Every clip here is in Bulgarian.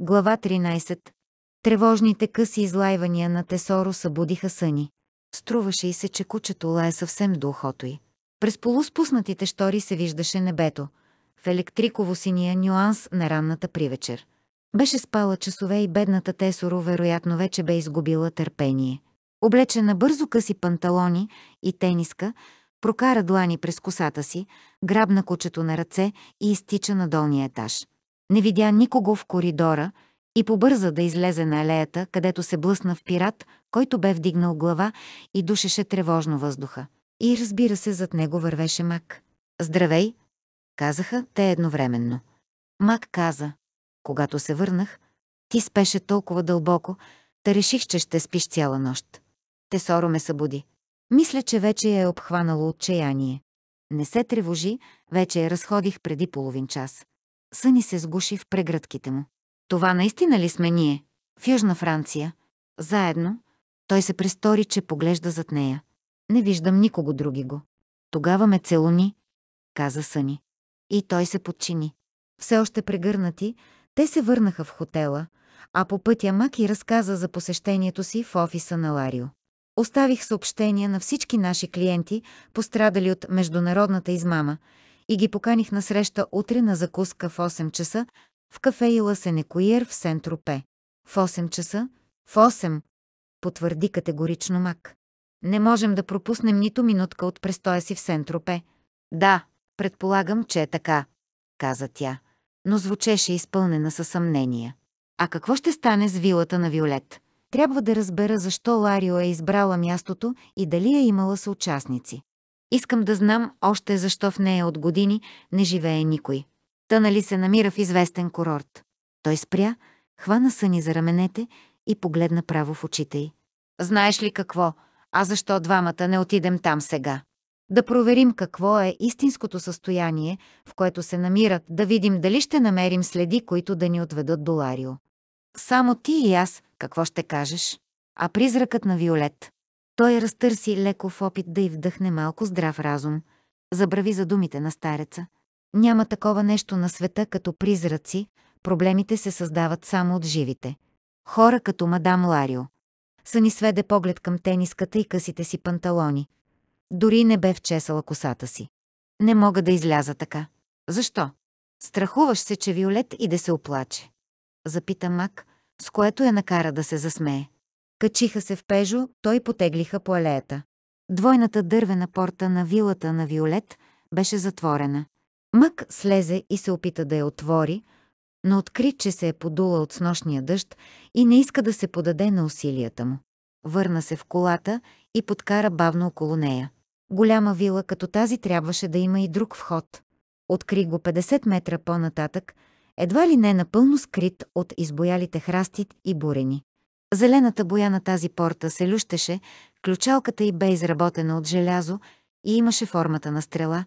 Глава 13. Тревожните къси излайвания на Тесоро събудиха съни. Струваше и се, че кучето лае съвсем до ухото й. През полуспуснатите штори се виждаше небето, в електриково синия нюанс на ранната привечер. Беше спала часове и бедната Тесоро вероятно вече бе изгубила търпение. Облечена бързо къси панталони и тениска, прокара длани през косата си, грабна кучето на ръце и изтича на долния етаж. Не видя никого в коридора и побърза да излезе на алеята, където се блъсна в пират, който бе вдигнал глава и душеше тревожно въздуха. И разбира се, зад него вървеше мак. «Здравей!» казаха те едновременно. Мак каза. Когато се върнах, ти спеше толкова дълбоко, та реших, че ще спиш цяла нощ. Тесоро ме събуди. Мисля, че вече я е обхванало отчаяние. Не се тревожи, вече я разходих преди половин час. Съни се сгуши в преградките му. Това наистина ли сме ние? В Южна Франция. Заедно. Той се престори, че поглежда зад нея. Не виждам никого други го. Тогава ме целуни, каза Съни. И той се подчини. Все още прегърнати, те се върнаха в хотела, а по пътя Маки разказа за посещението си в офиса на Ларио. Оставих съобщения на всички наши клиенти, пострадали от международната измама, и ги поканих на среща утре на закуска в 8 часа в кафе Ила Сенекуиер в Сентропе. В 8 часа? В 8! потвърди категорично Мак. Не можем да пропуснем нито минутка от престоя си в Сентропе. Да, предполагам, че е така, каза тя, но звучеше изпълнена със съмнение. А какво ще стане с вилата на Виолет? Трябва да разбера защо Ларио е избрала мястото и дали е имала съучастници. Искам да знам още защо в нея от години не живее никой. Та нали се намира в известен курорт. Той спря, хвана Съни за раменете и погледна право в очите й. Знаеш ли какво? А защо двамата не отидем там сега? Да проверим какво е истинското състояние, в което се намират, да видим дали ще намерим следи, които да ни отведат до Ларио. Само ти и аз, какво ще кажеш? А призракът на Виолет. Той разтърси леко в опит да й вдъхне малко здрав разум. Забрави за думите на стареца. Няма такова нещо на света като призраци, проблемите се създават само от живите. Хора като мадам Ларио. Съни сведе поглед към тениската и късите си панталони. Дори не бе вчесала косата си. Не мога да изляза така. Защо? Страхуваш се, че Виолет и да се оплаче. Запита Мак, с което я накара да се засмее. Качиха се в Пежо, той потеглиха по алеята. Двойната дървена порта на вилата на Виолет беше затворена. Мък слезе и се опита да я отвори, но откри, че се е подула от снощния дъжд и не иска да се подаде на усилията му. Върна се в колата и подкара бавно около нея. Голяма вила като тази трябваше да има и друг вход. Откри го 50 метра по-нататък, едва ли не напълно скрит от избоялите храстит и бурени. Зелената боя на тази порта се лющеше, ключалката й бе изработена от желязо и имаше формата на стрела,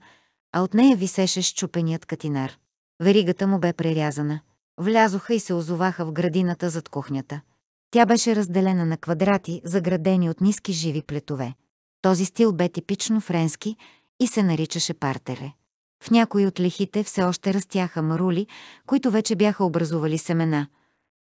а от нея висеше щупеният катинар. Веригата му бе прерязана. Влязоха и се озоваха в градината зад кухнята. Тя беше разделена на квадрати, заградени от ниски живи плетове. Този стил бе типично френски и се наричаше партере. В някои от лехите все още растяха марули, които вече бяха образували семена –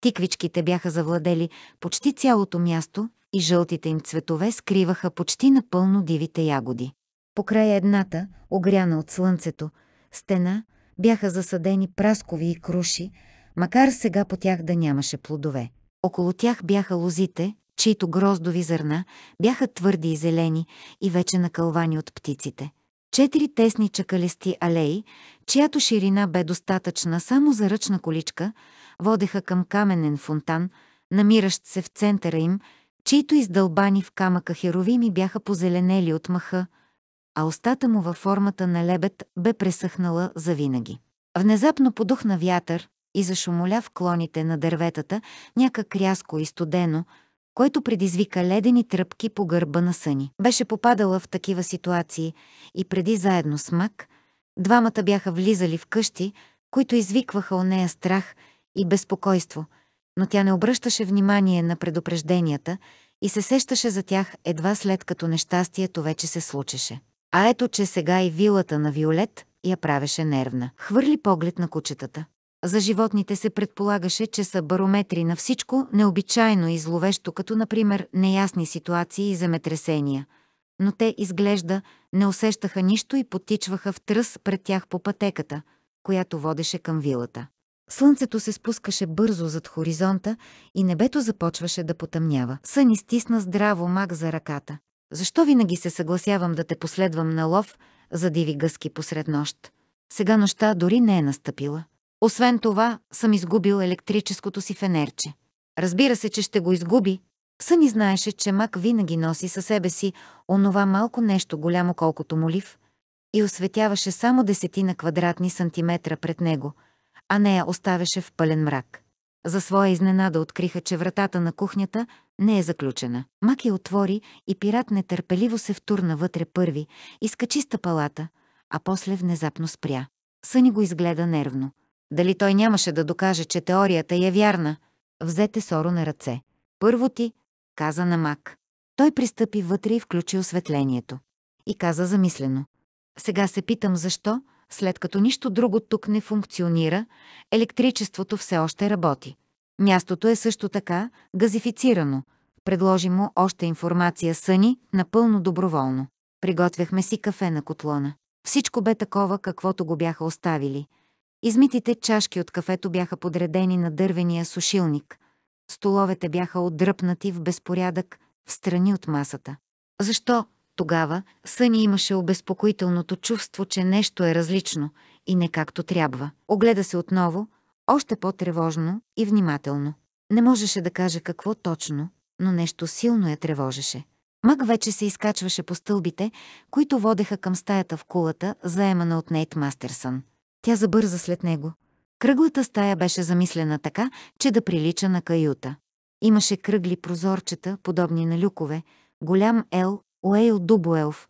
Тиквичките бяха завладели почти цялото място и жълтите им цветове скриваха почти напълно дивите ягоди. По края едната, огряна от слънцето, стена бяха засадени праскови и круши, макар сега по тях да нямаше плодове. Около тях бяха лозите, чието гроздови зърна бяха твърди и зелени и вече накълвани от птиците. Четири тесни чакалести алеи, чиято ширина бе достатъчна само за ръчна количка, водеха към каменен фонтан, намиращ се в центъра им, чието издълбани в камъка херовими бяха позеленели от маха, а устата му във формата на лебед бе пресъхнала завинаги. Внезапно подухна вятър и зашумоля в клоните на дърветата някак рязко и студено, който предизвика ледени тръпки по гърба на съни. Беше попадала в такива ситуации и преди заедно с мак, двамата бяха влизали в къщи, които извикваха у нея страх – и безпокойство, но тя не обръщаше внимание на предупрежденията и се сещаше за тях едва след като нещастието вече се случеше. А ето, че сега и вилата на Виолет я правеше нервна. Хвърли поглед на кучетата. За животните се предполагаше, че са барометри на всичко необичайно и зловещо, като например неясни ситуации и земетресения. Но те, изглежда, не усещаха нищо и потичваха в тръс пред тях по пътеката, която водеше към вилата. Слънцето се спускаше бързо зад хоризонта и небето започваше да потъмнява. Съни стисна здраво мак за ръката. Защо винаги се съгласявам да те последвам на лов за диви гъски посред нощ? Сега нощта дори не е настъпила. Освен това, съм изгубил електрическото си фенерче. Разбира се, че ще го изгуби. Съни знаеше, че мак винаги носи със себе си онова малко нещо голямо колкото молив и осветяваше само десетина квадратни сантиметра пред него – а нея оставяше в пълен мрак. За своя изненада откриха, че вратата на кухнята не е заключена. Мак я отвори и пират нетърпеливо се втурна вътре първи, изкачи стъпалата, а после внезапно спря. Съни го изгледа нервно. Дали той нямаше да докаже, че теорията е вярна? Взете Соро на ръце. Първо ти, каза на Мак. Той пристъпи вътре и включи осветлението. И каза замислено. Сега се питам защо, след като нищо друго тук не функционира, електричеството все още работи. Мястото е също така газифицирано. Предложи му още информация съни, напълно доброволно. Приготвяхме си кафе на котлона. Всичко бе такова, каквото го бяха оставили. Измитите чашки от кафето бяха подредени на дървения сушилник. Столовете бяха отдръпнати в безпорядък в страни от масата. Защо тогава Съни имаше обезпокоителното чувство, че нещо е различно и не както трябва. Огледа се отново, още по-тревожно и внимателно. Не можеше да каже какво точно, но нещо силно я тревожеше. Мак вече се изкачваше по стълбите, които водеха към стаята в кулата, заемана от Нейт Мастерсън. Тя забърза след него. Кръглата стая беше замислена така, че да прилича на каюта. Имаше кръгли прозорчета, подобни на люкове, голям ел Уейл Дубуелф,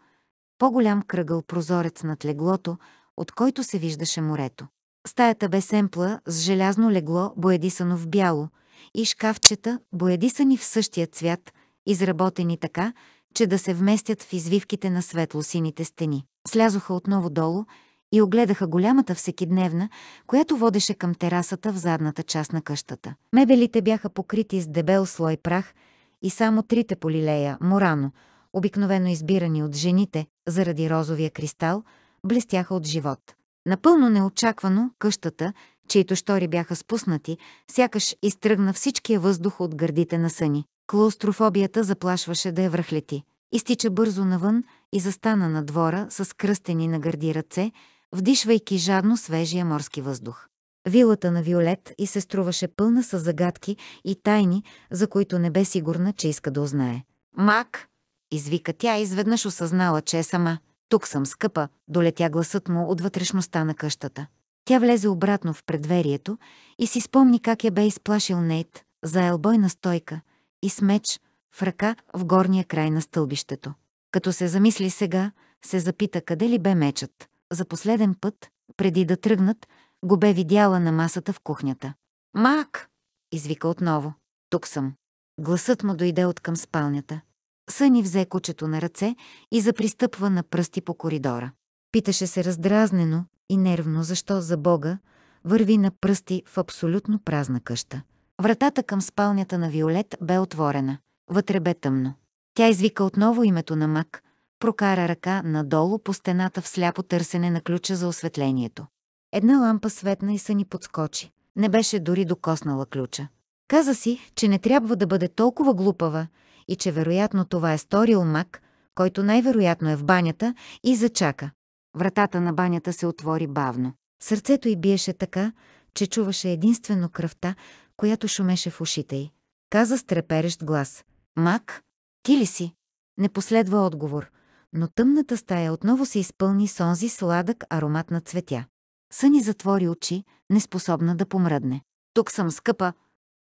по-голям кръгъл прозорец над леглото, от който се виждаше морето. Стаята бе семпла с желязно легло, боядисано в бяло, и шкафчета, боядисани в същия цвят, изработени така, че да се вместят в извивките на светло-сините стени. Слязоха отново долу и огледаха голямата всекидневна, която водеше към терасата в задната част на къщата. Мебелите бяха покрити с дебел слой прах и само трите полилея, морано – обикновено избирани от жените, заради розовия кристал, блестяха от живот. Напълно неочаквано къщата, чието штори бяха спуснати, сякаш изтръгна всичкия въздух от гърдите на съни. Клаустрофобията заплашваше да я връхлети. Изтича бързо навън и застана на двора с кръстени на гърди ръце, вдишвайки жадно свежия морски въздух. Вилата на Виолет и се струваше пълна с загадки и тайни, за които не бе сигурна, че иска да узнае. Мак, извика тя изведнъж осъзнала, че е сама. Тук съм скъпа, долетя гласът му от вътрешността на къщата. Тя влезе обратно в предверието и си спомни как я бе изплашил Нейт, за елбойна стойка и с меч в ръка в горния край на стълбището. Като се замисли сега, се запита къде ли бе мечът. За последен път, преди да тръгнат, го бе видяла на масата в кухнята. «Мак!» извика отново. «Тук съм». Гласът му дойде от към спалнята. Съни взе кучето на ръце и запристъпва на пръсти по коридора. Питаше се раздразнено и нервно защо за Бога върви на пръсти в абсолютно празна къща. Вратата към спалнята на Виолет бе отворена. Вътре бе тъмно. Тя извика отново името на Мак, прокара ръка надолу по стената в сляпо търсене на ключа за осветлението. Една лампа светна и съни подскочи. Не беше дори докоснала ключа. Каза си, че не трябва да бъде толкова глупава и че вероятно това е сторил мак, който най-вероятно е в банята и зачака. Вратата на банята се отвори бавно. Сърцето й биеше така, че чуваше единствено кръвта, която шумеше в ушите й. Каза с треперещ глас. «Мак, ти ли си?» Не последва отговор, но тъмната стая отново се изпълни с онзи сладък аромат на цветя. Съни затвори очи, неспособна да помръдне. «Тук съм скъпа»,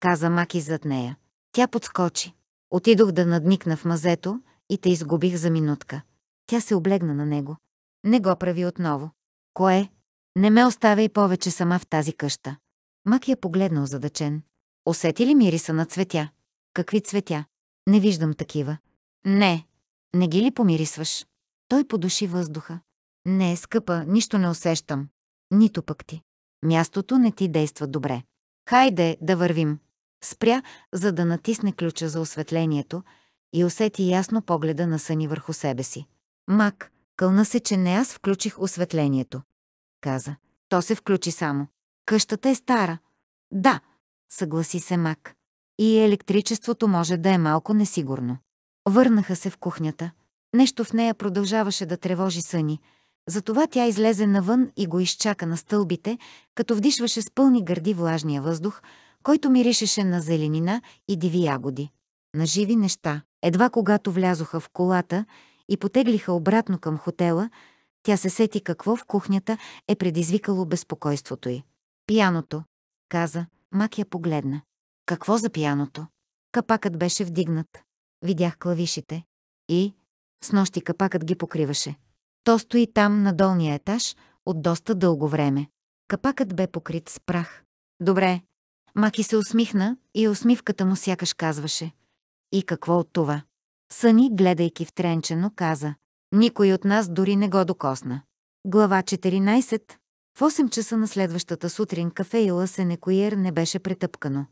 каза Мак зад нея. Тя подскочи. Отидох да надникна в мазето и те изгубих за минутка. Тя се облегна на него. Не го прави отново. Кое? Не ме оставя и повече сама в тази къща. Мак я погледна озадачен. Усети ли мириса на цветя? Какви цветя? Не виждам такива. Не. Не ги ли помирисваш? Той подуши въздуха. Не, скъпа, нищо не усещам. Нито пък ти. Мястото не ти действа добре. Хайде да вървим. Спря, за да натисне ключа за осветлението и усети ясно погледа на съни върху себе си. Мак, кълна се, че не аз включих осветлението. Каза. То се включи само. Къщата е стара. Да, съгласи се Мак. И електричеството може да е малко несигурно. Върнаха се в кухнята. Нещо в нея продължаваше да тревожи съни. Затова тя излезе навън и го изчака на стълбите, като вдишваше с пълни гърди влажния въздух, който миришеше на зеленина и диви ягоди, на живи неща. Едва когато влязоха в колата и потеглиха обратно към хотела, тя се сети какво в кухнята е предизвикало безпокойството й. Пияното, каза, мак я погледна. Какво за пияното? Капакът беше вдигнат. Видях клавишите. И с нощи капакът ги покриваше. То стои там на долния етаж от доста дълго време. Капакът бе покрит с прах. Добре, Маки се усмихна и усмивката му сякаш казваше. И какво от това? Съни, гледайки втренчено, каза. Никой от нас дори не го докосна. Глава 14. В 8 часа на следващата сутрин кафе Ила Сенекуиер не беше претъпкано.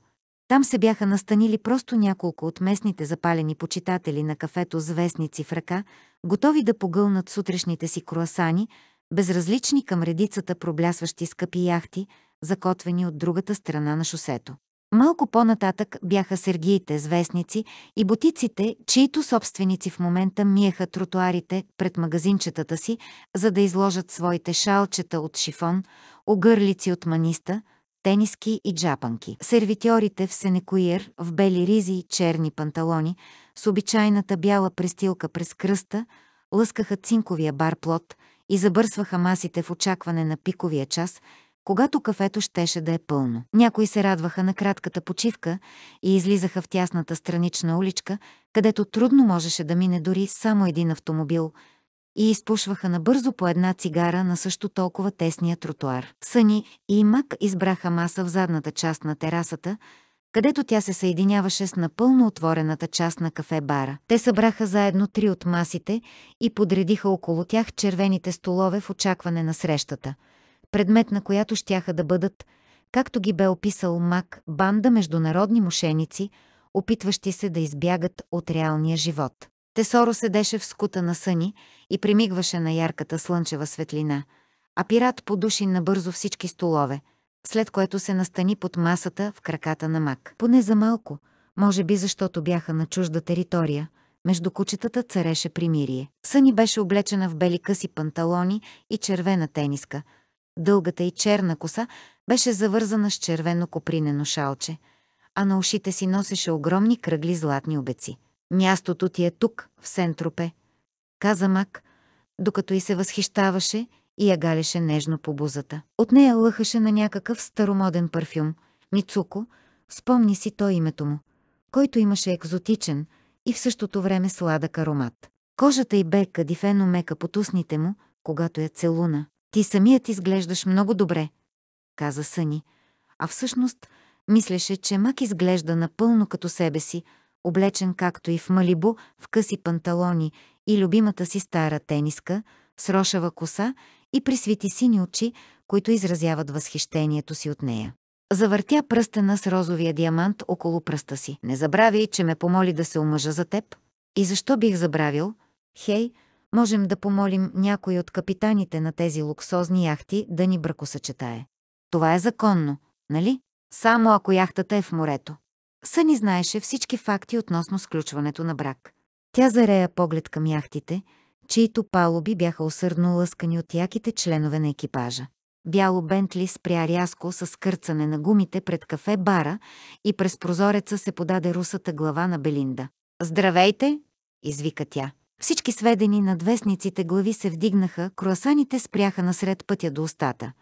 Там се бяха настанили просто няколко от местните запалени почитатели на кафето с вестници в ръка, готови да погълнат сутрешните си круасани, безразлични към редицата проблясващи скъпи яхти, закотвени от другата страна на шосето. Малко по-нататък бяха сергиите звестници и бутиците, чието собственици в момента миеха тротуарите пред магазинчетата си, за да изложат своите шалчета от шифон, огърлици от маниста, тениски и джапанки. Сервитьорите в сенекуир, в бели ризи и черни панталони, с обичайната бяла престилка през кръста, лъскаха цинковия бар плод и забърсваха масите в очакване на пиковия час, когато кафето щеше да е пълно. Някои се радваха на кратката почивка и излизаха в тясната странична уличка, където трудно можеше да мине дори само един автомобил, и изпушваха набързо по една цигара на също толкова тесния тротуар. Съни и Мак избраха маса в задната част на терасата, където тя се съединяваше с напълно отворената част на кафе-бара. Те събраха заедно три от масите и подредиха около тях червените столове в очакване на срещата, предмет на която щяха да бъдат, както ги бе описал Мак, банда международни мошеници, опитващи се да избягат от реалния живот. Тесоро седеше в скута на съни и примигваше на ярката слънчева светлина, а пират подуши набързо всички столове – след което се настани под масата в краката на мак. Поне за малко, може би защото бяха на чужда територия, между кучетата цареше примирие. Съни беше облечена в бели къси панталони и червена тениска. Дългата и черна коса беше завързана с червено копринено шалче, а на ушите си носеше огромни кръгли златни обеци. Мястото ти е тук, в Сентропе, каза Мак, докато и се възхищаваше и я галеше нежно по бузата. От нея лъхаше на някакъв старомоден парфюм. Мицуко, спомни си той името му, който имаше екзотичен и в същото време сладък аромат. Кожата й бе кадифено мека по тусните му, когато я целуна. Ти самият изглеждаш много добре, каза Съни, а всъщност мислеше, че Мак изглежда напълно като себе си, облечен както и в Малибо, в къси панталони и любимата си стара тениска, с рошава коса и присвети сини очи, които изразяват възхищението си от нея. Завъртя пръстена с розовия диамант около пръста си. Не забравяй, че ме помоли да се омъжа за теб. И защо бих забравил? Хей, можем да помолим някой от капитаните на тези луксозни яхти да ни бракосъчетае. Това е законно, нали? Само ако яхтата е в морето. Съни знаеше всички факти относно сключването на брак. Тя зарея поглед към яхтите – чието палуби бяха усърдно лъскани от яките членове на екипажа. Бяло Бентли спря рязко с кърцане на гумите пред кафе-бара и през прозореца се подаде русата глава на Белинда. «Здравейте!» – извика тя. Всички сведени над вестниците глави се вдигнаха, круасаните спряха насред пътя до устата,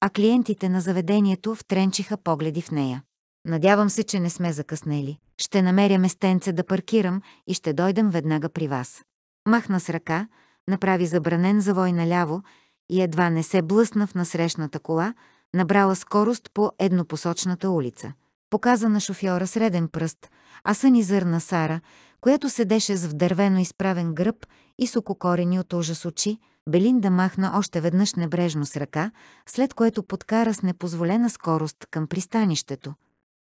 а клиентите на заведението втренчиха погледи в нея. Надявам се, че не сме закъснели. Ще намеря местенце да паркирам и ще дойдем веднага при вас. Махна с ръка, направи забранен завой наляво и едва не се блъсна в насрещната кола, набрала скорост по еднопосочната улица. Показа на шофьора среден пръст, а съни зърна Сара, която седеше с вдървено изправен гръб и с ококорени от ужас очи, Белинда махна още веднъж небрежно с ръка, след което подкара с непозволена скорост към пристанището.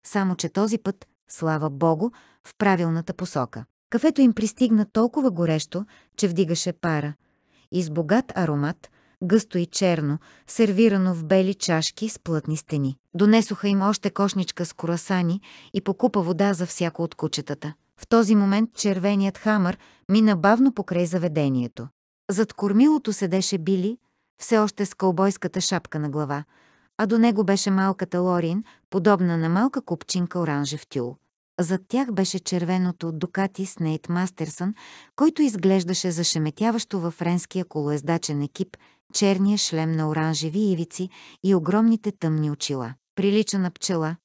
Само, че този път, слава богу, в правилната посока. Кафето им пристигна толкова горещо, че вдигаше пара. И с богат аромат, гъсто и черно, сервирано в бели чашки с плътни стени. Донесоха им още кошничка с курасани и покупа вода за всяко от кучетата. В този момент червеният хамър мина бавно покрай заведението. Зад кормилото седеше Били, все още с кълбойската шапка на глава, а до него беше малката Лорин, подобна на малка купчинка оранжев тюл. Зад тях беше червеното Дукати с Нейт Мастерсън, който изглеждаше зашеметяващо във френския колоездачен екип, черния шлем на оранжеви ивици и огромните тъмни очила. Прилича на пчела.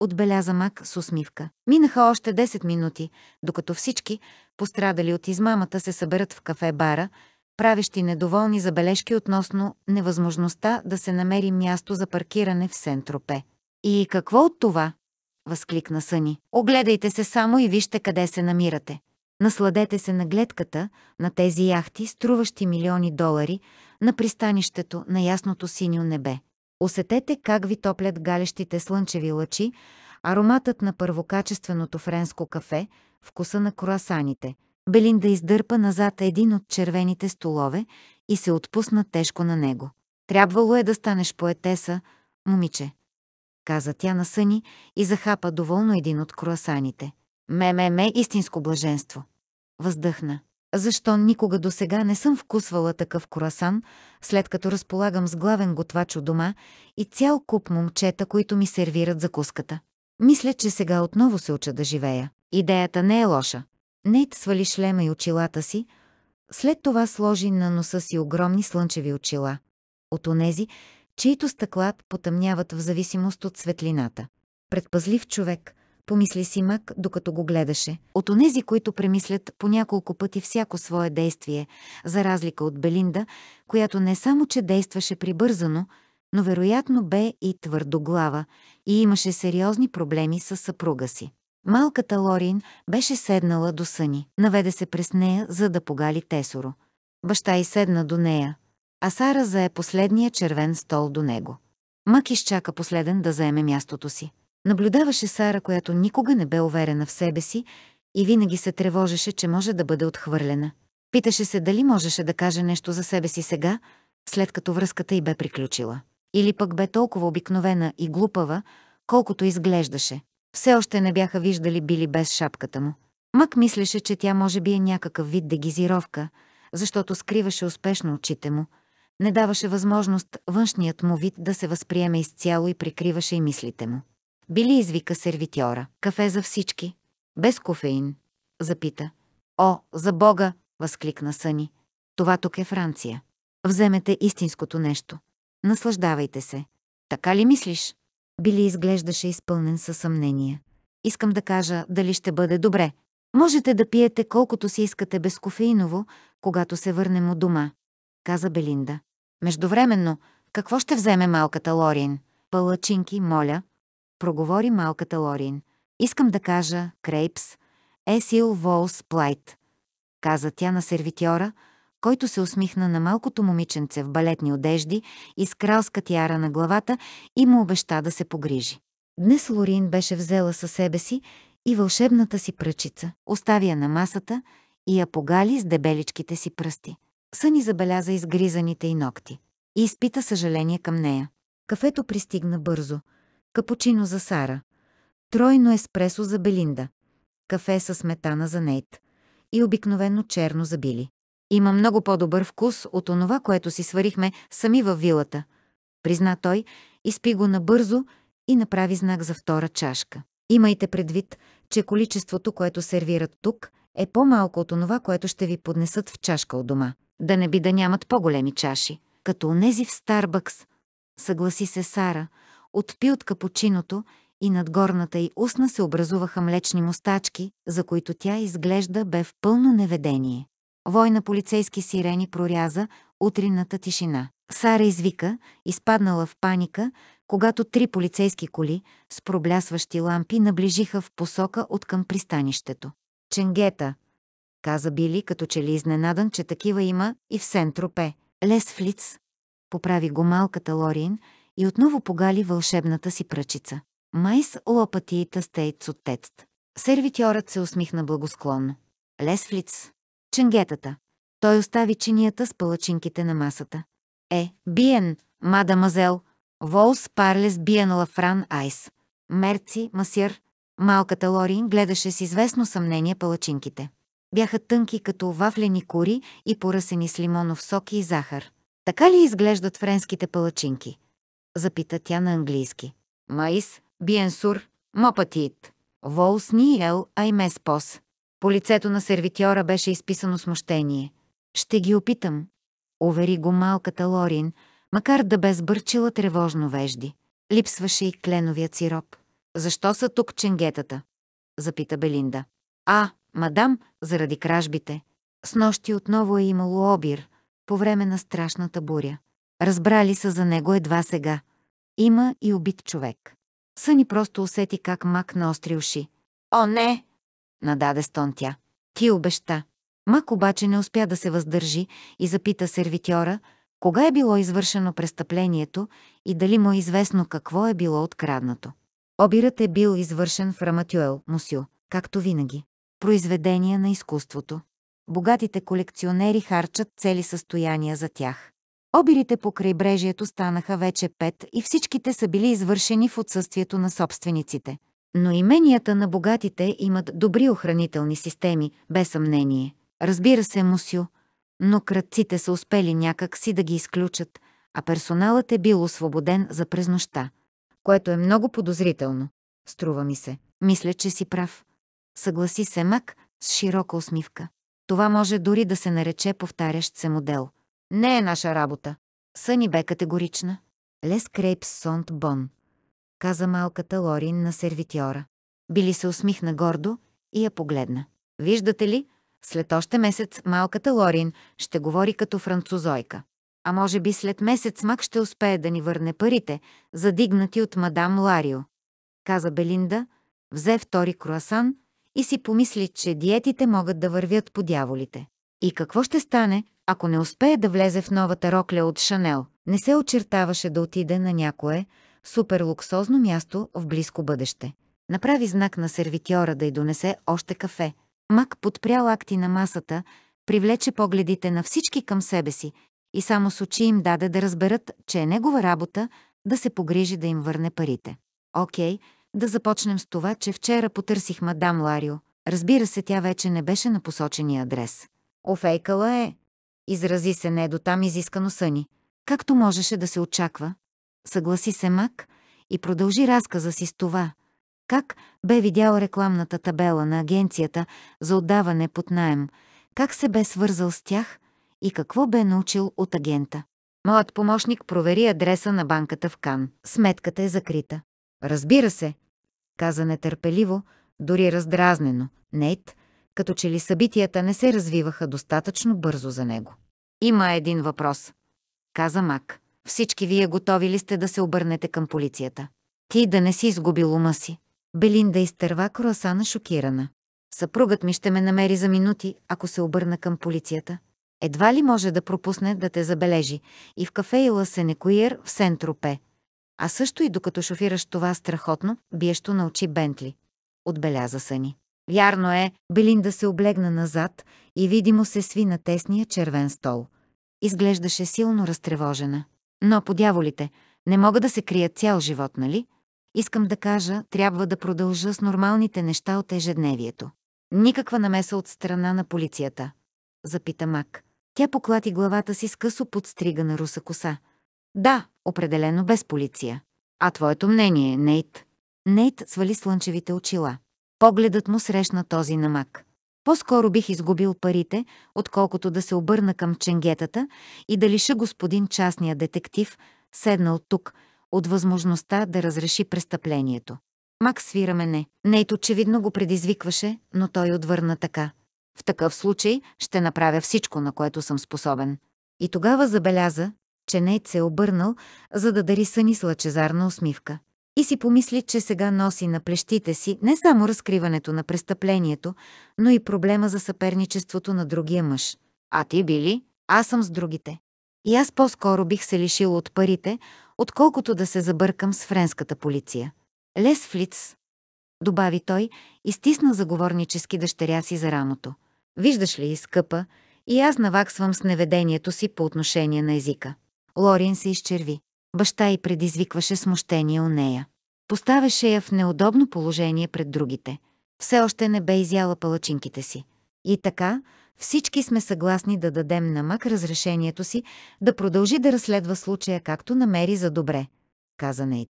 Отбеляза Мак с усмивка. Минаха още 10 минути, докато всички, пострадали от измамата, се съберат в кафе-бара, правещи недоволни забележки относно невъзможността да се намери място за паркиране в Сентропе. И какво от това? възкликна Съни. Огледайте се само и вижте къде се намирате. Насладете се на гледката, на тези яхти, струващи милиони долари, на пристанището, на ясното синьо небе. Усетете как ви топлят галещите слънчеви лъчи, ароматът на първокачественото френско кафе, вкуса на круасаните. Белинда издърпа назад един от червените столове и се отпусна тежко на него. Трябвало е да станеш поетеса, момиче каза тя на съни и захапа доволно един от круасаните. Ме-ме-ме, истинско блаженство. Въздъхна. Защо никога до сега не съм вкусвала такъв круасан, след като разполагам с главен готвач у дома и цял куп момчета, които ми сервират закуската. Мисля, че сега отново се уча да живея. Идеята не е лоша. Нейт свали шлема и очилата си, след това сложи на носа си огромни слънчеви очила. От онези, чието стъкла потъмняват в зависимост от светлината. Предпазлив човек, помисли си мък, докато го гледаше, от онези, които премислят по няколко пъти всяко свое действие, за разлика от Белинда, която не само, че действаше прибързано, но вероятно бе и твърдоглава и имаше сериозни проблеми с съпруга си. Малката Лорин беше седнала до съни. Наведе се през нея, за да погали Тесоро. Баща и седна до нея, а Сара зае последния червен стол до него. Мак изчака последен да заеме мястото си. Наблюдаваше Сара, която никога не бе уверена в себе си и винаги се тревожеше, че може да бъде отхвърлена. Питаше се дали можеше да каже нещо за себе си сега, след като връзката й бе приключила. Или пък бе толкова обикновена и глупава, колкото изглеждаше. Все още не бяха виждали Били без шапката му. Мак мислеше, че тя може би е някакъв вид дегизировка, защото скриваше успешно очите му – не даваше възможност външният му вид да се възприеме изцяло и прикриваше и мислите му. Били извика сервитьора. Кафе за всички. Без кофеин. Запита. О, за Бога! възкликна Съни. Това тук е Франция. Вземете истинското нещо. Наслаждавайте се. Така ли мислиш? Били изглеждаше изпълнен със съмнение. Искам да кажа дали ще бъде добре. Можете да пиете колкото си искате безкофеиново, когато се върнем от дома, каза Белинда. Междувременно, какво ще вземе малката Лорин? Палачинки, моля. Проговори малката Лорин. Искам да кажа, Крейпс, Есил Волс Плайт. Каза тя на сервитьора, който се усмихна на малкото момиченце в балетни одежди и с кралска тяра на главата и му обеща да се погрижи. Днес Лорин беше взела със себе си и вълшебната си пръчица, оставя я на масата и я погали с дебеличките си пръсти. Съни забеляза изгризаните и ногти и изпита съжаление към нея. Кафето пристигна бързо. Капучино за Сара. Тройно еспресо за Белинда. Кафе с сметана за Нейт. И обикновено черно за Били. Има много по-добър вкус от онова, което си сварихме сами във вилата. Призна той, изпи го набързо и направи знак за втора чашка. Имайте предвид, че количеството, което сервират тук, е по-малко от онова, което ще ви поднесат в чашка от дома. Да не би да нямат по-големи чаши, като онези в Старбъкс. Съгласи се Сара, отпи от капучиното и над горната й устна се образуваха млечни мустачки, за които тя изглежда бе в пълно неведение. Война полицейски сирени проряза утринната тишина. Сара извика, изпаднала в паника, когато три полицейски коли с проблясващи лампи наближиха в посока от към пристанището. Ченгета, каза Били, като че ли изненадан, че такива има и в Сентропе. Лес Флиц. Поправи го малката Лорин и отново погали вълшебната си пръчица. Майс лопатията стейц от текст. Сервитьорът се усмихна благосклонно. Лес Флиц. Ченгетата. Той остави чинията с палачинките на масата. Е, биен, мадамазел, волс парлес биен лафран айс. Мерци, масир. Малката Лорин гледаше с известно съмнение палачинките бяха тънки като вафлени кури и поръсени с лимонов сок и захар. Така ли изглеждат френските палачинки? Запита тя на английски. Майс, биенсур, мопатит. Волс ни ел аймес пос. По лицето на сервитьора беше изписано смущение. Ще ги опитам, увери го малката Лорин, макар да бе сбърчила тревожно вежди. Липсваше и кленовия сироп. Защо са тук ченгетата? Запита Белинда. А, Мадам, заради кражбите. С нощи отново е имало обир, по време на страшната буря. Разбрали са за него едва сега. Има и убит човек. Съни просто усети как мак на остри уши. О, не! Нададе стон тя. Ти обеща. Мак обаче не успя да се въздържи и запита сервитьора, кога е било извършено престъплението и дали му е известно какво е било откраднато. Обирът е бил извършен в Раматюел, Мусю, както винаги произведения на изкуството. Богатите колекционери харчат цели състояния за тях. Обирите по крайбрежието станаха вече пет и всичките са били извършени в отсъствието на собствениците. Но именията на богатите имат добри охранителни системи, без съмнение. Разбира се, Мусю, но кръците са успели някак си да ги изключат, а персоналът е бил освободен за през нощта, което е много подозрително. Струва ми се. Мисля, че си прав съгласи се Мак с широка усмивка. Това може дори да се нарече повтарящ се модел. Не е наша работа. Съни бе категорична. Лес Крейпс Сонт Бон, каза малката Лорин на сервитьора. Били се усмихна гордо и я погледна. Виждате ли, след още месец малката Лорин ще говори като французойка. А може би след месец Мак ще успее да ни върне парите, задигнати от мадам Ларио. Каза Белинда, взе втори круасан и си помисли, че диетите могат да вървят по дяволите. И какво ще стане, ако не успее да влезе в новата рокля от Шанел? Не се очертаваше да отиде на някое суперлуксозно място в близко бъдеще. Направи знак на сервитьора да й донесе още кафе. Мак подпря лакти на масата, привлече погледите на всички към себе си и само с очи им даде да разберат, че е негова работа да се погрижи да им върне парите. Окей, okay, да започнем с това, че вчера потърсих мадам Ларио. Разбира се, тя вече не беше на посочения адрес. Офейкала е. Изрази се не до там изискано съни. Както можеше да се очаква. Съгласи се Мак и продължи разказа си с това. Как бе видял рекламната табела на агенцията за отдаване под найем, как се бе свързал с тях и какво бе научил от агента. Моят помощник провери адреса на банката в Кан. Сметката е закрита. Разбира се, каза нетърпеливо, дори раздразнено, Нейт, като че ли събитията не се развиваха достатъчно бързо за него. Има един въпрос, каза Мак. Всички вие готови ли сте да се обърнете към полицията? Ти да не си изгубил ума си. Белинда изтърва круасана шокирана. Съпругът ми ще ме намери за минути, ако се обърна към полицията. Едва ли може да пропусне да те забележи и в кафе Ила в Сентропе, а също и докато шофираш това страхотно, биещо на очи Бентли. Отбеляза Съни. Вярно е, Белинда се облегна назад и видимо се сви на тесния червен стол. Изглеждаше силно разтревожена. Но, подяволите, не мога да се крия цял живот, нали? Искам да кажа, трябва да продължа с нормалните неща от ежедневието. Никаква намеса от страна на полицията. Запита Мак. Тя поклати главата си с късо подстригана руса коса – да, определено без полиция. А твоето мнение, Нейт? Нейт свали слънчевите очила. Погледът му срещна този намак. По-скоро бих изгубил парите, отколкото да се обърна към ченгетата и да лиша господин частния детектив, седнал тук, от възможността да разреши престъплението. Мак свира мене. Нейт очевидно го предизвикваше, но той отвърна така. В такъв случай ще направя всичко, на което съм способен. И тогава забеляза, че Нейт се е обърнал, за да дари Съни с лъчезарна усмивка. И си помисли, че сега носи на плещите си не само разкриването на престъплението, но и проблема за съперничеството на другия мъж. А ти били? Аз съм с другите. И аз по-скоро бих се лишил от парите, отколкото да се забъркам с френската полиция. Лес Флиц, добави той и стисна заговорнически дъщеря си за рамото. Виждаш ли, скъпа, и аз наваксвам с неведението си по отношение на езика. Лорин се изчерви. Баща й предизвикваше смущение у нея. Поставяше я в неудобно положение пред другите. Все още не бе изяла палачинките си. И така, всички сме съгласни да дадем на Мак разрешението си да продължи да разследва случая както намери за добре, каза Нейт.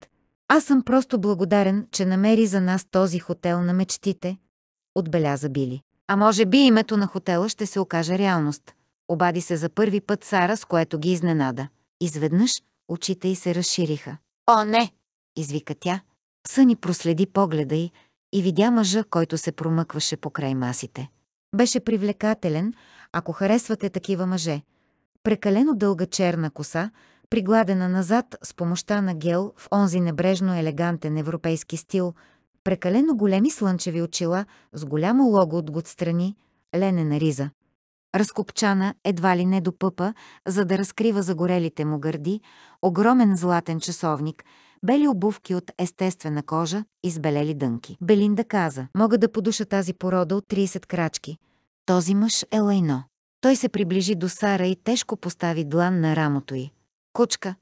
Аз съм просто благодарен, че намери за нас този хотел на мечтите, отбеляза Били. А може би името на хотела ще се окаже реалност. Обади се за първи път Сара, с което ги изненада. Изведнъж очите й се разшириха. О, не! извика тя. Съни проследи погледа й и видя мъжа, който се промъкваше покрай масите. Беше привлекателен, ако харесвате такива мъже. Прекалено дълга черна коса, пригладена назад с помощта на гел в онзи небрежно елегантен европейски стил, прекалено големи слънчеви очила с голямо лого от год страни, ленена риза разкопчана едва ли не до пъпа, за да разкрива загорелите му гърди, огромен златен часовник, бели обувки от естествена кожа, избелели дънки. Белинда каза, мога да подуша тази порода от 30 крачки. Този мъж е лайно. Той се приближи до Сара и тежко постави длан на рамото й. Кучка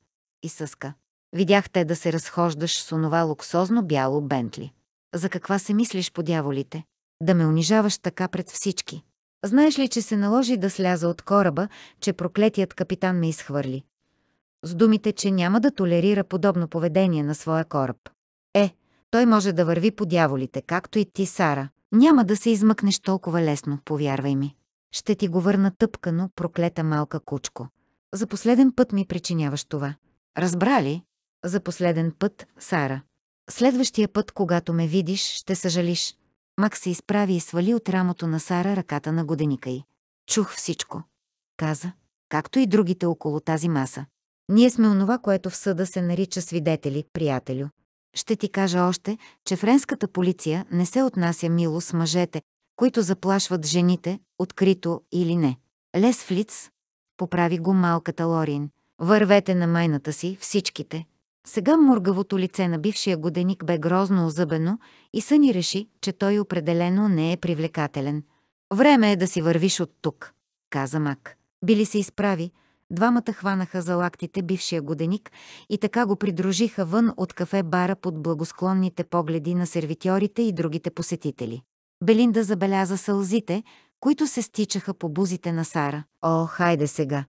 и съска. Видях те да се разхождаш с онова луксозно бяло Бентли. За каква се мислиш по дяволите? Да ме унижаваш така пред всички. Знаеш ли, че се наложи да сляза от кораба, че проклетият капитан ме изхвърли? С думите, че няма да толерира подобно поведение на своя кораб. Е, той може да върви по дяволите, както и ти, Сара. Няма да се измъкнеш толкова лесно, повярвай ми. Ще ти го върна тъпкано, проклета малка кучко. За последен път ми причиняваш това. Разбра ли? За последен път, Сара. Следващия път, когато ме видиш, ще съжалиш. Мак се изправи и свали от рамото на Сара ръката на годеника й. Чух всичко, каза, както и другите около тази маса. Ние сме онова, което в съда се нарича свидетели, приятелю. Ще ти кажа още, че френската полиция не се отнася мило с мъжете, които заплашват жените, открито или не. Лес Флиц, поправи го малката Лорин. Вървете на майната си, всичките. Сега мургавото лице на бившия годеник бе грозно озъбено и Съни реши, че той определено не е привлекателен. Време е да си вървиш от тук, каза Мак. Били се изправи, двамата хванаха за лактите бившия годеник и така го придружиха вън от кафе-бара под благосклонните погледи на сервитьорите и другите посетители. Белинда забеляза сълзите, които се стичаха по бузите на Сара. О, хайде сега,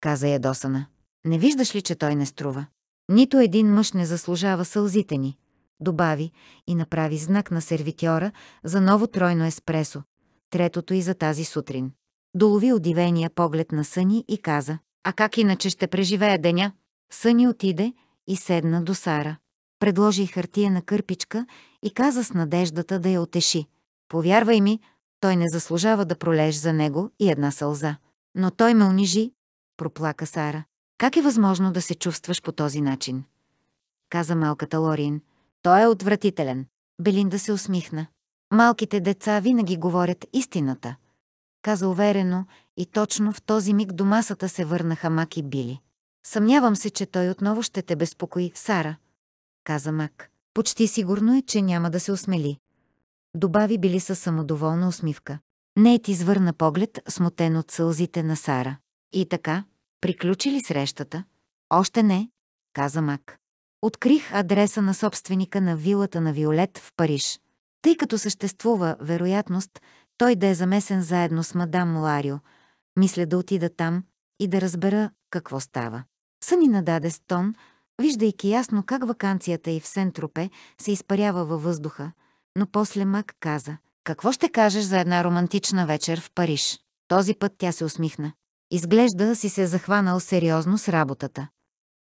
каза ядосана. Не виждаш ли, че той не струва? Нито един мъж не заслужава сълзите ни, добави и направи знак на сервитьора за ново тройно еспресо, третото и за тази сутрин. Долови удивения поглед на Съни и каза, а как иначе ще преживее деня? Съни отиде и седна до Сара. Предложи хартия на кърпичка и каза с надеждата да я отеши. Повярвай ми, той не заслужава да пролеж за него и една сълза. Но той ме унижи, проплака Сара. Как е възможно да се чувстваш по този начин? Каза малката Лорин. Той е отвратителен. Белинда се усмихна. Малките деца винаги говорят истината. Каза уверено и точно в този миг до масата се върнаха Мак и Били. Съмнявам се, че той отново ще те безпокои, Сара. Каза Мак. Почти сигурно е, че няма да се осмели. Добави Били със самодоволна усмивка. Нейт извърна поглед, смутен от сълзите на Сара. И така, Приключи ли срещата? Още не, каза Мак. Открих адреса на собственика на вилата на Виолет в Париж. Тъй като съществува вероятност той да е замесен заедно с мадам Ларио, мисля да отида там и да разбера какво става. Съни нададе стон, виждайки ясно как вакансията и в Сентропе се изпарява във въздуха, но после Мак каза, какво ще кажеш за една романтична вечер в Париж? Този път тя се усмихна. Изглежда си се захванал сериозно с работата,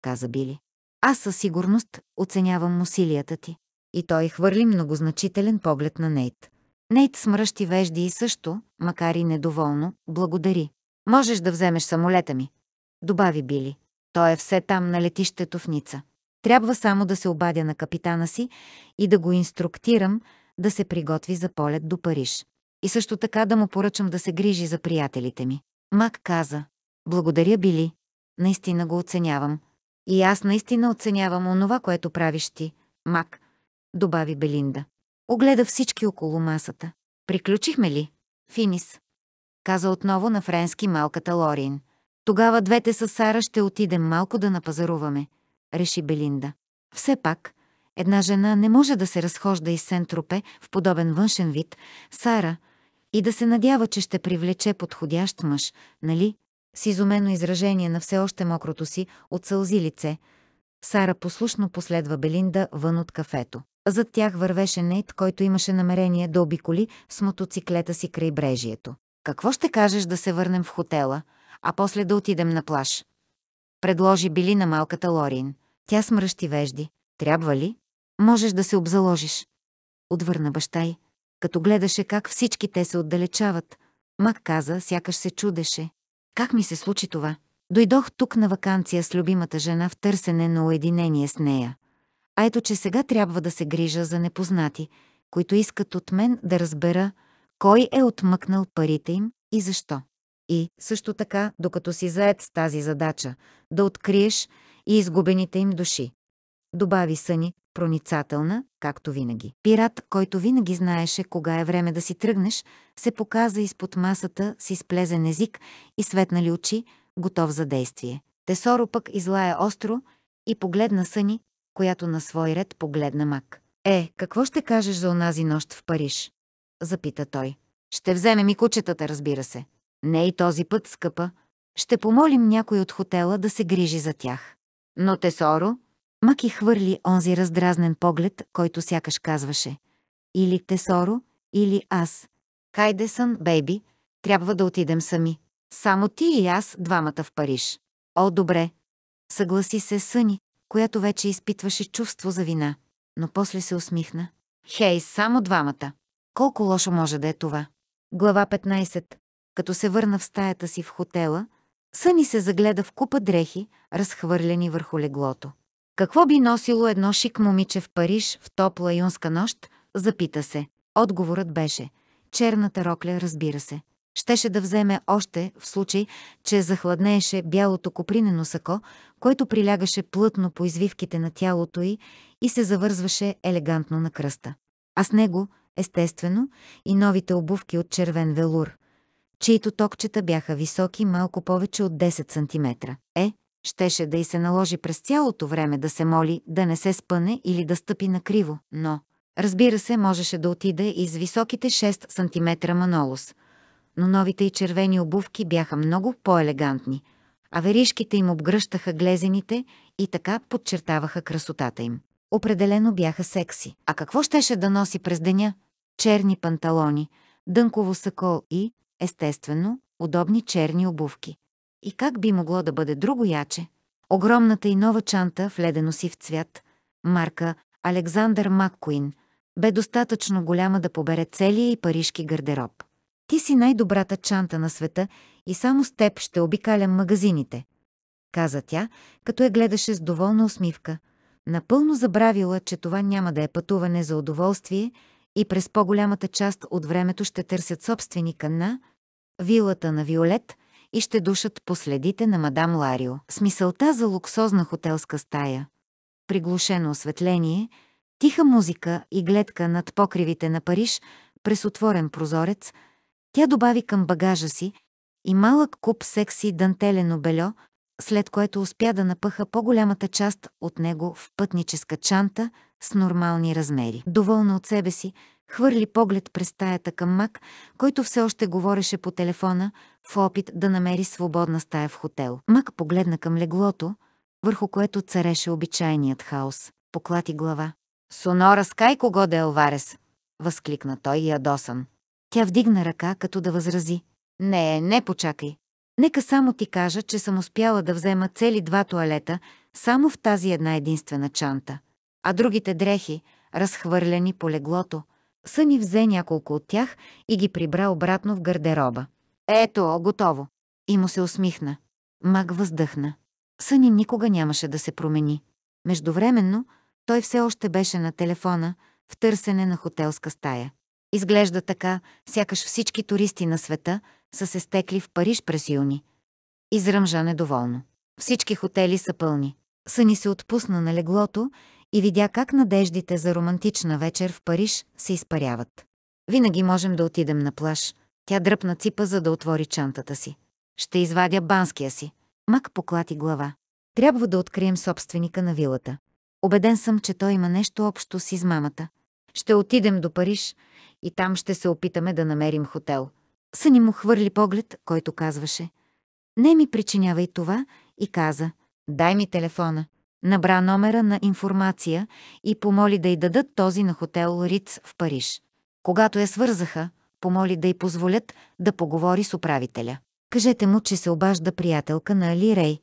каза Били. Аз със сигурност оценявам усилията ти. И той хвърли многозначителен поглед на Нейт. Нейт смръщи вежди и също, макар и недоволно, благодари. Можеш да вземеш самолета ми, добави Били. Той е все там на летището в Ница. Трябва само да се обадя на капитана си и да го инструктирам да се приготви за полет до Париж. И също така да му поръчам да се грижи за приятелите ми. Мак каза. Благодаря, Били. Наистина го оценявам. И аз наистина оценявам онова, което правиш ти, Мак, добави Белинда. Огледа всички около масата. Приключихме ли? Финис. Каза отново на френски малката Лорин. Тогава двете с Сара ще отидем малко да напазаруваме, реши Белинда. Все пак, една жена не може да се разхожда из Сентропе в подобен външен вид. Сара, и да се надява, че ще привлече подходящ мъж, нали? С изумено изражение на все още мокрото си, от сълзи лице, Сара послушно последва Белинда вън от кафето. Зад тях вървеше Нейт, който имаше намерение да обиколи с мотоциклета си край брежието. «Какво ще кажеш да се върнем в хотела, а после да отидем на плаж?» Предложи Били на малката Лорин. Тя смръщи вежди. «Трябва ли? Можеш да се обзаложиш». Отвърна баща й като гледаше как всички те се отдалечават. Мак каза, сякаш се чудеше. Как ми се случи това? Дойдох тук на вакансия с любимата жена в търсене на уединение с нея. А ето, че сега трябва да се грижа за непознати, които искат от мен да разбера кой е отмъкнал парите им и защо. И, също така, докато си заед с тази задача, да откриеш и изгубените им души. Добави Съни, проницателна, както винаги. Пират, който винаги знаеше кога е време да си тръгнеш, се показа изпод масата с изплезен език и светнали очи, готов за действие. Тесоро пък излая остро и погледна Съни, която на свой ред погледна Мак. «Е, какво ще кажеш за онази нощ в Париж?» запита той. «Ще вземем и кучетата, разбира се. Не и този път, скъпа. Ще помолим някой от хотела да се грижи за тях». Но Тесоро, Маки хвърли онзи раздразнен поглед, който сякаш казваше. Или Тесоро, или аз. Хайде сън, бейби, трябва да отидем сами. Само ти и аз двамата в Париж. О, добре. Съгласи се Съни, която вече изпитваше чувство за вина, но после се усмихна. Хей, само двамата. Колко лошо може да е това? Глава 15. Като се върна в стаята си в хотела, Съни се загледа в купа дрехи, разхвърлени върху леглото. Какво би носило едно шик момиче в Париж в топла юнска нощ? Запита се. Отговорът беше. Черната рокля, разбира се. Щеше да вземе още, в случай, че захладнееше бялото копринено сако, което прилягаше плътно по извивките на тялото й и се завързваше елегантно на кръста. А с него, естествено, и новите обувки от червен велур, чието токчета бяха високи малко повече от 10 см. Е, Щеше да й се наложи през цялото време да се моли, да не се спъне или да стъпи на криво, но, разбира се, можеше да отиде и с високите 6 см манолос, но новите и червени обувки бяха много по-елегантни, а веришките им обгръщаха глезените и така подчертаваха красотата им. Определено бяха секси. А какво щеше да носи през деня? Черни панталони, дънково сакол и, естествено, удобни черни обувки. И как би могло да бъде друго яче? Огромната и нова чанта в ледено сив цвят, марка Александър Маккуин, бе достатъчно голяма да побере целия и парижки гардероб. Ти си най-добрата чанта на света и само с теб ще обикалям магазините, каза тя, като я гледаше с доволна усмивка. Напълно забравила, че това няма да е пътуване за удоволствие и през по-голямата част от времето ще търсят собственика на вилата на Виолет – и ще душат последите на мадам Ларио. Смисълта за луксозна хотелска стая, приглушено осветление, тиха музика и гледка над покривите на Париж през отворен прозорец, тя добави към багажа си и малък куп секси дантелено бельо, след което успя да напъха по-голямата част от него в пътническа чанта с нормални размери. Доволна от себе си, хвърли поглед през стаята към Мак, който все още говореше по телефона, в опит да намери свободна стая в хотел. Мък погледна към леглото, върху което цареше обичайният хаос. Поклати глава. «Сонора Скай кого де Оварес?» възкликна той и ядосан. Тя вдигна ръка, като да възрази. «Не, не почакай. Нека само ти кажа, че съм успяла да взема цели два туалета само в тази една единствена чанта. А другите дрехи, разхвърляни по леглото, ни взе няколко от тях и ги прибра обратно в гардероба. Ето, готово. И му се усмихна. Мак въздъхна. Съни никога нямаше да се промени. Междувременно, той все още беше на телефона, в търсене на хотелска стая. Изглежда така, сякаш всички туристи на света са се стекли в Париж през юни. Изръмжа недоволно. Всички хотели са пълни. Съни се отпусна на леглото и видя как надеждите за романтична вечер в Париж се изпаряват. Винаги можем да отидем на плаж, тя дръпна ципа, за да отвори чантата си. Ще извадя банския си. Мак поклати глава. Трябва да открием собственика на вилата. Обеден съм, че той има нещо общо с измамата. Ще отидем до Париж и там ще се опитаме да намерим хотел. Съни му хвърли поглед, който казваше. Не ми причинявай това и каза. Дай ми телефона. Набра номера на информация и помоли да й дадат този на хотел Риц в Париж. Когато я свързаха, помоли да й позволят да поговори с управителя. Кажете му, че се обажда приятелка на Али Рей,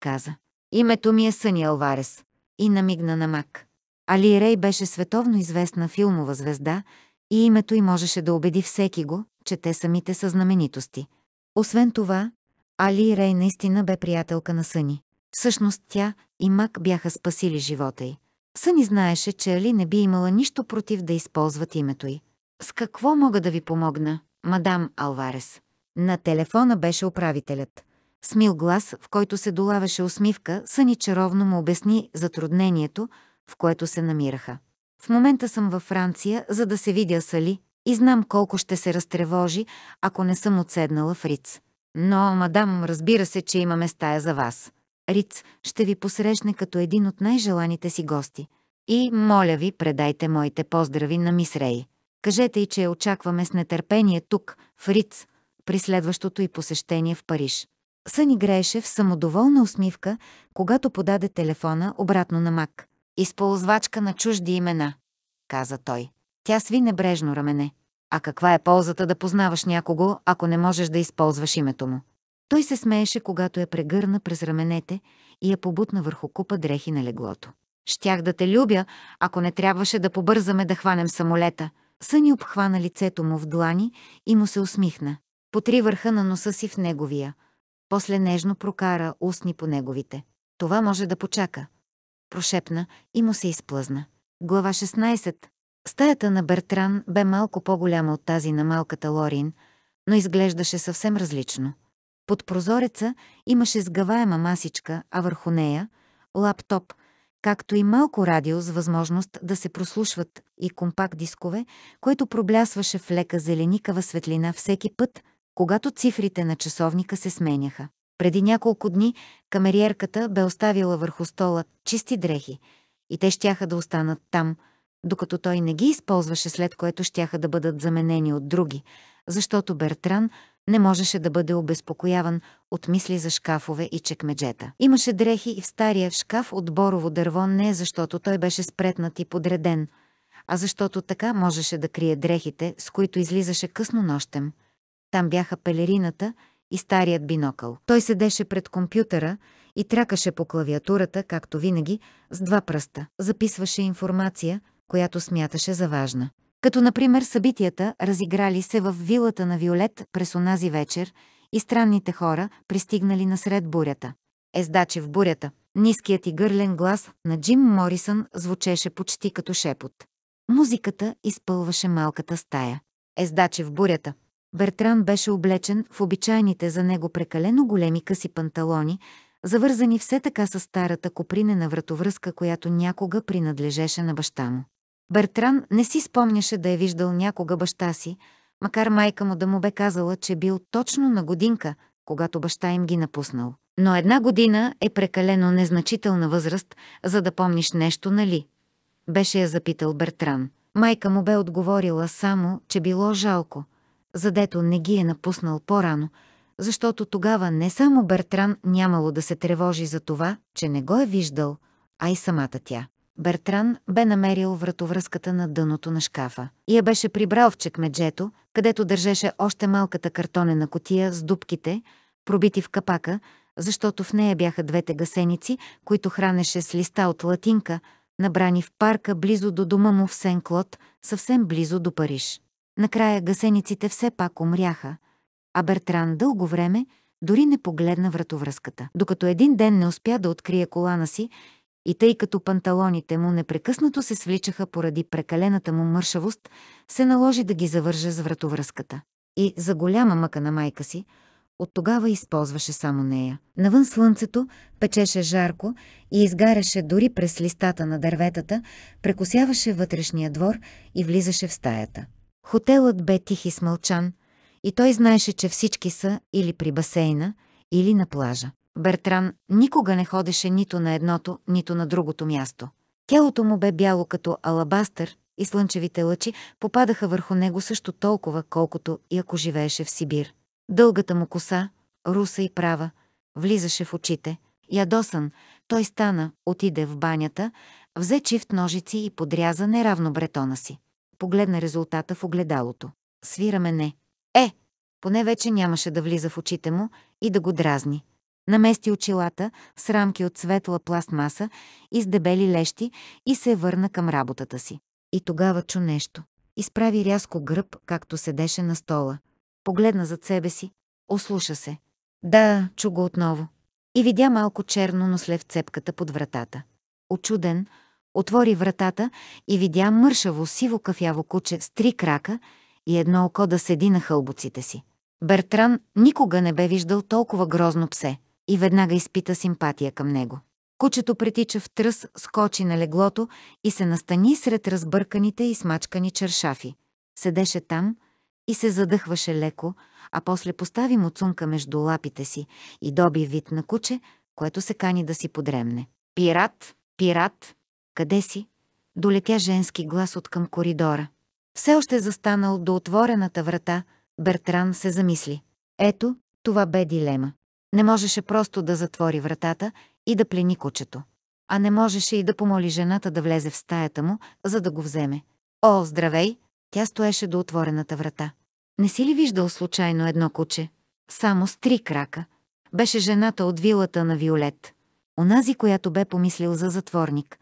каза. Името ми е Съни Алварес. И намигна на Мак. Али Рей беше световно известна филмова звезда и името й можеше да убеди всеки го, че те самите са знаменитости. Освен това, Али Рей наистина бе приятелка на Съни. Всъщност тя и Мак бяха спасили живота й. Съни знаеше, че Али не би имала нищо против да използват името й. С какво мога да ви помогна, мадам Алварес? На телефона беше управителят. Смил глас, в който се долаваше усмивка, Съни чаровно му обясни затруднението, в което се намираха. В момента съм във Франция, за да се видя сали, и знам колко ще се разтревожи, ако не съм отседнала в Риц. Но, мадам, разбира се, че имаме стая за вас. Риц ще ви посрещне като един от най-желаните си гости. И, моля ви, предайте моите поздрави на мис Рей. Кажете й, че я очакваме с нетърпение тук, в Риц, при следващото й посещение в Париж. Съни грееше в самодоволна усмивка, когато подаде телефона обратно на Мак. Използвачка на чужди имена, каза той. Тя сви небрежно рамене. А каква е ползата да познаваш някого, ако не можеш да използваш името му? Той се смееше, когато я прегърна през раменете и я побутна върху купа дрехи на леглото. Щях да те любя, ако не трябваше да побързаме да хванем самолета – Съни обхвана лицето му в длани и му се усмихна. Потри върха на носа си в неговия. После нежно прокара устни по неговите. Това може да почака. Прошепна и му се изплъзна. Глава 16. Стаята на Бертран бе малко по-голяма от тази на малката Лорин, но изглеждаше съвсем различно. Под прозореца имаше сгъваема масичка, а върху нея – лаптоп – както и малко радио с възможност да се прослушват и компакт дискове, което проблясваше в лека зеленикава светлина всеки път, когато цифрите на часовника се сменяха. Преди няколко дни камериерката бе оставила върху стола чисти дрехи и те щяха да останат там, докато той не ги използваше, след което щяха да бъдат заменени от други, защото Бертран не можеше да бъде обезпокояван от мисли за шкафове и чекмеджета. Имаше дрехи и в стария шкаф от борово дърво не защото той беше спретнат и подреден, а защото така можеше да крие дрехите, с които излизаше късно нощем. Там бяха пелерината и старият бинокъл. Той седеше пред компютъра и тракаше по клавиатурата, както винаги, с два пръста. Записваше информация, която смяташе за важна. Като например събитията, разиграли се в вилата на Виолет през онази вечер и странните хора, пристигнали насред бурята. Ездаче в бурята, ниският и гърлен глас на Джим Морисън звучеше почти като шепот. Музиката изпълваше малката стая. Ездаче в бурята. Бертран беше облечен в обичайните за него прекалено големи къси панталони, завързани все така с старата копринена вратовръзка, която някога принадлежеше на баща му. Бертран не си спомняше да е виждал някога баща си, макар майка му да му бе казала, че бил точно на годинка, когато баща им ги напуснал. Но една година е прекалено незначителна възраст, за да помниш нещо, нали? Беше я запитал Бертран. Майка му бе отговорила само, че било жалко, задето не ги е напуснал по-рано, защото тогава не само Бертран нямало да се тревожи за това, че не го е виждал, а и самата тя. Бертран бе намерил вратовръзката на дъното на шкафа и я беше прибрал в чекмеджето, където държеше още малката картонена котия с дубките, пробити в капака, защото в нея бяха двете гасеници, които хранеше с листа от латинка, набрани в парка близо до дома му в Сен-Клод, съвсем близо до Париж. Накрая гасениците все пак умряха, а Бертран дълго време дори не погледна вратовръзката, докато един ден не успя да открие колана си и тъй като панталоните му непрекъснато се свличаха поради прекалената му мършавост, се наложи да ги завържа с вратовръзката. И за голяма мъка на майка си, от тогава използваше само нея. Навън слънцето печеше жарко и изгаряше дори през листата на дърветата, прекусяваше вътрешния двор и влизаше в стаята. Хотелът бе тих и смълчан, и той знаеше, че всички са или при басейна, или на плажа. Бертран никога не ходеше нито на едното, нито на другото място. Тялото му бе бяло като алабастър и слънчевите лъчи попадаха върху него също толкова, колкото и ако живееше в Сибир. Дългата му коса, руса и права, влизаше в очите. Ядосан, той стана, отиде в банята, взе чифт ножици и подряза неравно бретона си. Погледна резултата в огледалото. Свираме не. Е, поне вече нямаше да влиза в очите му и да го дразни. Намести очилата с рамки от светла пластмаса и с дебели лещи и се върна към работата си. И тогава чу нещо. Изправи рязко гръб, както седеше на стола. Погледна зад себе си. Ослуша се. Да, чу го отново. И видя малко черно носле в цепката под вратата. Очуден, отвори вратата и видя мършаво сиво кафяво куче с три крака и едно око да седи на хълбоците си. Бертран никога не бе виждал толкова грозно псе и веднага изпита симпатия към него. Кучето претича в тръс, скочи на леглото и се настани сред разбърканите и смачкани чершафи. Седеше там и се задъхваше леко, а после постави муцунка между лапите си и доби вид на куче, което се кани да си подремне. «Пират! Пират! Къде си?» долетя женски глас от към коридора. Все още е застанал до отворената врата, Бертран се замисли. Ето, това бе дилема. Не можеше просто да затвори вратата и да плени кучето. А не можеше и да помоли жената да влезе в стаята му, за да го вземе. О, здравей! Тя стоеше до отворената врата. Не си ли виждал случайно едно куче? Само с три крака. Беше жената от вилата на Виолет. Онази, която бе помислил за затворник.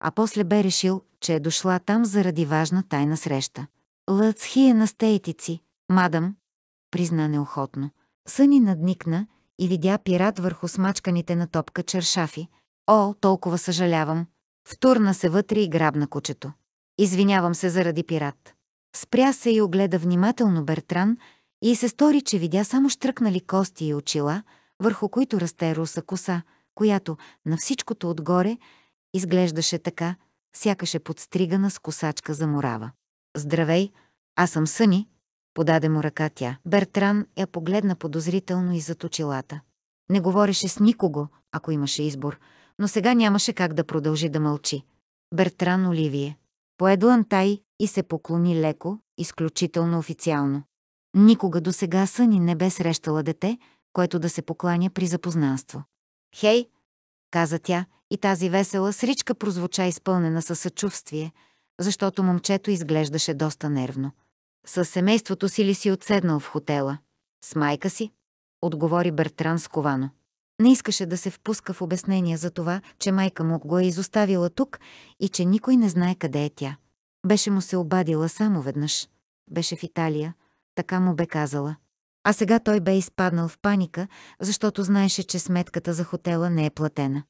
А после бе решил, че е дошла там заради важна тайна среща. Лъцхи е на стейтици, мадам, призна неохотно. Съни надникна и видя пират върху смачканите на топка чершафи. О, толкова съжалявам. Втурна се вътре и грабна кучето. Извинявам се заради пират. Спря се и огледа внимателно Бертран и се стори, че видя само штръкнали кости и очила, върху които расте руса коса, която, на всичкото отгоре, изглеждаше така, сякаше подстригана с косачка за морава. Здравей, аз съм Съни, Подаде му ръка тя. Бертран я погледна подозрително и заточилата. Не говореше с никого, ако имаше избор, но сега нямаше как да продължи да мълчи. Бертран Оливие. Поедлан тай и се поклони леко, изключително официално. Никога до сега Съни не бе срещала дете, което да се покланя при запознанство. «Хей!» каза тя и тази весела сричка прозвуча изпълнена със съчувствие, защото момчето изглеждаше доста нервно. С семейството си ли си отседнал в хотела? С майка си? Отговори Бертран сковано. Не искаше да се впуска в обяснения за това, че майка му го е изоставила тук и че никой не знае къде е тя. Беше му се обадила само веднъж. Беше в Италия, така му бе казала. А сега той бе изпаднал в паника, защото знаеше, че сметката за хотела не е платена.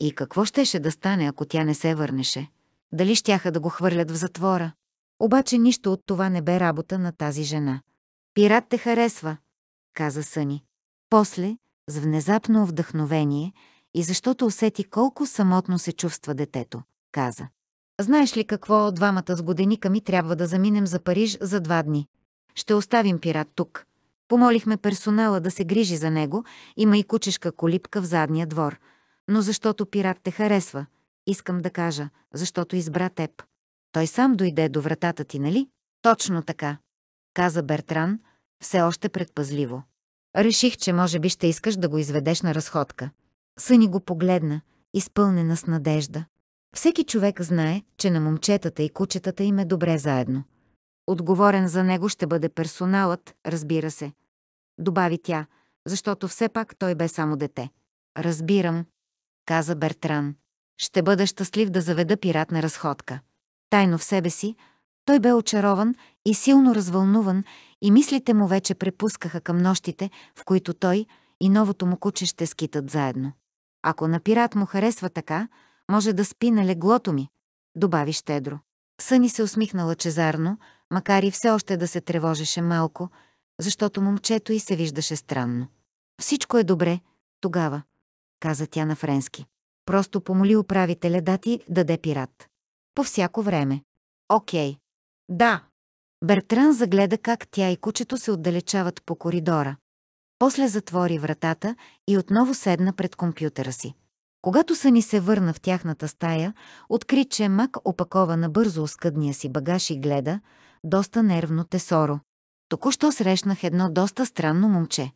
И какво щеше да стане, ако тя не се върнеше? Дали щяха да го хвърлят в затвора? Обаче нищо от това не бе работа на тази жена. Пират те харесва, каза Съни. После, с внезапно вдъхновение и защото усети колко самотно се чувства детето, каза. Знаеш ли какво, двамата с годеника ми трябва да заминем за Париж за два дни. Ще оставим пират тук. Помолихме персонала да се грижи за него, има и кучешка колипка в задния двор. Но защото пират те харесва, искам да кажа, защото избра теб. Той сам дойде до вратата ти, нали? Точно така, каза Бертран, все още предпазливо. Реших, че може би ще искаш да го изведеш на разходка. Съни го погледна, изпълнена с надежда. Всеки човек знае, че на момчетата и кучетата им е добре заедно. Отговорен за него ще бъде персоналът, разбира се. Добави тя, защото все пак той бе само дете. Разбирам, каза Бертран. Ще бъда щастлив да заведа пират на разходка. Тайно в себе си, той бе очарован и силно развълнуван и мислите му вече препускаха към нощите, в които той и новото му куче ще скитат заедно. Ако на пират му харесва така, може да спи на леглото ми, добави щедро. Съни се усмихнала чезарно, макар и все още да се тревожеше малко, защото момчето й се виждаше странно. Всичко е добре, тогава, каза тя на френски. Просто помоли управителя да ти даде пират. По всяко време. Окей. Да. Бертран загледа как тя и кучето се отдалечават по коридора. После затвори вратата и отново седна пред компютъра си. Когато Съни се върна в тяхната стая, откри, че Мак опакова набързо оскъдния си багаж и гледа, доста нервно тесоро. Току-що срещнах едно доста странно момче,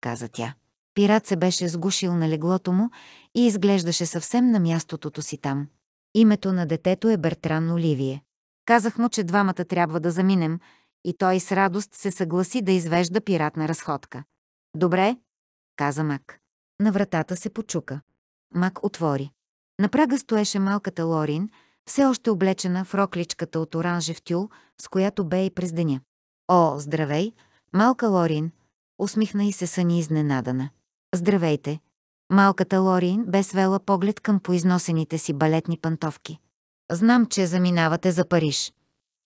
каза тя. Пират се беше сгушил на леглото му и изглеждаше съвсем на мястото си там. Името на детето е Бертран Оливие. Казах му, че двамата трябва да заминем, и той с радост се съгласи да извежда пиратна разходка. Добре, каза Мак. На вратата се почука. Мак отвори. На прага стоеше малката Лорин, все още облечена в рокличката от оранжев тюл, с която бе и през деня. О, здравей, малка Лорин! Усмихна и се съни изненадана. Здравейте, Малката Лорин бе свела поглед към поизносените си балетни пантовки. «Знам, че заминавате за Париж»,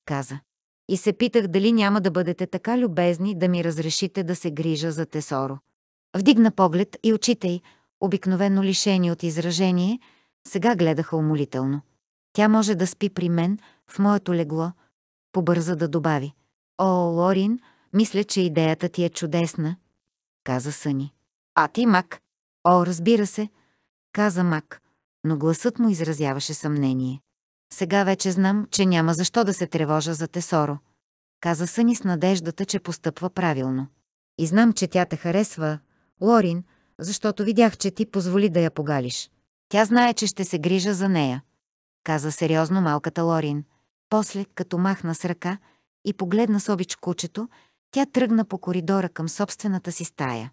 каза. И се питах дали няма да бъдете така любезни да ми разрешите да се грижа за Тесоро. Вдигна поглед и очите й, обикновено лишени от изражение, сега гледаха умолително. Тя може да спи при мен, в моето легло, побърза да добави. О, Лорин, мисля, че идеята ти е чудесна, каза Съни. А ти, Мак, О, разбира се, каза Мак, но гласът му изразяваше съмнение. Сега вече знам, че няма защо да се тревожа за Тесоро. Каза Съни с надеждата, че постъпва правилно. И знам, че тя те харесва, Лорин, защото видях, че ти позволи да я погалиш. Тя знае, че ще се грижа за нея. Каза сериозно малката Лорин. После, като махна с ръка и погледна с обич кучето, тя тръгна по коридора към собствената си стая.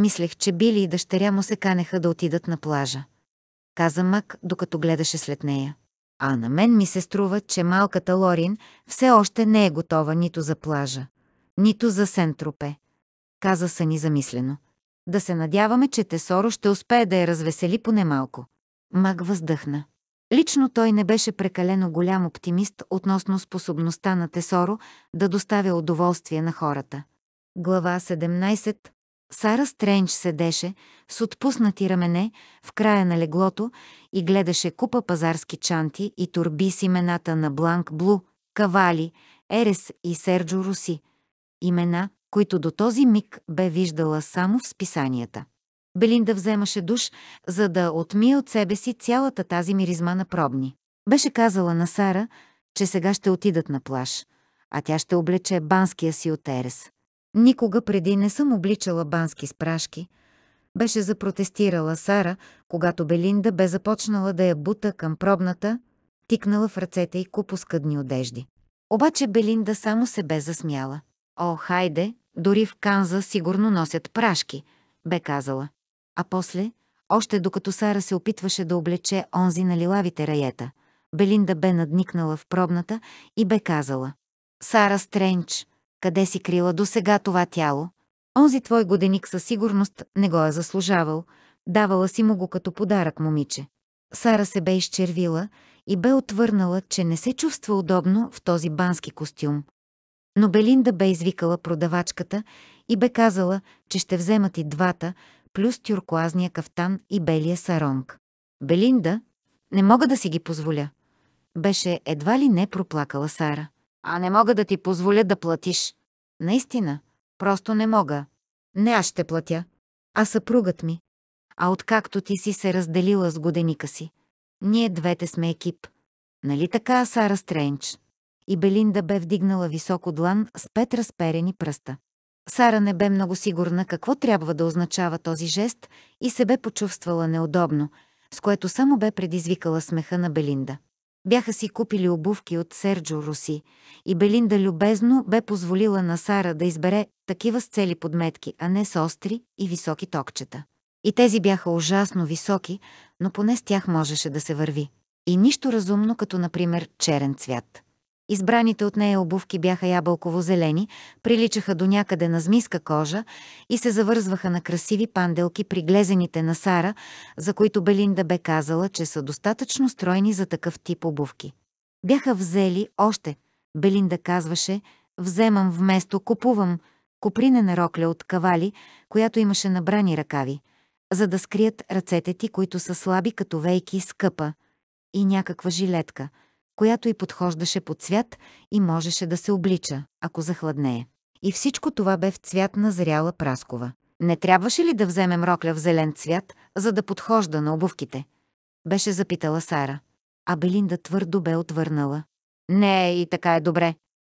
Мислех, че Били и дъщеря му се канеха да отидат на плажа. Каза Мак, докато гледаше след нея. А на мен ми се струва, че малката Лорин все още не е готова нито за плажа, нито за Сентропе. Каза ни замислено. Да се надяваме, че Тесоро ще успее да я развесели поне малко. Мак въздъхна. Лично той не беше прекалено голям оптимист относно способността на Тесоро да доставя удоволствие на хората. Глава 17 Сара Стрендж седеше с отпуснати рамене в края на леглото и гледаше купа пазарски чанти и турби с имената на Бланк Блу, Кавали, Ерес и Серджо Руси. Имена, които до този миг бе виждала само в списанията. Белинда вземаше душ, за да отмие от себе си цялата тази миризма на пробни. Беше казала на Сара, че сега ще отидат на плаж, а тя ще облече банския си от Ерес. Никога преди не съм обличала бански спрашки. Беше запротестирала Сара, когато Белинда бе започнала да я бута към пробната, тикнала в ръцете и купо скъдни одежди. Обаче Белинда само се бе засмяла. О, хайде, дори в Канза сигурно носят прашки, бе казала. А после, още докато Сара се опитваше да облече онзи на лилавите раета, Белинда бе надникнала в пробната и бе казала. Сара Стренч, къде си крила до сега това тяло? Онзи твой годеник със сигурност не го е заслужавал, давала си му го като подарък момиче. Сара се бе изчервила и бе отвърнала, че не се чувства удобно в този бански костюм. Но Белинда бе извикала продавачката и бе казала, че ще вземат и двата, плюс тюркоазния кафтан и белия саронг. Белинда, не мога да си ги позволя. Беше едва ли не проплакала Сара. А не мога да ти позволя да платиш. Наистина, просто не мога. Не аз ще платя, а съпругът ми. А откакто ти си се разделила с годеника си, ние двете сме екип. Нали така, Сара Стренч? И Белинда бе вдигнала високо длан с пет разперени пръста. Сара не бе много сигурна какво трябва да означава този жест и се бе почувствала неудобно, с което само бе предизвикала смеха на Белинда. Бяха си купили обувки от Серджо Руси и Белинда любезно бе позволила на Сара да избере такива с цели подметки, а не с остри и високи токчета. И тези бяха ужасно високи, но поне с тях можеше да се върви. И нищо разумно, като например черен цвят. Избраните от нея обувки бяха ябълково-зелени, приличаха до някъде на змиска кожа и се завързваха на красиви панделки при глезените на Сара, за които Белинда бе казала, че са достатъчно стройни за такъв тип обувки. Бяха взели още, Белинда казваше, вземам вместо купувам, купринена рокля от кавали, която имаше набрани ръкави, за да скрият ръцете ти, които са слаби като вейки скъпа, и някаква жилетка – която й подхождаше по цвят и можеше да се облича, ако захладнее. И всичко това бе в цвят на зряла праскова. Не трябваше ли да вземем рокля в зелен цвят, за да подхожда на обувките? Беше запитала Сара. А Белинда твърдо бе отвърнала. Не, и така е добре.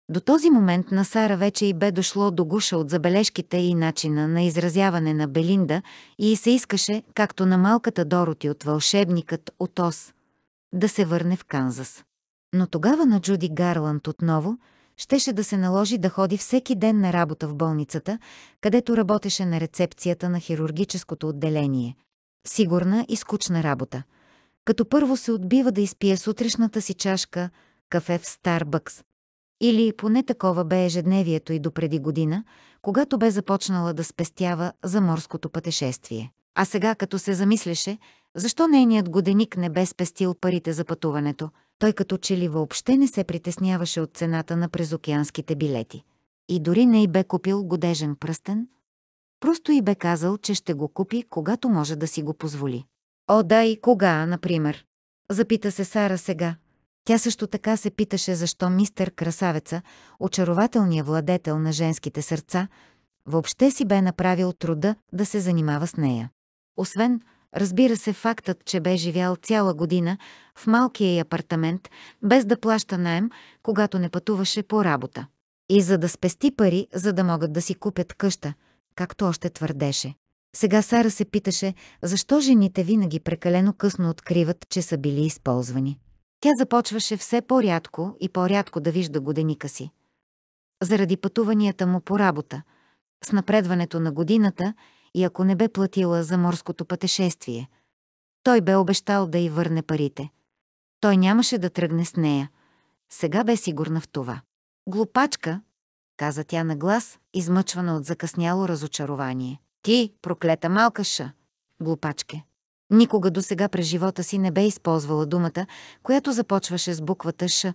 До този момент на Сара вече и бе дошло до гуша от забележките и начина на изразяване на Белинда и се искаше, както на малката Дороти от вълшебникът от Ос, да се върне в Канзас. Но тогава на Джуди Гарланд отново щеше да се наложи да ходи всеки ден на работа в болницата, където работеше на рецепцията на хирургическото отделение. Сигурна и скучна работа. Като първо се отбива да изпие сутрешната си чашка кафе в Старбъкс. Или поне такова бе ежедневието и допреди година, когато бе започнала да спестява за морското пътешествие. А сега, като се замислеше, защо нейният годеник не бе спестил парите за пътуването? Той като че ли въобще не се притесняваше от цената на презокеанските билети. И дори не й бе купил годежен пръстен. Просто й бе казал, че ще го купи, когато може да си го позволи. О, да и кога, например? Запита се Сара сега. Тя също така се питаше защо мистер Красавеца, очарователният владетел на женските сърца, въобще си бе направил труда да се занимава с нея. Освен, Разбира се, фактът, че бе живял цяла година в малкия й апартамент, без да плаща найем, когато не пътуваше по работа. И за да спести пари, за да могат да си купят къща, както още твърдеше. Сега Сара се питаше, защо жените винаги прекалено късно откриват, че са били използвани. Тя започваше все по-рядко и по-рядко да вижда годеника си. Заради пътуванията му по работа, с напредването на годината – и ако не бе платила за морското пътешествие. Той бе обещал да й върне парите. Той нямаше да тръгне с нея. Сега бе сигурна в това. Глупачка, каза тя на глас, измъчвана от закъсняло разочарование. Ти, проклета малкаша, глупачке. Никога до сега през живота си не бе използвала думата, която започваше с буквата Ш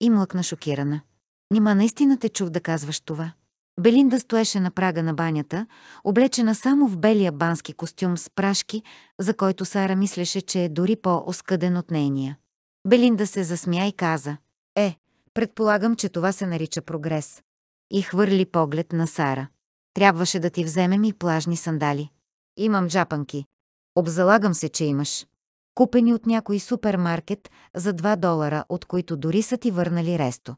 и млъкна шокирана. Нима наистина те чув да казваш това. Белинда стоеше на прага на банята, облечена само в белия бански костюм с прашки, за който Сара мислеше, че е дори по-оскъден от нейния. Белинда се засмя и каза «Е, предполагам, че това се нарича прогрес». И хвърли поглед на Сара. «Трябваше да ти вземем и плажни сандали. Имам джапанки. Обзалагам се, че имаш. Купени от някой супермаркет за 2 долара, от които дори са ти върнали ресто.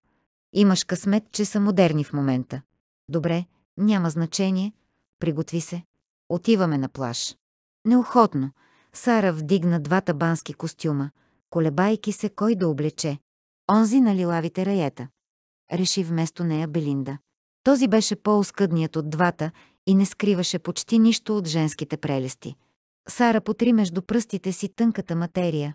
Имаш късмет, че са модерни в момента. Добре, няма значение. Приготви се. Отиваме на плаж. Неохотно. Сара вдигна двата бански костюма, колебайки се кой да облече. Онзи на лилавите раета. Реши вместо нея Белинда. Този беше по-оскъдният от двата и не скриваше почти нищо от женските прелести. Сара потри между пръстите си тънката материя,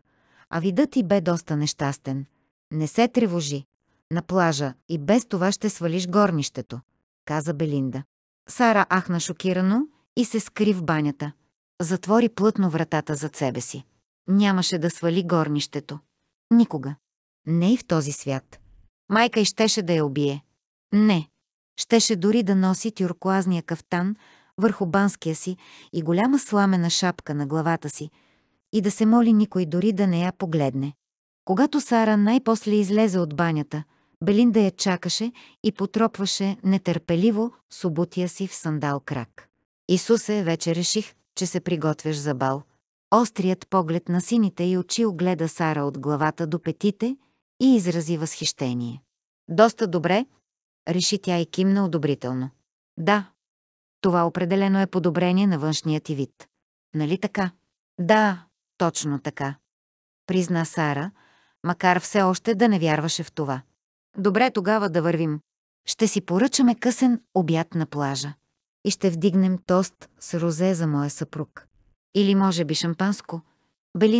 а видът й бе доста нещастен. Не се тревожи. На плажа и без това ще свалиш горнището каза Белинда. Сара ахна шокирано и се скри в банята. Затвори плътно вратата зад себе си. Нямаше да свали горнището. Никога. Не и в този свят. Майка и щеше да я убие. Не. Щеше дори да носи тюркуазния кафтан върху банския си и голяма сламена шапка на главата си и да се моли никой дори да не я погледне. Когато Сара най-после излезе от банята – Белинда я чакаше и потропваше нетърпеливо с обутия си в сандал крак. Исусе, вече реших, че се приготвяш за бал. Острият поглед на сините и очи огледа Сара от главата до петите и изрази възхищение. Доста добре, реши тя и кимна одобрително. Да, това определено е подобрение на външния ти вид. Нали така? Да, точно така. Призна Сара, макар все още да не вярваше в това. Добре тогава да вървим. Ще си поръчаме късен обяд на плажа. И ще вдигнем тост с розе за моя съпруг. Или може би шампанско.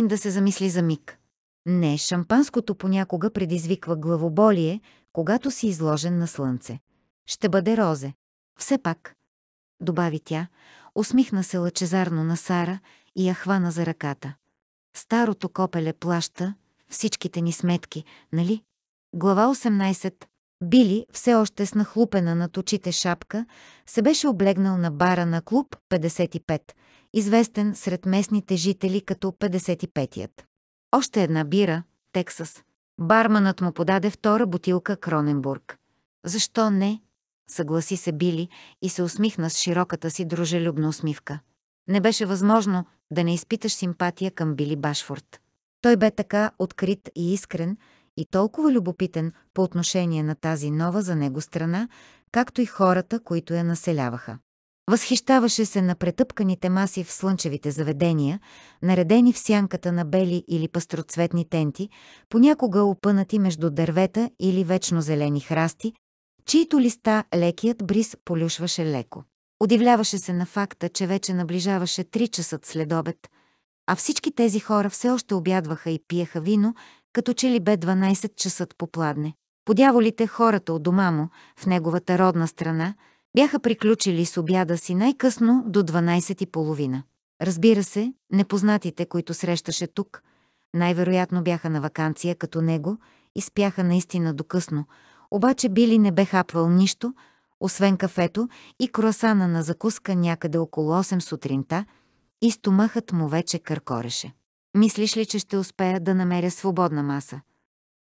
да се замисли за миг. Не, шампанското понякога предизвиква главоболие, когато си изложен на слънце. Ще бъде розе. Все пак, добави тя, усмихна се лъчезарно на Сара и я хвана за ръката. Старото копеле плаща всичките ни сметки, нали? Глава 18. Били, все още с нахлупена над очите шапка, се беше облегнал на бара на клуб 55, известен сред местните жители като 55-ят. Още една бира, Тексас. Барманът му подаде втора бутилка Кроненбург. Защо не? Съгласи се Били и се усмихна с широката си дружелюбна усмивка. Не беше възможно да не изпиташ симпатия към Били Башфорд. Той бе така открит и искрен, и толкова любопитен по отношение на тази нова за него страна, както и хората, които я населяваха. Възхищаваше се на претъпканите маси в слънчевите заведения, наредени в сянката на бели или пастроцветни тенти, понякога опънати между дървета или вечно зелени храсти, чието листа лекият бриз полюшваше леко. Удивляваше се на факта, че вече наближаваше 3 часа след обед, а всички тези хора все още обядваха и пиеха вино, като че ли бе 12 часът попладне. Подяволите хората от дома му, в неговата родна страна, бяха приключили с обяда си най-късно до 12.30. Разбира се, непознатите, които срещаше тук, най-вероятно бяха на вакансия като него и спяха наистина докъсно, обаче Били не бе хапвал нищо, освен кафето и круасана на закуска някъде около 8 сутринта и стомахът му вече къркореше. Мислиш ли, че ще успея да намеря свободна маса?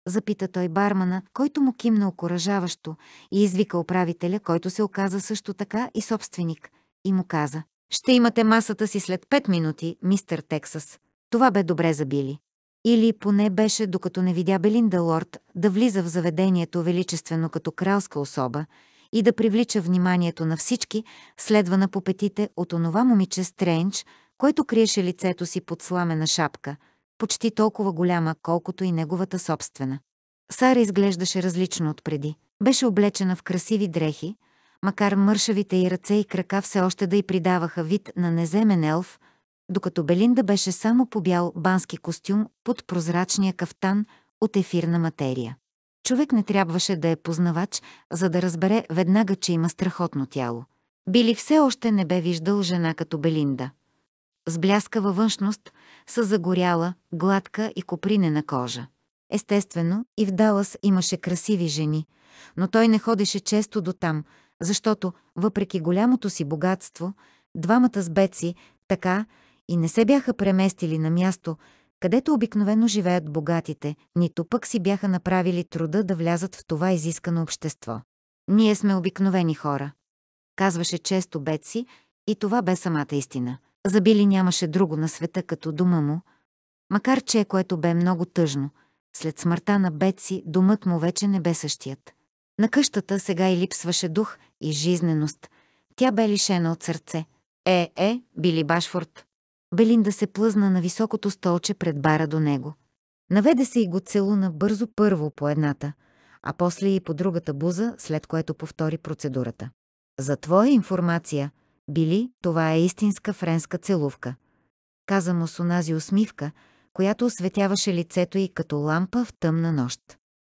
Запита той бармана, който му кимна окоръжаващо и извика управителя, който се оказа също така и собственик, и му каза «Ще имате масата си след 5 минути, мистер Тексас». Това бе добре забили. Или поне беше, докато не видя Белинда Лорд да влиза в заведението величествено като кралска особа и да привлича вниманието на всички, следвана по петите от онова момиче Стрендж, който криеше лицето си под сламена шапка, почти толкова голяма, колкото и неговата собствена. Сара изглеждаше различно от преди. Беше облечена в красиви дрехи, макар мършавите и ръце и крака все още да й придаваха вид на неземен елф, докато Белинда беше само по бял бански костюм под прозрачния кафтан от ефирна материя. Човек не трябваше да е познавач, за да разбере веднага, че има страхотно тяло. Били все още не бе виждал жена като Белинда с бляскава външност, са загоряла, гладка и копринена кожа. Естествено, и в Далас имаше красиви жени, но той не ходеше често до там, защото, въпреки голямото си богатство, двамата с Беци така и не се бяха преместили на място, където обикновено живеят богатите, нито пък си бяха направили труда да влязат в това изискано общество. Ние сме обикновени хора, казваше често Беци, и това бе самата истина. За Били нямаше друго на света като дома му, макар че, е, което бе много тъжно, след смъртта на Беци, думът му вече не бе същият. На къщата сега и липсваше дух и жизненост. Тя бе лишена от сърце. Е, е, Били Башфорд. Белинда се плъзна на високото столче пред бара до него. Наведе се и го целуна бързо първо по едната, а после и по другата буза, след което повтори процедурата. За твоя информация – били, това е истинска френска целувка. Каза му с онази усмивка, която осветяваше лицето й като лампа в тъмна нощ.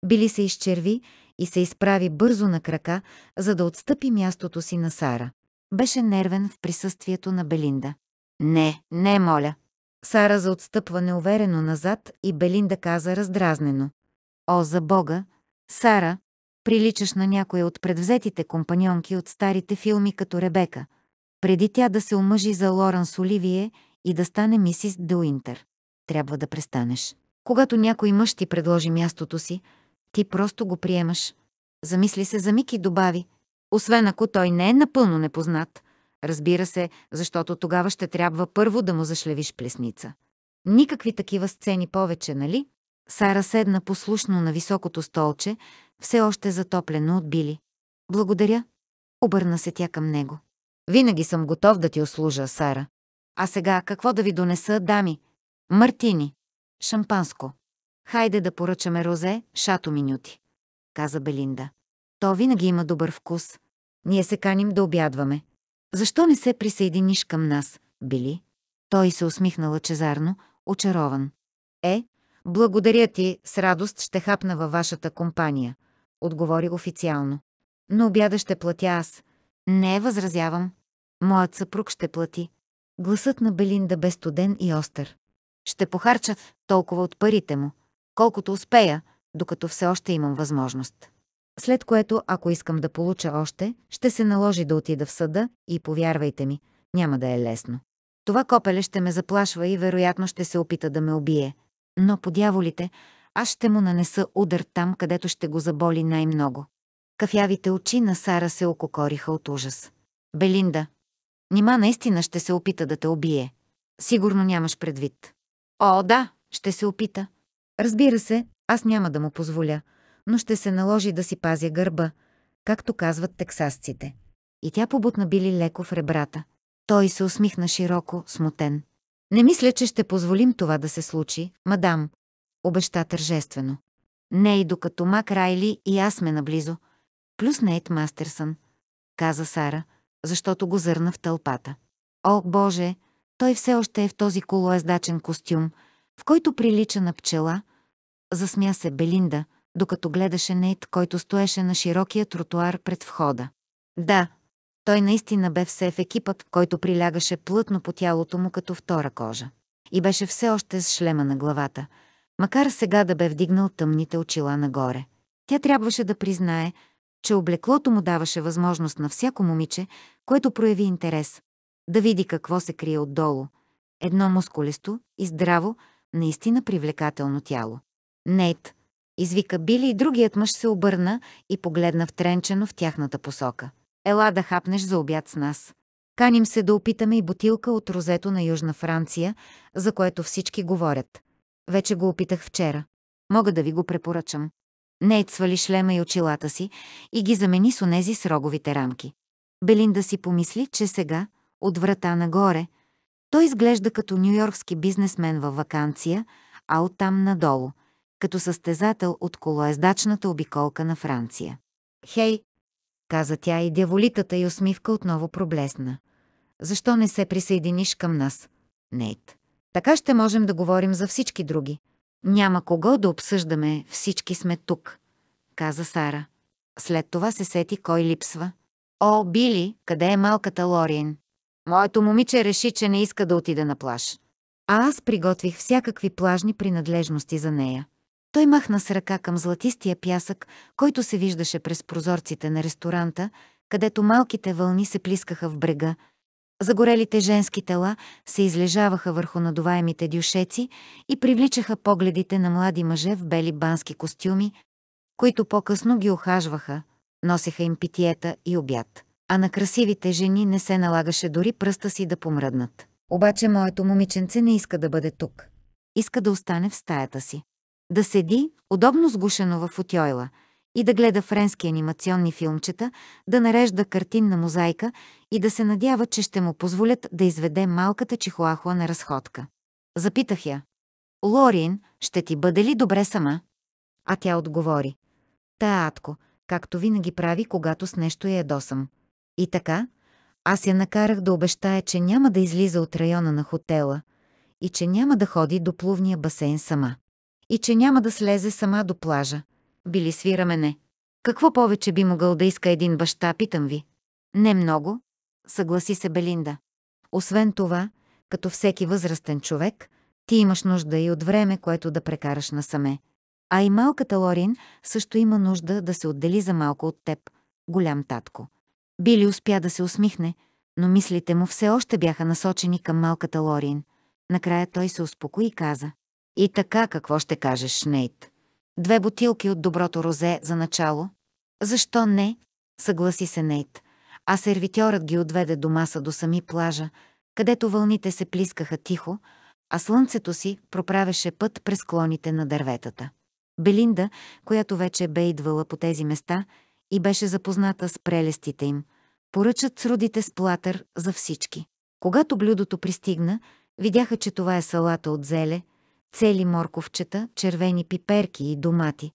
Били се изчерви и се изправи бързо на крака, за да отстъпи мястото си на Сара. Беше нервен в присъствието на Белинда. «Не, не, моля!» Сара за отстъпва неуверено назад и Белинда каза раздразнено. «О, за Бога! Сара, приличаш на някоя от предвзетите компаньонки от старите филми като Ребека – преди тя да се омъжи за Лоренс Оливие и да стане мисис Дуинтер. Трябва да престанеш. Когато някой мъж ти предложи мястото си, ти просто го приемаш. Замисли се за миг и добави. Освен ако той не е напълно непознат. Разбира се, защото тогава ще трябва първо да му зашлевиш плесница. Никакви такива сцени повече, нали? Сара седна послушно на високото столче, все още затоплено от Били. Благодаря. Обърна се тя към него. Винаги съм готов да ти услужа, Сара. А сега какво да ви донеса, дами? Мартини. Шампанско. Хайде да поръчаме розе, шато минюти. Каза Белинда. То винаги има добър вкус. Ние се каним да обядваме. Защо не се присъединиш към нас, Били? Той се усмихна лъчезарно, очарован. Е, благодаря ти, с радост ще хапна във вашата компания, отговори официално. Но обяда ще платя аз. Не, възразявам. Моят съпруг ще плати. Гласът на Белинда бе студен и остър. Ще похарча толкова от парите му, колкото успея, докато все още имам възможност. След което, ако искам да получа още, ще се наложи да отида в съда и, повярвайте ми, няма да е лесно. Това копеле ще ме заплашва и вероятно ще се опита да ме убие. Но по дяволите, аз ще му нанеса удар там, където ще го заболи най-много. Кафявите очи на Сара се ококориха от ужас. Белинда, Нима наистина ще се опита да те убие. Сигурно нямаш предвид. О, да, ще се опита. Разбира се, аз няма да му позволя, но ще се наложи да си пазя гърба, както казват тексасците. И тя побутна Били леко в ребрата. Той се усмихна широко, смутен. Не мисля, че ще позволим това да се случи, мадам, обеща тържествено. Не и докато Мак Райли и аз сме наблизо. Плюс Нейт Мастерсън, каза Сара – защото го зърна в тълпата. О, Боже, той все още е в този колоездачен костюм, в който прилича на пчела. Засмя се Белинда, докато гледаше Нейт, който стоеше на широкия тротуар пред входа. Да, той наистина бе все в екипът, който прилягаше плътно по тялото му като втора кожа. И беше все още с шлема на главата, макар сега да бе вдигнал тъмните очила нагоре. Тя трябваше да признае, че облеклото му даваше възможност на всяко момиче, което прояви интерес, да види какво се крие отдолу. Едно мускулесто и здраво, наистина привлекателно тяло. Нейт, извика Били и другият мъж се обърна и погледна втренчено в тяхната посока. Ела да хапнеш за обяд с нас. Каним се да опитаме и бутилка от розето на Южна Франция, за което всички говорят. Вече го опитах вчера. Мога да ви го препоръчам. Нейт свали е шлема и очилата си и ги замени с онези с роговите рамки. Белинда си помисли, че сега, от врата нагоре, той изглежда като нью-йоркски бизнесмен във вакансия, а оттам надолу, като състезател от колоездачната обиколка на Франция. «Хей!» каза тя и дяволитата и усмивка отново проблесна. «Защо не се присъединиш към нас, Нейт? Така ще можем да говорим за всички други, няма кого да обсъждаме, всички сме тук, каза Сара. След това се сети кой липсва. О, Били, къде е малката Лориен? Моето момиче реши, че не иска да отида на плаж. А аз приготвих всякакви плажни принадлежности за нея. Той махна с ръка към златистия пясък, който се виждаше през прозорците на ресторанта, където малките вълни се плискаха в брега, Загорелите женски тела се излежаваха върху надуваемите дюшеци и привличаха погледите на млади мъже в бели бански костюми, които по-късно ги охажваха, носеха им питиета и обяд. А на красивите жени не се налагаше дори пръста си да помръднат. Обаче моето момиченце не иска да бъде тук. Иска да остане в стаята си. Да седи, удобно сгушено в отьойла – и да гледа френски анимационни филмчета, да нарежда картинна мозайка и да се надява, че ще му позволят да изведе малката чихуахуа на разходка. Запитах я. Лорин, ще ти бъде ли добре сама? А тя отговори. Та, Атко, както винаги прави, когато с нещо я досам. И така, аз я накарах да обещая, че няма да излиза от района на хотела и че няма да ходи до плувния басейн сама. И че няма да слезе сама до плажа били свирамене. Какво повече би могъл да иска един баща, питам ви? Не много, съгласи се Белинда. Освен това, като всеки възрастен човек, ти имаш нужда и от време, което да прекараш насаме. А и малката Лорин също има нужда да се отдели за малко от теб, голям татко. Били успя да се усмихне, но мислите му все още бяха насочени към малката Лорин. Накрая той се успокои и каза. И така какво ще кажеш, Нейт? Две бутилки от доброто розе за начало. Защо не? Съгласи се Нейт. А сервитьорът ги отведе до маса до сами плажа, където вълните се плискаха тихо, а слънцето си проправеше път през клоните на дърветата. Белинда, която вече бе идвала по тези места и беше запозната с прелестите им, с родите с платър за всички. Когато блюдото пристигна, видяха, че това е салата от зеле – цели морковчета, червени пиперки и домати.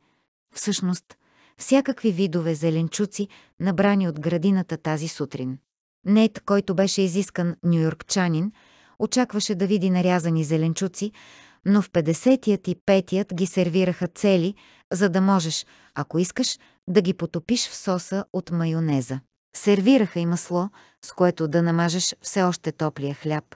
Всъщност, всякакви видове зеленчуци, набрани от градината тази сутрин. Нейт, който беше изискан нюйоркчанин, очакваше да види нарязани зеленчуци, но в 50-тият и 5-тият ги сервираха цели, за да можеш, ако искаш, да ги потопиш в соса от майонеза. Сервираха и масло, с което да намажеш все още топлия хляб.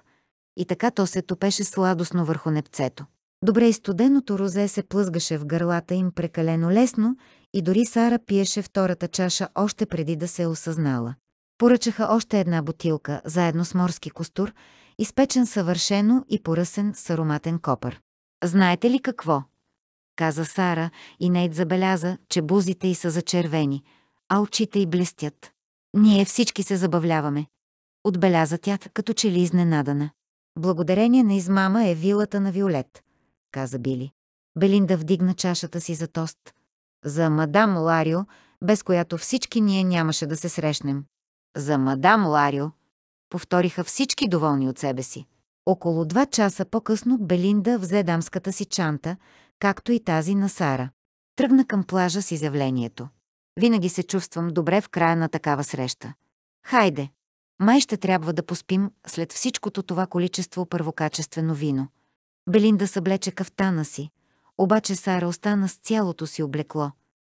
И така то се топеше сладостно върху непцето. Добре и студеното розе се плъзгаше в гърлата им прекалено лесно и дори Сара пиеше втората чаша още преди да се осъзнала. Поръчаха още една бутилка, заедно с морски костур, изпечен съвършено и поръсен с ароматен копър. «Знаете ли какво?» каза Сара и Нейт забеляза, че бузите й са зачервени, а очите й блестят. «Ние всички се забавляваме», отбеляза тя, като че ли изненадана. Благодарение на измама е вилата на Виолет каза Били. Белинда вдигна чашата си за тост. За мадам Ларио, без която всички ние нямаше да се срещнем. За мадам Ларио, повториха всички доволни от себе си. Около два часа по-късно Белинда взе дамската си чанта, както и тази на Сара. Тръгна към плажа с изявлението. Винаги се чувствам добре в края на такава среща. Хайде! Май ще трябва да поспим след всичкото това количество първокачествено вино. Белинда съблече кафтана си, обаче Сара остана с цялото си облекло.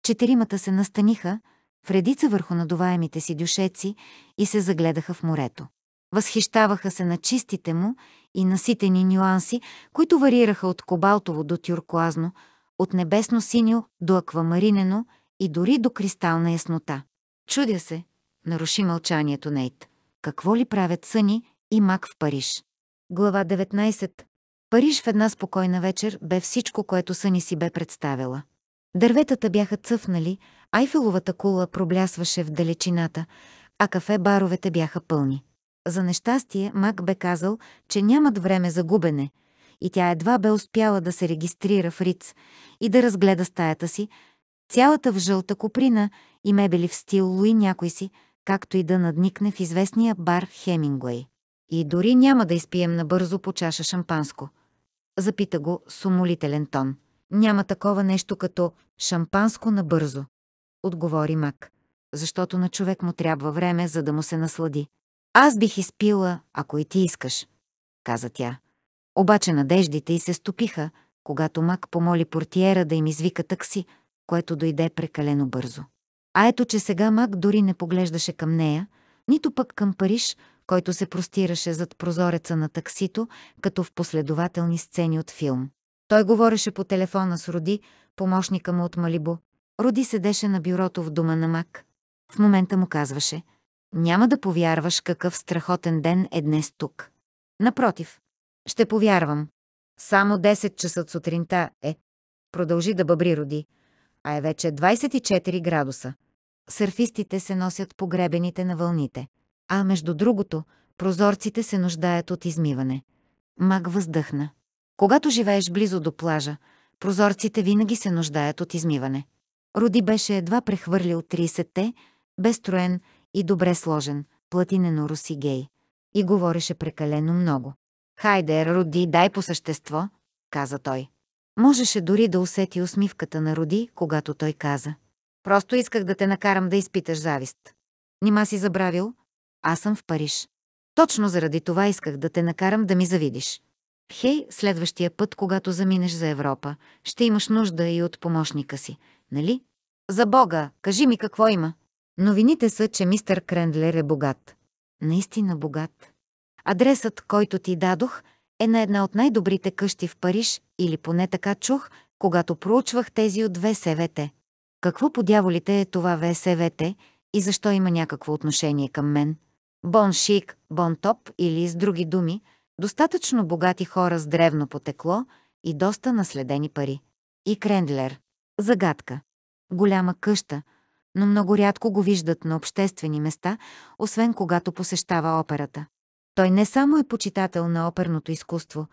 Четиримата се настаниха в редица върху надуваемите си дюшеци и се загледаха в морето. Възхищаваха се на чистите му и наситени нюанси, които варираха от кобалтово до тюркоазно, от небесно-синьо до аквамаринено и дори до кристална яснота. Чудя се, наруши мълчанието Нейт. Какво ли правят съни и мак в Париж? Глава 19. Париж в една спокойна вечер бе всичко, което Съни си бе представила. Дърветата бяха цъфнали, Айфеловата кула проблясваше в далечината, а кафе-баровете бяха пълни. За нещастие Мак бе казал, че нямат време за губене и тя едва бе успяла да се регистрира в Риц и да разгледа стаята си, цялата в жълта куприна и мебели в стил Луи някой си, както и да надникне в известния бар Хемингуей. И дори няма да изпием набързо по чаша шампанско – запита го с умолителен тон. Няма такова нещо като шампанско набързо, отговори Мак, защото на човек му трябва време, за да му се наслади. Аз бих изпила, ако и ти искаш, каза тя. Обаче надеждите й се стопиха, когато Мак помоли портиера да им извика такси, което дойде прекалено бързо. А ето, че сега Мак дори не поглеждаше към нея, нито пък към Париж, който се простираше зад прозореца на таксито, като в последователни сцени от филм. Той говореше по телефона с Роди, помощника му от Малибо. Роди седеше на бюрото в дома на Мак. В момента му казваше, няма да повярваш какъв страхотен ден е днес тук. Напротив, ще повярвам. Само 10 часа от сутринта е. Продължи да бъбри Роди, а е вече 24 градуса. Сърфистите се носят погребените на вълните. А между другото, прозорците се нуждаят от измиване. Мак въздъхна. Когато живееш близо до плажа, прозорците винаги се нуждаят от измиване. Роди беше едва прехвърлил 30-те, безстроен и добре сложен, платинено руси гей. И говореше прекалено много. «Хайде, Роди, дай по същество», каза той. Можеше дори да усети усмивката на Роди, когато той каза. Просто исках да те накарам да изпиташ завист. Нима си забравил, аз съм в Париж. Точно заради това исках да те накарам да ми завидиш. Хей, следващия път, когато заминеш за Европа, ще имаш нужда и от помощника си, нали? За Бога, кажи ми какво има. Новините са, че мистер Крендлер е богат. Наистина богат. Адресът, който ти дадох, е на една от най-добрите къщи в Париж, или поне така чух, когато проучвах тези от ВСВТ. Какво подяволите е това ВСВТ и защо има някакво отношение към мен? Бон шик, бон топ или с други думи, достатъчно богати хора с древно потекло и доста наследени пари. И Крендлер. Загадка. Голяма къща, но много рядко го виждат на обществени места, освен когато посещава операта. Той не само е почитател на оперното изкуство,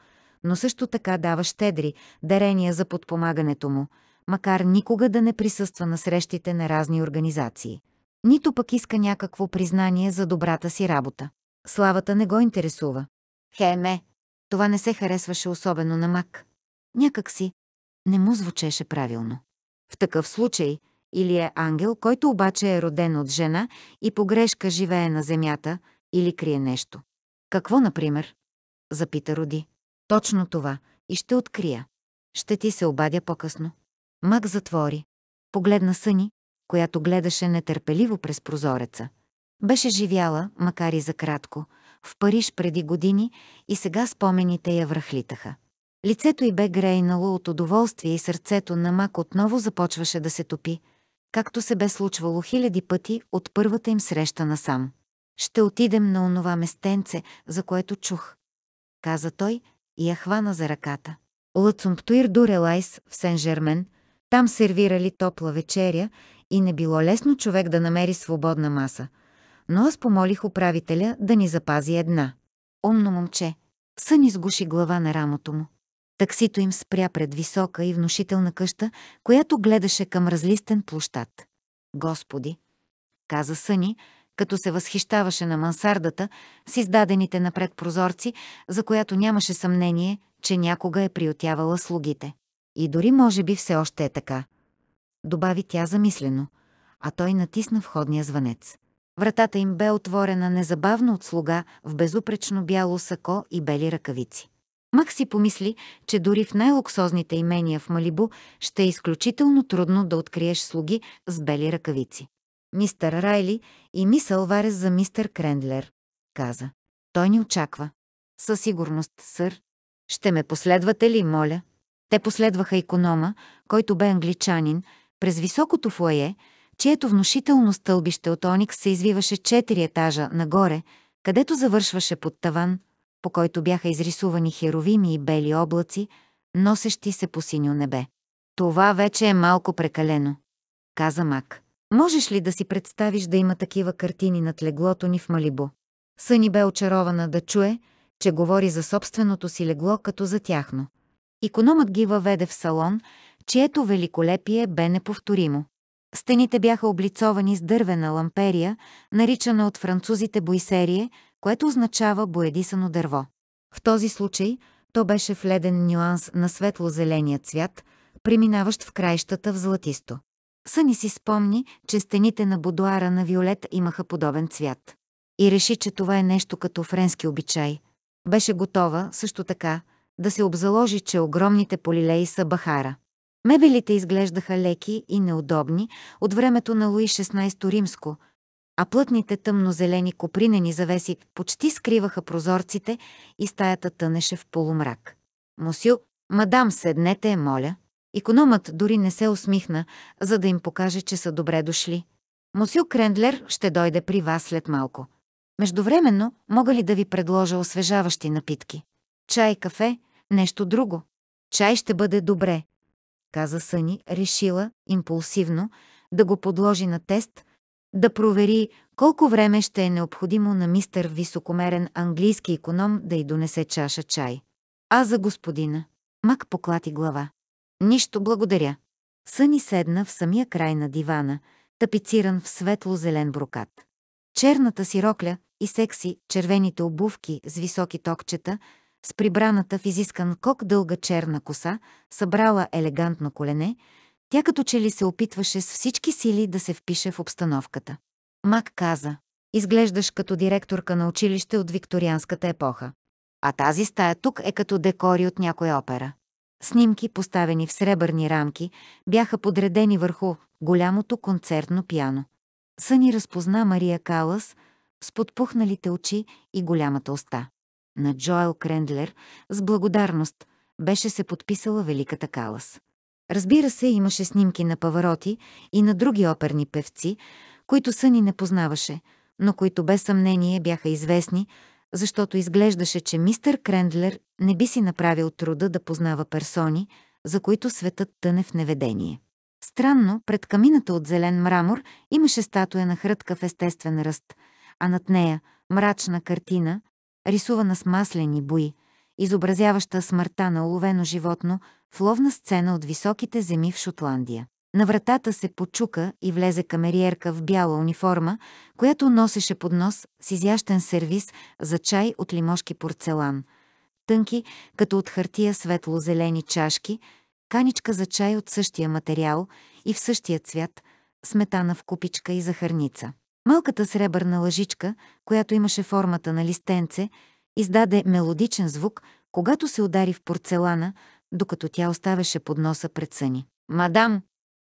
но също така дава щедри дарения за подпомагането му, макар никога да не присъства на срещите на разни организации нито пък иска някакво признание за добрата си работа. Славата не го интересува. Хеме, това не се харесваше особено на Мак. Някак си не му звучеше правилно. В такъв случай или е ангел, който обаче е роден от жена и погрешка живее на земята, или крие нещо. Какво, например? Запита Роди. Точно това. И ще открия. Ще ти се обадя по-късно. Мак затвори. Погледна съни, която гледаше нетърпеливо през прозореца. Беше живяла, макар и за кратко, в Париж преди години и сега спомените я връхлитаха. Лицето й бе грейнало от удоволствие и сърцето на Мак отново започваше да се топи, както се бе случвало хиляди пъти от първата им среща насам. «Ще отидем на онова местенце, за което чух», каза той и я хвана за ръката. Лъцумптуир Дурелайс в Сен-Жермен, там сервирали топла вечеря и не било лесно човек да намери свободна маса, но аз помолих управителя да ни запази една. Умно момче. Сън изгуши глава на рамото му. Таксито им спря пред висока и внушителна къща, която гледаше към разлистен площад. Господи, каза Съни, като се възхищаваше на мансардата с издадените напред прозорци, за която нямаше съмнение, че някога е приотявала слугите. И дори може би все още е така добави тя замислено, а той натисна входния звънец. Вратата им бе отворена незабавно от слуга в безупречно бяло сако и бели ръкавици. Мак си помисли, че дори в най-луксозните имения в Малибу ще е изключително трудно да откриеш слуги с бели ръкавици. Мистър Райли и мис Алварес за мистър Крендлер, каза. Той ни очаква. Със сигурност, сър. Ще ме последвате ли, моля? Те последваха економа, който бе англичанин, през високото фуае, чието внушително стълбище от оникс се извиваше четири етажа нагоре, където завършваше под таван, по който бяха изрисувани херовими и бели облаци, носещи се по синьо небе. Това вече е малко прекалено, каза Мак. Можеш ли да си представиш да има такива картини над леглото ни в Малибо? Съни бе очарована да чуе, че говори за собственото си легло като за тяхно. Икономът ги въведе в салон чието великолепие бе неповторимо. Стените бяха облицовани с дървена ламперия, наричана от французите бойсерие, което означава боедисано дърво. В този случай то беше в леден нюанс на светло-зеления цвят, преминаващ в краищата в златисто. Съни си спомни, че стените на будуара на Виолет имаха подобен цвят. И реши, че това е нещо като френски обичай. Беше готова, също така, да се обзаложи, че огромните полилеи са бахара. Мебелите изглеждаха леки и неудобни от времето на Луи XVI Римско, а плътните тъмнозелени копринени завеси почти скриваха прозорците и стаята тънеше в полумрак. Мосю, мадам, седнете, моля. Икономът дори не се усмихна, за да им покаже, че са добре дошли. Мосю Крендлер ще дойде при вас след малко. Междувременно, мога ли да ви предложа освежаващи напитки? Чай, кафе, нещо друго. Чай ще бъде добре, каза Съни, решила, импулсивно, да го подложи на тест, да провери колко време ще е необходимо на мистър високомерен английски економ да й донесе чаша чай. А за господина? Мак поклати глава. Нищо благодаря. Съни седна в самия край на дивана, тапициран в светло-зелен брокат. Черната си рокля и секси червените обувки с високи токчета – с прибраната в изискан кок дълга черна коса, събрала елегантно колене, тя като че ли се опитваше с всички сили да се впише в обстановката. Мак каза, изглеждаш като директорка на училище от викторианската епоха. А тази стая тук е като декори от някоя опера. Снимки, поставени в сребърни рамки, бяха подредени върху голямото концертно пиано. Съни разпозна Мария Калас с подпухналите очи и голямата уста на Джоел Крендлер с благодарност беше се подписала Великата Калас. Разбира се, имаше снимки на Павароти и на други оперни певци, които Съни не познаваше, но които без съмнение бяха известни, защото изглеждаше, че мистер Крендлер не би си направил труда да познава персони, за които светът тъне в неведение. Странно, пред камината от зелен мрамор имаше статуя на хрътка в естествен ръст, а над нея мрачна картина, рисувана с маслени бои, изобразяваща смъртта на уловено животно в ловна сцена от високите земи в Шотландия. На вратата се почука и влезе камериерка в бяла униформа, която носеше поднос с изящен сервиз за чай от лимошки порцелан. Тънки, като от хартия светло-зелени чашки, каничка за чай от същия материал и в същия цвят, сметана в купичка и захарница. Малката сребърна лъжичка, която имаше формата на листенце, издаде мелодичен звук, когато се удари в порцелана, докато тя оставяше носа пред Съни. «Мадам!»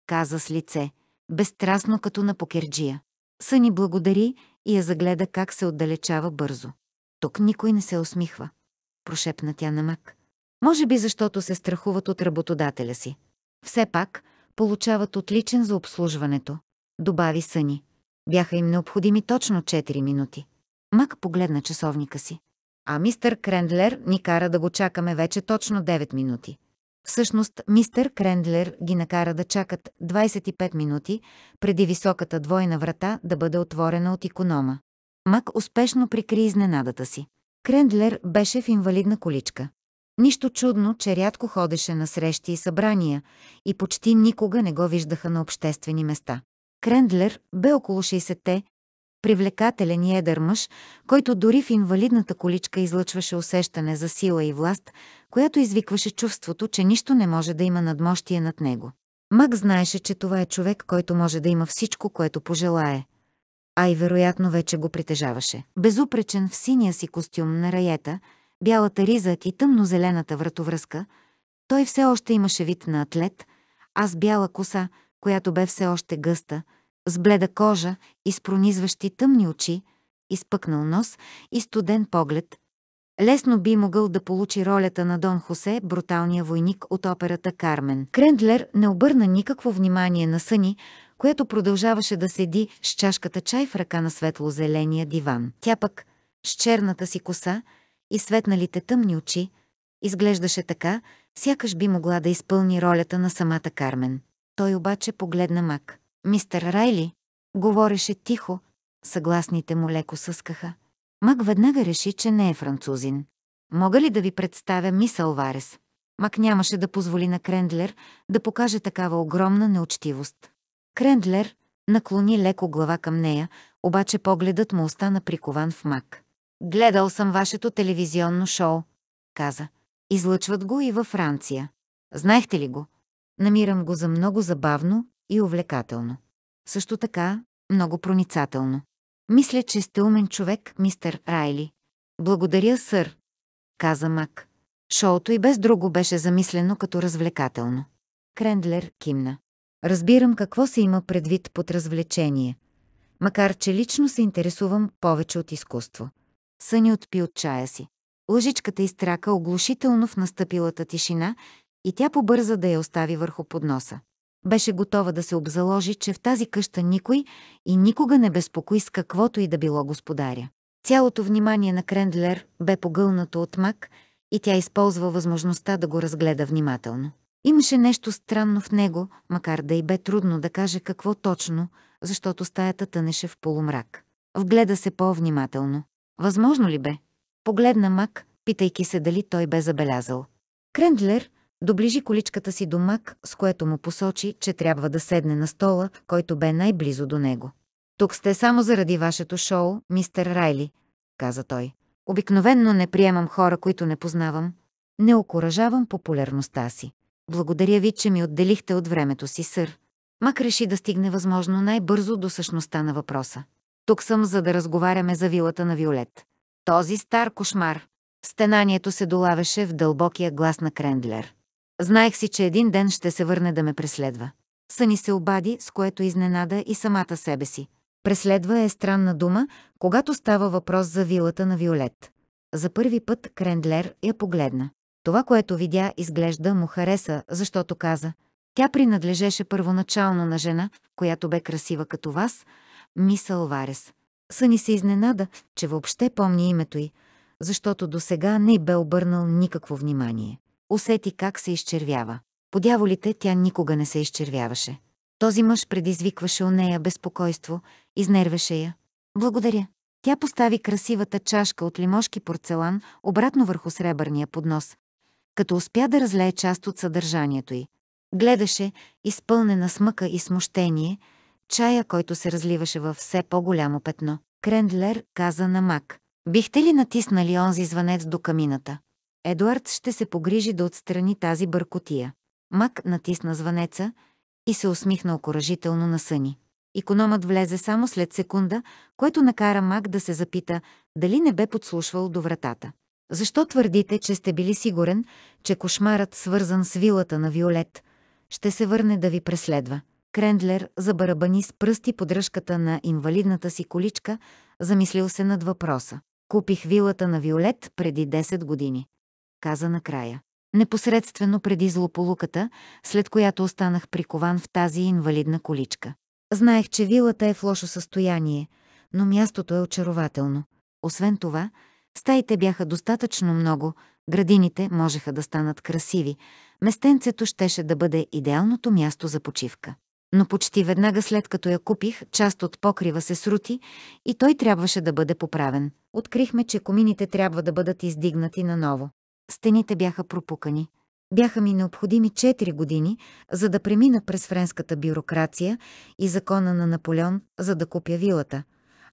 каза с лице, безстрастно като на покерджия. Съни благодари и я загледа как се отдалечава бързо. «Тук никой не се усмихва», прошепна тя на мак. Може би защото се страхуват от работодателя си. Все пак получават отличен за обслужването, добави Съни. Бяха им необходими точно 4 минути. Мак погледна часовника си. А мистър Крендлер ни кара да го чакаме вече точно 9 минути. Всъщност, мистър Крендлер ги накара да чакат 25 минути преди високата двойна врата да бъде отворена от иконома. Мак успешно прикри изненадата си. Крендлер беше в инвалидна количка. Нищо чудно, че рядко ходеше на срещи и събрания и почти никога не го виждаха на обществени места. Крендлер бе около 60-те, привлекателен и едър мъж, който дори в инвалидната количка излъчваше усещане за сила и власт, която извикваше чувството, че нищо не може да има надмощие над него. Мак знаеше, че това е човек, който може да има всичко, което пожелае. А и вероятно вече го притежаваше. Безупречен в синия си костюм на раета, бялата риза и тъмнозелената вратовръзка, той все още имаше вид на атлет, а с бяла коса – която бе все още гъста, с бледа кожа и с пронизващи тъмни очи, изпъкнал нос и студен поглед, лесно би могъл да получи ролята на Дон Хосе, бруталния войник от операта Кармен. Крендлер не обърна никакво внимание на Съни, което продължаваше да седи с чашката чай в ръка на светло-зеления диван. Тя пък, с черната си коса и светналите тъмни очи, изглеждаше така, сякаш би могла да изпълни ролята на самата Кармен. Той обаче погледна Мак. Мистер Райли говореше тихо, съгласните му леко съскаха. Мак веднага реши, че не е французин. Мога ли да ви представя мисъл Варес? Мак нямаше да позволи на Крендлер да покаже такава огромна неучтивост. Крендлер наклони леко глава към нея, обаче погледът му остана прикован в Мак. Гледал съм вашето телевизионно шоу, каза. Излъчват го и във Франция. Знаехте ли го? Намирам го за много забавно и увлекателно. Също така, много проницателно. Мисля, че сте умен човек, мистер Райли. Благодаря, сър, каза Мак. Шоуто и без друго беше замислено като развлекателно. Крендлер кимна. Разбирам какво се има предвид под развлечение, макар че лично се интересувам повече от изкуство. Съни е отпи от чая си. Лъжичката изтрака оглушително в настъпилата тишина и тя побърза да я остави върху подноса. Беше готова да се обзаложи, че в тази къща никой и никога не безпокои с каквото и да било господаря. Цялото внимание на Крендлер бе погълнато от мак и тя използва възможността да го разгледа внимателно. Имаше нещо странно в него, макар да и бе трудно да каже какво точно, защото стаята тънеше в полумрак. Вгледа се по-внимателно. Възможно ли бе? Погледна мак, питайки се дали той бе забелязал. Крендлер – доближи количката си до мак, с което му посочи, че трябва да седне на стола, който бе най-близо до него. «Тук сте само заради вашето шоу, мистер Райли», каза той. «Обикновенно не приемам хора, които не познавам. Не окоръжавам популярността си. Благодаря ви, че ми отделихте от времето си, сър». Мак реши да стигне възможно най-бързо до същността на въпроса. «Тук съм, за да разговаряме за вилата на Виолет. Този стар кошмар». Стенанието се долавеше в дълбокия глас на Крендлер. Знаех си, че един ден ще се върне да ме преследва. Съни се обади, с което изненада и самата себе си. Преследва е странна дума, когато става въпрос за вилата на Виолет. За първи път Крендлер я погледна. Това, което видя, изглежда му хареса, защото каза. Тя принадлежеше първоначално на жена, която бе красива като вас, Мисъл Варес. Съни се изненада, че въобще помни името й, защото до сега не й бе обърнал никакво внимание усети как се изчервява. По дяволите тя никога не се изчервяваше. Този мъж предизвикваше у нея безпокойство, изнервеше я. Благодаря. Тя постави красивата чашка от лимошки порцелан обратно върху сребърния поднос, като успя да разлее част от съдържанието й. Гледаше, изпълнена с мъка и смущение, чая, който се разливаше във все по-голямо петно. Крендлер каза на Мак. Бихте ли натиснали онзи звънец до камината? Едуард ще се погрижи да отстрани тази бъркотия. Мак натисна звънеца и се усмихна окоръжително на съни. Икономът влезе само след секунда, което накара Мак да се запита дали не бе подслушвал до вратата. Защо твърдите, че сте били сигурен, че кошмарът, свързан с вилата на Виолет, ще се върне да ви преследва? Крендлер забарабани с пръсти подръжката на инвалидната си количка, замислил се над въпроса. Купих вилата на Виолет преди 10 години каза накрая. Непосредствено преди злополуката, след която останах прикован в тази инвалидна количка. Знаех, че вилата е в лошо състояние, но мястото е очарователно. Освен това, стаите бяха достатъчно много, градините можеха да станат красиви, местенцето щеше да бъде идеалното място за почивка. Но почти веднага след като я купих, част от покрива се срути и той трябваше да бъде поправен. Открихме, че комините трябва да бъдат издигнати наново. Стените бяха пропукани. Бяха ми необходими 4 години, за да премина през френската бюрокрация и закона на Наполеон, за да купя вилата.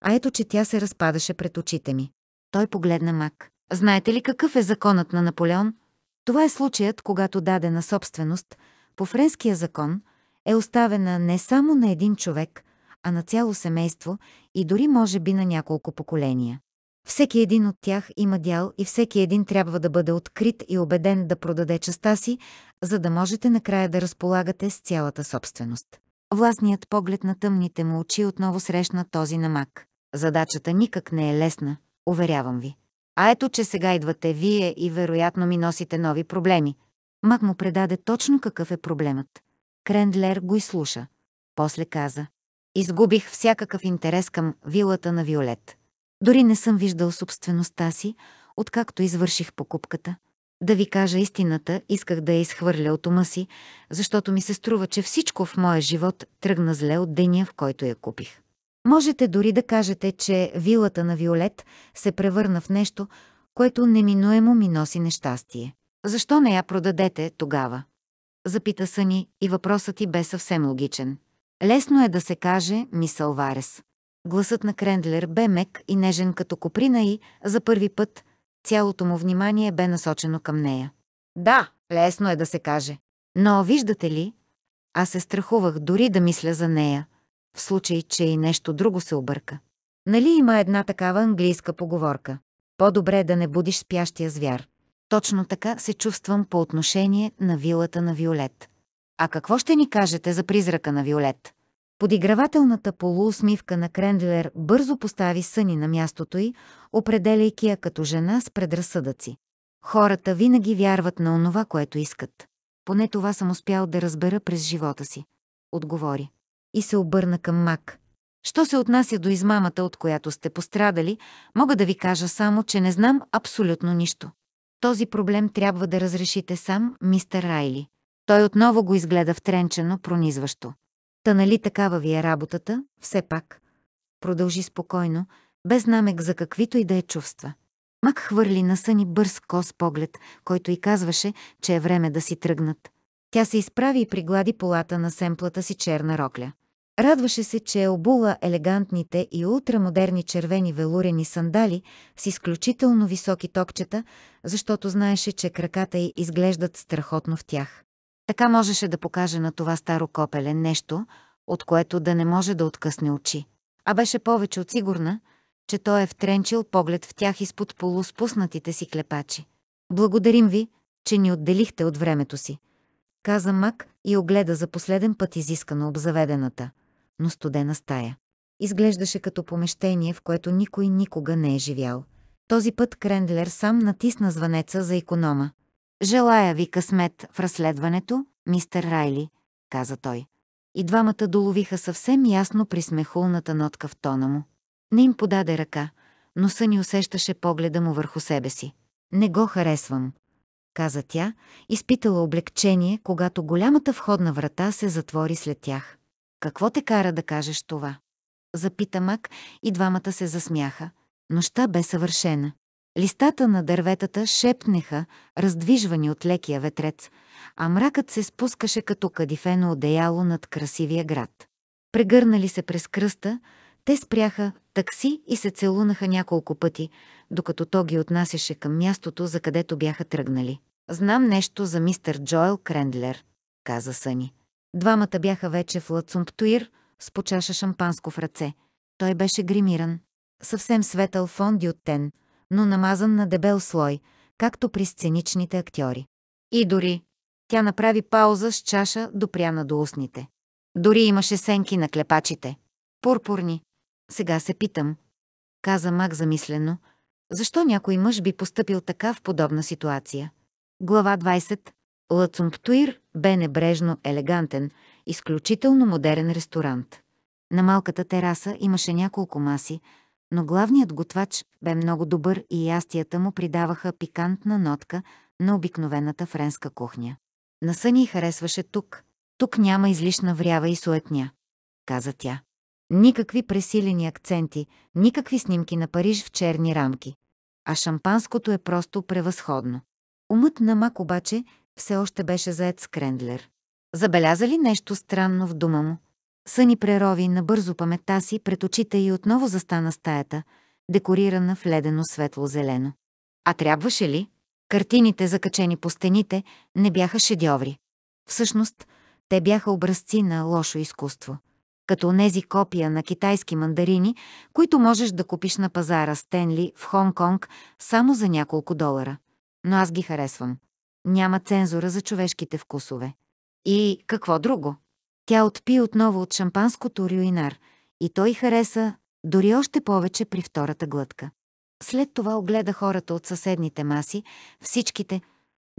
А ето, че тя се разпадаше пред очите ми. Той погледна мак. Знаете ли какъв е законът на Наполеон? Това е случаят, когато дадена собственост по френския закон е оставена не само на един човек, а на цяло семейство и дори може би на няколко поколения. Всеки един от тях има дял и всеки един трябва да бъде открит и убеден да продаде частта си, за да можете накрая да разполагате с цялата собственост. Властният поглед на тъмните му очи отново срещна този намак. Задачата никак не е лесна, уверявам ви. А ето, че сега идвате вие и вероятно ми носите нови проблеми. Мак му предаде точно какъв е проблемът. Крендлер го изслуша. После каза. Изгубих всякакъв интерес към вилата на Виолет. Дори не съм виждал собствеността си, откакто извърших покупката. Да ви кажа истината, исках да я изхвърля от ума си, защото ми се струва, че всичко в моя живот тръгна зле от деня, в който я купих. Можете дори да кажете, че вилата на Виолет се превърна в нещо, което неминуемо ми носи нещастие. Защо не я продадете тогава? Запита са ни и въпросът ти бе съвсем логичен. Лесно е да се каже, мисъл Варес. Гласът на Крендлер бе мек и нежен като коприна и, за първи път, цялото му внимание бе насочено към нея. Да, лесно е да се каже. Но виждате ли, аз се страхувах дори да мисля за нея, в случай, че и нещо друго се обърка. Нали има една такава английска поговорка? По-добре да не будиш спящия звяр. Точно така се чувствам по отношение на вилата на Виолет. А какво ще ни кажете за призрака на Виолет? Подигравателната полуусмивка на Крендлер бързо постави Съни на мястото й, определяйки я като жена с предразсъдъци. Хората винаги вярват на онова, което искат. Поне това съм успял да разбера през живота си. Отговори. И се обърна към Мак. Що се отнася до измамата, от която сте пострадали, мога да ви кажа само, че не знам абсолютно нищо. Този проблем трябва да разрешите сам, мистер Райли. Той отново го изгледа втренчено, пронизващо. Та нали такава ви е работата, все пак? Продължи спокойно, без намек за каквито и да е чувства. Мак хвърли на съни бърз кос поглед, който и казваше, че е време да си тръгнат. Тя се изправи и приглади полата на семплата си черна рокля. Радваше се, че е обула елегантните и ултрамодерни червени велурени сандали с изключително високи токчета, защото знаеше, че краката й изглеждат страхотно в тях. Така можеше да покаже на това старо копеле нещо, от което да не може да откъсне очи. А беше повече от сигурна, че той е втренчил поглед в тях изпод полуспуснатите си клепачи. Благодарим ви, че ни отделихте от времето си, каза Мак и огледа за последен път изискано обзаведената, но студена стая. Изглеждаше като помещение, в което никой никога не е живял. Този път Крендлер сам натисна звънеца за економа. Желая ви късмет в разследването, мистер Райли, каза той. И двамата доловиха съвсем ясно при смехулната нотка в тона му. Не им подаде ръка, но Съни усещаше погледа му върху себе си. Не го харесвам, каза тя, изпитала облегчение, когато голямата входна врата се затвори след тях. Какво те кара да кажеш това? Запита Мак и двамата се засмяха. Нощта бе съвършена. Листата на дърветата шепнеха, раздвижвани от лекия ветрец, а мракът се спускаше като кадифено одеяло над красивия град. Прегърнали се през кръста, те спряха такси и се целунаха няколко пъти, докато то ги отнасяше към мястото, за където бяха тръгнали. «Знам нещо за мистер Джоел Крендлер», каза Съни. Двамата бяха вече в Лацумптуир с почаша шампанско в ръце. Той беше гримиран. Съвсем светъл фонди от тен – но намазан на дебел слой, както при сценичните актьори. И дори тя направи пауза с чаша, допряна до устните. Дори имаше сенки на клепачите. Пурпурни. Сега се питам, каза Мак замислено, защо някой мъж би поступил така в подобна ситуация. Глава 20. Лъцумптуир бе небрежно елегантен, изключително модерен ресторант. На малката тераса имаше няколко маси, но главният готвач бе много добър и ястията му придаваха пикантна нотка на обикновената френска кухня. На Съни харесваше тук. Тук няма излишна врява и суетня, каза тя. Никакви пресилени акценти, никакви снимки на Париж в черни рамки. А шампанското е просто превъзходно. Умът на Мак обаче все още беше заед с Крендлер. Забеляза ли нещо странно в дума му? Съни прерови набързо паметта си пред очите и отново застана стаята, декорирана в ледено светло-зелено. А трябваше ли? Картините, закачени по стените, не бяха шедьоври. Всъщност, те бяха образци на лошо изкуство. Като онези копия на китайски мандарини, които можеш да купиш на пазара Стенли в Хонг-Конг само за няколко долара. Но аз ги харесвам. Няма цензура за човешките вкусове. И какво друго? Тя отпи отново от шампанското рюинар и той хареса, дори още повече при втората глътка. След това огледа хората от съседните маси, всичките,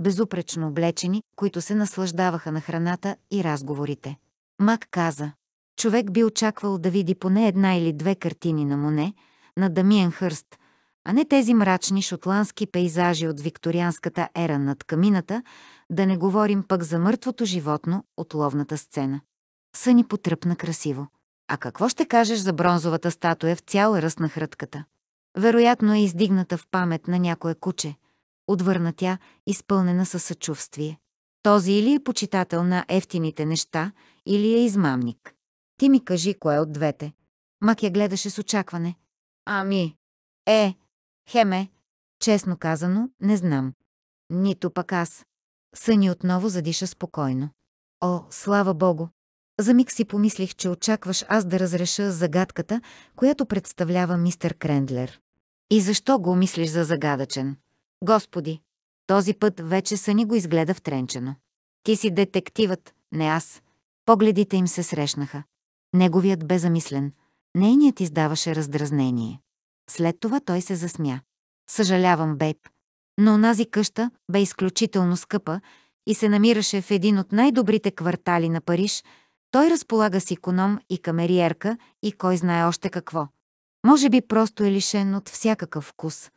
безупречно облечени, които се наслаждаваха на храната и разговорите. Мак каза, човек би очаквал да види поне една или две картини на Моне, на Дамиен Хърст, а не тези мрачни шотландски пейзажи от викторианската ера над камината, да не говорим пък за мъртвото животно от ловната сцена. Съни потръпна красиво. А какво ще кажеш за бронзовата статуя в цял ръст на хрътката? Вероятно е издигната в памет на някое куче. Отвърна тя, изпълнена със съчувствие. Този или е почитател на ефтините неща, или е измамник. Ти ми кажи кое от двете. Мак я гледаше с очакване. Ами, е, хеме, честно казано, не знам. Нито пък аз. Съни отново задиша спокойно. О, слава богу, за миг си помислих, че очакваш аз да разреша загадката, която представлява мистер Крендлер. И защо го мислиш за загадъчен? Господи, този път вече са ни го изгледа втренчено. Ти си детективът, не аз. Погледите им се срещнаха. Неговият бе замислен. Нейният издаваше раздразнение. След това той се засмя. Съжалявам, бейб. Но онази къща бе изключително скъпа и се намираше в един от най-добрите квартали на Париж – той разполага с иконом и камериерка и кой знае още какво. Може би просто е лишен от всякакъв вкус.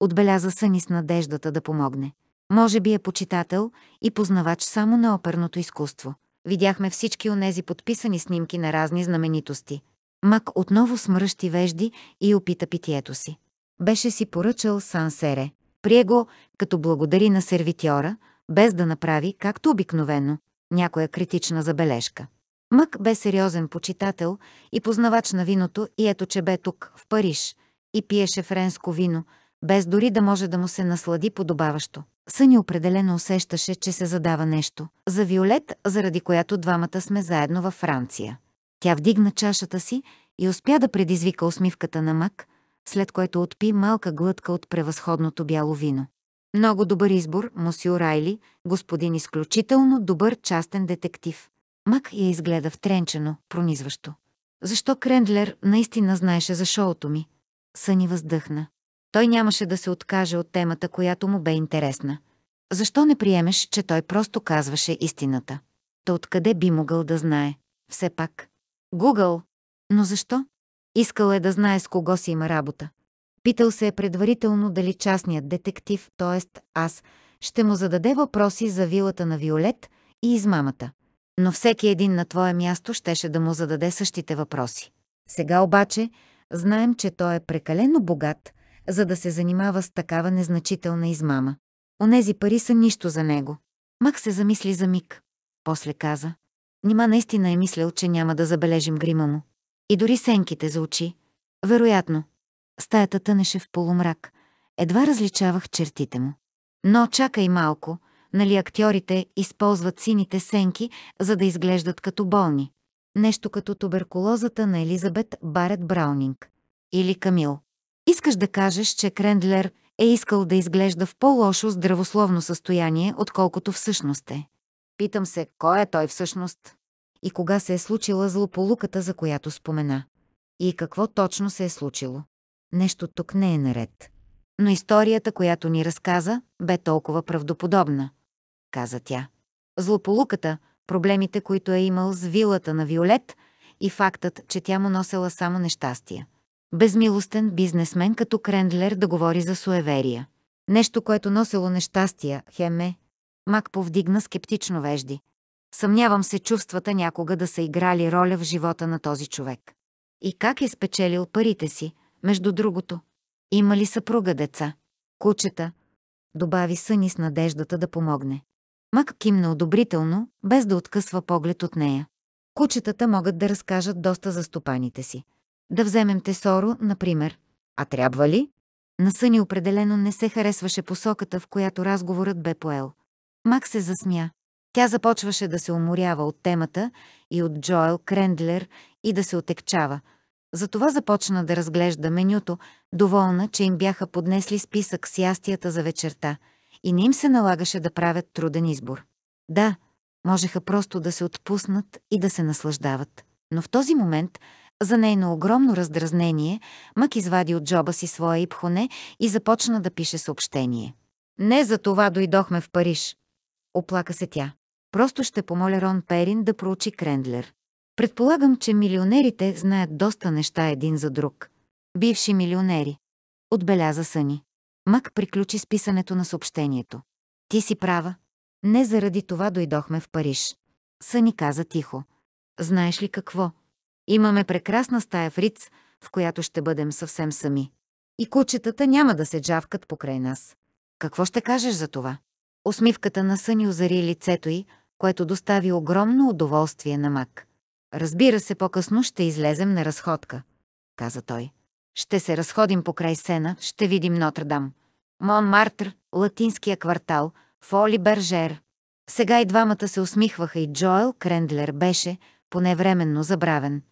Отбеляза Съни с надеждата да помогне. Може би е почитател и познавач само на оперното изкуство. Видяхме всички онези подписани снимки на разни знаменитости. Мак отново смръщи вежди и опита питието си. Беше си поръчал сансере. Прие го, като благодари на сервитьора, без да направи, както обикновено, някоя критична забележка. Мък бе сериозен почитател и познавач на виното и ето че бе тук, в Париж, и пиеше френско вино, без дори да може да му се наслади подобаващо. Съни определено усещаше, че се задава нещо. За Виолет, заради която двамата сме заедно във Франция. Тя вдигна чашата си и успя да предизвика усмивката на мък, след което отпи малка глътка от превъзходното бяло вино. Много добър избор, мусио Райли, господин изключително добър частен детектив. Мак я изгледа втренчено, пронизващо. Защо Крендлер наистина знаеше за шоуто ми? Съни въздъхна. Той нямаше да се откаже от темата, която му бе интересна. Защо не приемеш, че той просто казваше истината? Та откъде би могъл да знае? Все пак. Гугъл. Но защо? Искал е да знае с кого си има работа. Питал се е предварително дали частният детектив, т.е. аз, ще му зададе въпроси за вилата на Виолет и измамата но всеки един на твое място щеше да му зададе същите въпроси. Сега обаче знаем, че той е прекалено богат, за да се занимава с такава незначителна измама. Онези пари са нищо за него. Мак се замисли за миг. После каза. Нима наистина е мислял, че няма да забележим грима му. И дори сенките за очи. Вероятно. Стаята тънеше в полумрак. Едва различавах чертите му. Но чакай малко, Нали актьорите използват сините сенки, за да изглеждат като болни? Нещо като туберкулозата на Елизабет Барет Браунинг. Или Камил. Искаш да кажеш, че Крендлер е искал да изглежда в по-лошо здравословно състояние, отколкото всъщност е. Питам се, кой е той всъщност? И кога се е случила злополуката, за която спомена? И какво точно се е случило? Нещо тук не е наред. Но историята, която ни разказа, бе толкова правдоподобна каза тя. Злополуката, проблемите, които е имал с вилата на Виолет и фактът, че тя му носела само нещастия. Безмилостен бизнесмен като Крендлер да говори за суеверия. Нещо, което носило нещастия, хеме. Мак повдигна скептично вежди. Съмнявам се чувствата някога да са играли роля в живота на този човек. И как е спечелил парите си, между другото? Има ли съпруга деца? Кучета? Добави Съни с надеждата да помогне. Мак кимна одобрително, без да откъсва поглед от нея. Кучетата могат да разкажат доста за стопаните си. Да вземем Тесоро, например. А трябва ли? На Съни определено не се харесваше посоката, в която разговорът бе поел. Мак се засмя. Тя започваше да се уморява от темата и от Джоел Крендлер и да се отекчава. Затова започна да разглежда менюто, доволна, че им бяха поднесли списък с ястията за вечерта – и не им се налагаше да правят труден избор. Да, можеха просто да се отпуснат и да се наслаждават. Но в този момент, за нейно огромно раздразнение, Мък извади от джоба си своя ипхоне и започна да пише съобщение. «Не за това дойдохме в Париж», оплака се тя. Просто ще помоля Рон Перин да проучи Крендлер. Предполагам, че милионерите знаят доста неща един за друг. Бивши милионери. Отбеляза Съни. Мак приключи с писането на съобщението. Ти си права. Не заради това дойдохме в Париж. Съни каза тихо. Знаеш ли какво? Имаме прекрасна стая в Риц, в която ще бъдем съвсем сами. И кучетата няма да се джавкат покрай нас. Какво ще кажеш за това? Усмивката на Съни озари лицето й, което достави огромно удоволствие на Мак. Разбира се, по-късно ще излезем на разходка, каза той. Ще се разходим по край Сена, ще видим Нотрдам. Монмартр, латинския квартал, Фоли Бержер. Сега и двамата се усмихваха и Джоел Крендлер беше, поне временно, забравен.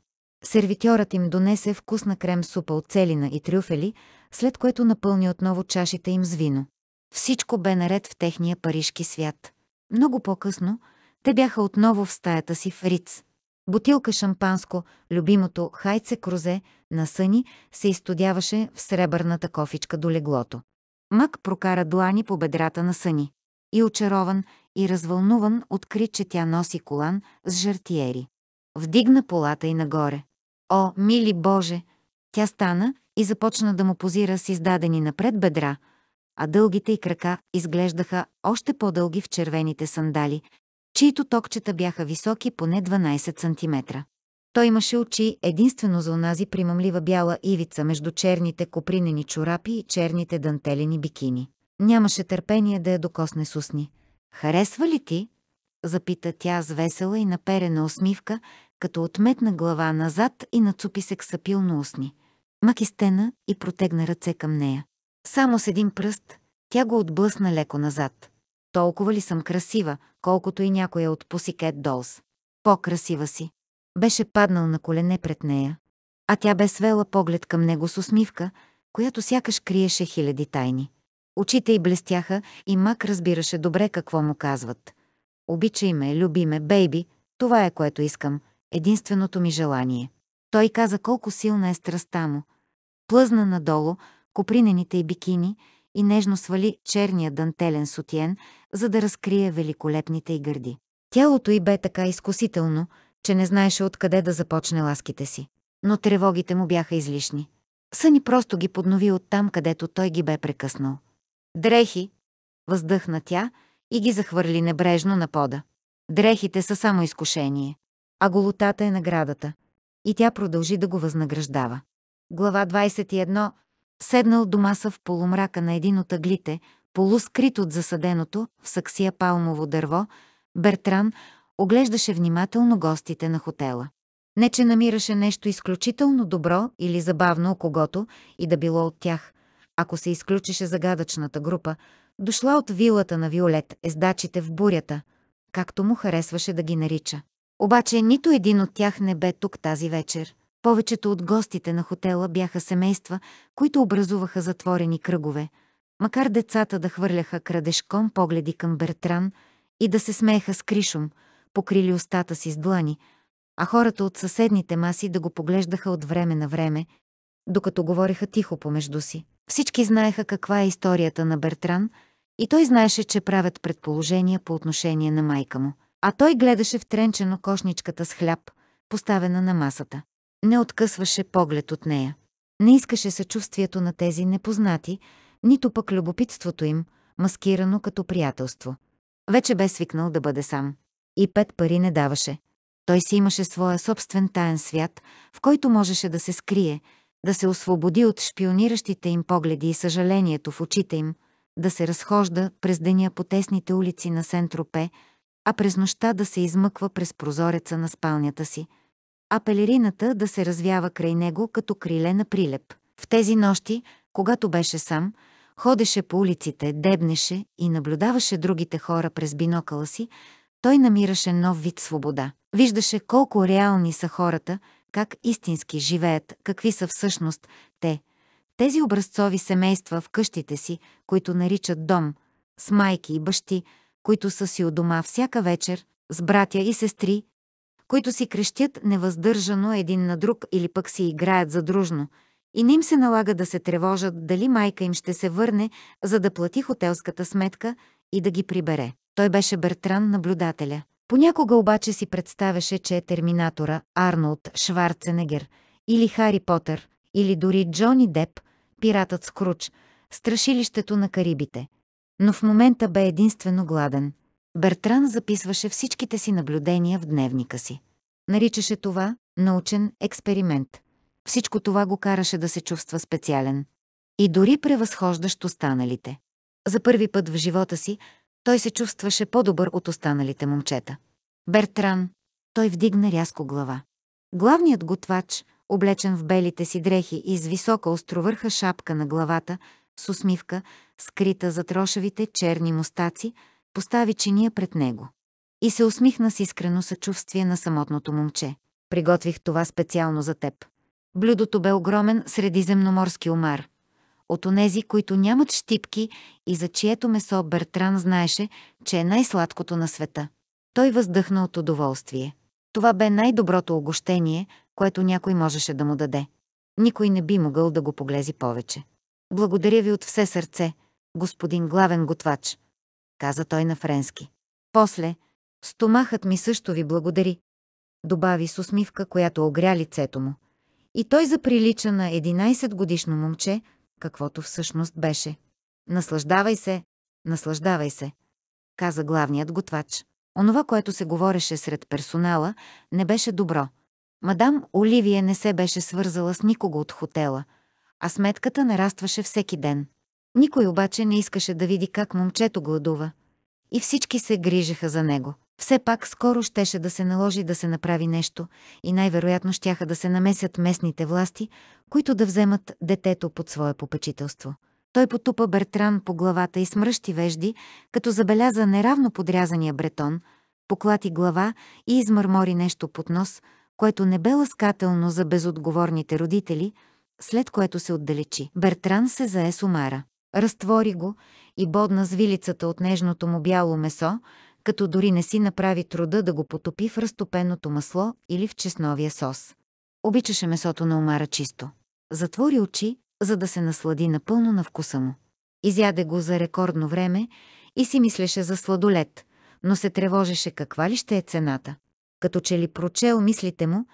Сервитьорът им донесе вкусна крем супа от целина и трюфели, след което напълни отново чашите им с вино. Всичко бе наред в техния парижки свят. Много по-късно те бяха отново в стаята си в Риц. Бутилка шампанско, любимото хайце крузе на съни, се изтодяваше в сребърната кофичка до леглото. Мък прокара длани по бедрата на съни. И очарован, и развълнуван, откри, че тя носи колан с жартиери. Вдигна полата и нагоре. О, мили Боже! Тя стана и започна да му позира с издадени напред бедра, а дългите й крака изглеждаха още по-дълги в червените сандали, чието токчета бяха високи поне 12 см. Той имаше очи единствено за онази примамлива бяла ивица между черните копринени чорапи и черните дантелени бикини. Нямаше търпение да я докосне с усни. «Харесва ли ти?» запита тя с весела и наперена усмивка, като отметна глава назад и нацупи се ксапил на устни. Маки стена и протегна ръце към нея. Само с един пръст тя го отблъсна леко назад толкова ли съм красива, колкото и някоя е от Пусикет Долс. По-красива си. Беше паднал на колене пред нея, а тя бе свела поглед към него с усмивка, която сякаш криеше хиляди тайни. Очите й блестяха и Мак разбираше добре какво му казват. Обичай ме, люби ме, бейби, това е което искам, единственото ми желание. Той каза колко силна е страстта му. Плъзна надолу, копринените й бикини и нежно свали черния дантелен сутиен, за да разкрие великолепните й гърди. Тялото й бе така изкусително, че не знаеше откъде да започне ласките си. Но тревогите му бяха излишни. Съни просто ги поднови оттам, където той ги бе прекъснал. Дрехи! Въздъхна тя и ги захвърли небрежно на пода. Дрехите са само изкушение, а голотата е наградата. И тя продължи да го възнаграждава. Глава 21 Седнал до маса в полумрака на един от аглите, полускрит от засаденото в саксия палмово дърво, Бертран оглеждаше внимателно гостите на хотела. Не, че намираше нещо изключително добро или забавно о когото и да било от тях, ако се изключише загадъчната група, дошла от вилата на Виолет, ездачите в бурята, както му харесваше да ги нарича. Обаче нито един от тях не бе тук тази вечер. Повечето от гостите на хотела бяха семейства, които образуваха затворени кръгове – Макар децата да хвърляха крадешком погледи към Бертран и да се смееха с кришум, покрили устата си с длани, а хората от съседните маси да го поглеждаха от време на време, докато говореха тихо помежду си. Всички знаеха каква е историята на Бертран и той знаеше, че правят предположения по отношение на майка му. А той гледаше втренчено кошничката с хляб, поставена на масата. Не откъсваше поглед от нея. Не искаше съчувствието на тези непознати, нито пък любопитството им, маскирано като приятелство. Вече бе свикнал да бъде сам. И пет пари не даваше. Той си имаше своя собствен таен свят, в който можеше да се скрие, да се освободи от шпиониращите им погледи и съжалението в очите им, да се разхожда през деня по тесните улици на Сентропе, а през нощта да се измъква през прозореца на спалнята си, а пелерината да се развява край него като криле на прилеп. В тези нощи, когато беше сам, Ходеше по улиците, дебнеше и наблюдаваше другите хора през бинокъла си, той намираше нов вид свобода. Виждаше колко реални са хората, как истински живеят, какви са всъщност те. Тези образцови семейства в къщите си, които наричат дом, с майки и бащи, които са си у дома всяка вечер, с братя и сестри, които си крещят невъздържано един на друг или пък си играят задружно – и не им се налага да се тревожат дали майка им ще се върне, за да плати хотелската сметка и да ги прибере. Той беше Бертран наблюдателя. Понякога обаче си представяше, че е терминатора Арнолд Шварценегер или Хари Потър, или дори Джони Деп, пиратът Скруч, страшилището на Карибите. Но в момента бе единствено гладен. Бертран записваше всичките си наблюдения в дневника си. Наричаше това научен експеримент. Всичко това го караше да се чувства специален и дори превъзхождащ останалите. За първи път в живота си той се чувстваше по-добър от останалите момчета. Бертран, той вдигна рязко глава. Главният готвач, облечен в белите си дрехи и с висока островърха шапка на главата, с усмивка, скрита за трошевите черни мустаци, постави чиния пред него. И се усмихна с искрено съчувствие на самотното момче. Приготвих това специално за теб. Блюдото бе огромен средиземноморски омар. От онези, които нямат щипки и за чието месо Бертран знаеше, че е най-сладкото на света. Той въздъхна от удоволствие. Това бе най-доброто огощение, което някой можеше да му даде. Никой не би могъл да го поглези повече. Благодаря ви от все сърце, господин главен готвач, каза той на френски. После, стомахът ми също ви благодари, добави с усмивка, която огря лицето му. И той заприлича на 11-годишно момче, каквото всъщност беше. Наслаждавай се, наслаждавай се, каза главният готвач. Онова, което се говореше сред персонала, не беше добро. Мадам Оливия не се беше свързала с никого от хотела, а сметката нарастваше всеки ден. Никой обаче не искаше да види как момчето гладува. И всички се грижеха за него. Все пак скоро щеше да се наложи да се направи нещо и най-вероятно щяха да се намесят местните власти, които да вземат детето под свое попечителство. Той потупа Бертран по главата и смръщи вежди, като забеляза неравно подрязания бретон, поклати глава и измърмори нещо под нос, което не бе ласкателно за безотговорните родители, след което се отдалечи. Бертран се зае с умара. Разтвори го и бодна с вилицата от нежното му бяло месо, като дори не си направи труда да го потопи в разтопеното масло или в чесновия сос. Обичаше месото на омара чисто. Затвори очи, за да се наслади напълно на вкуса му. Изяде го за рекордно време и си мислеше за сладолет, но се тревожеше каква ли ще е цената. Като че ли прочел мислите му,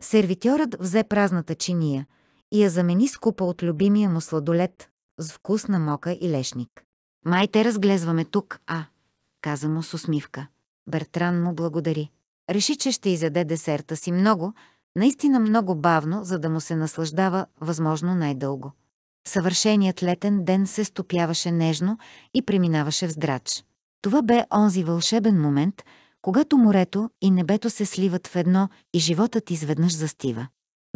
сервитьорът взе празната чиния и я замени с купа от любимия му сладолет с вкус на мока и лешник. Май те разглезваме тук, а? каза му с усмивка. Бертран му благодари. Реши, че ще изяде десерта си много, наистина много бавно, за да му се наслаждава възможно най-дълго. Съвършеният летен ден се стопяваше нежно и преминаваше в здрач. Това бе онзи вълшебен момент, когато морето и небето се сливат в едно и животът изведнъж застива.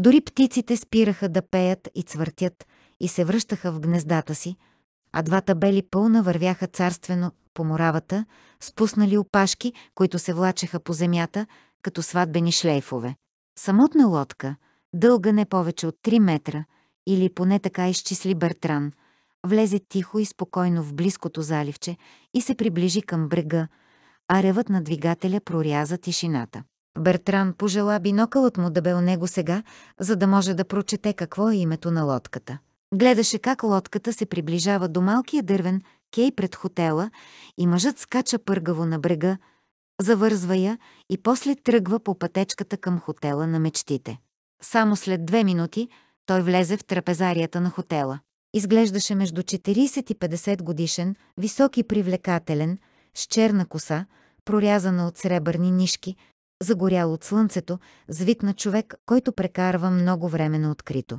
Дори птиците спираха да пеят и цвъртят и се връщаха в гнездата си, а двата бели пълна вървяха царствено по моравата, спуснали опашки, които се влачеха по земята, като сватбени шлейфове. Самотна лодка, дълга не повече от 3 метра, или поне така изчисли Бертран, влезе тихо и спокойно в близкото заливче и се приближи към брега, а ревът на двигателя проряза тишината. Бертран пожела бинокълът му да бе у него сега, за да може да прочете какво е името на лодката. Гледаше как лодката се приближава до малкия дървен кей пред хотела и мъжът скача пъргаво на брега, завързва я и после тръгва по пътечката към хотела на мечтите. Само след две минути той влезе в трапезарията на хотела. Изглеждаше между 40 и 50 годишен, висок и привлекателен, с черна коса, прорязана от сребърни нишки, загорял от слънцето, звит на човек, който прекарва много време на открито.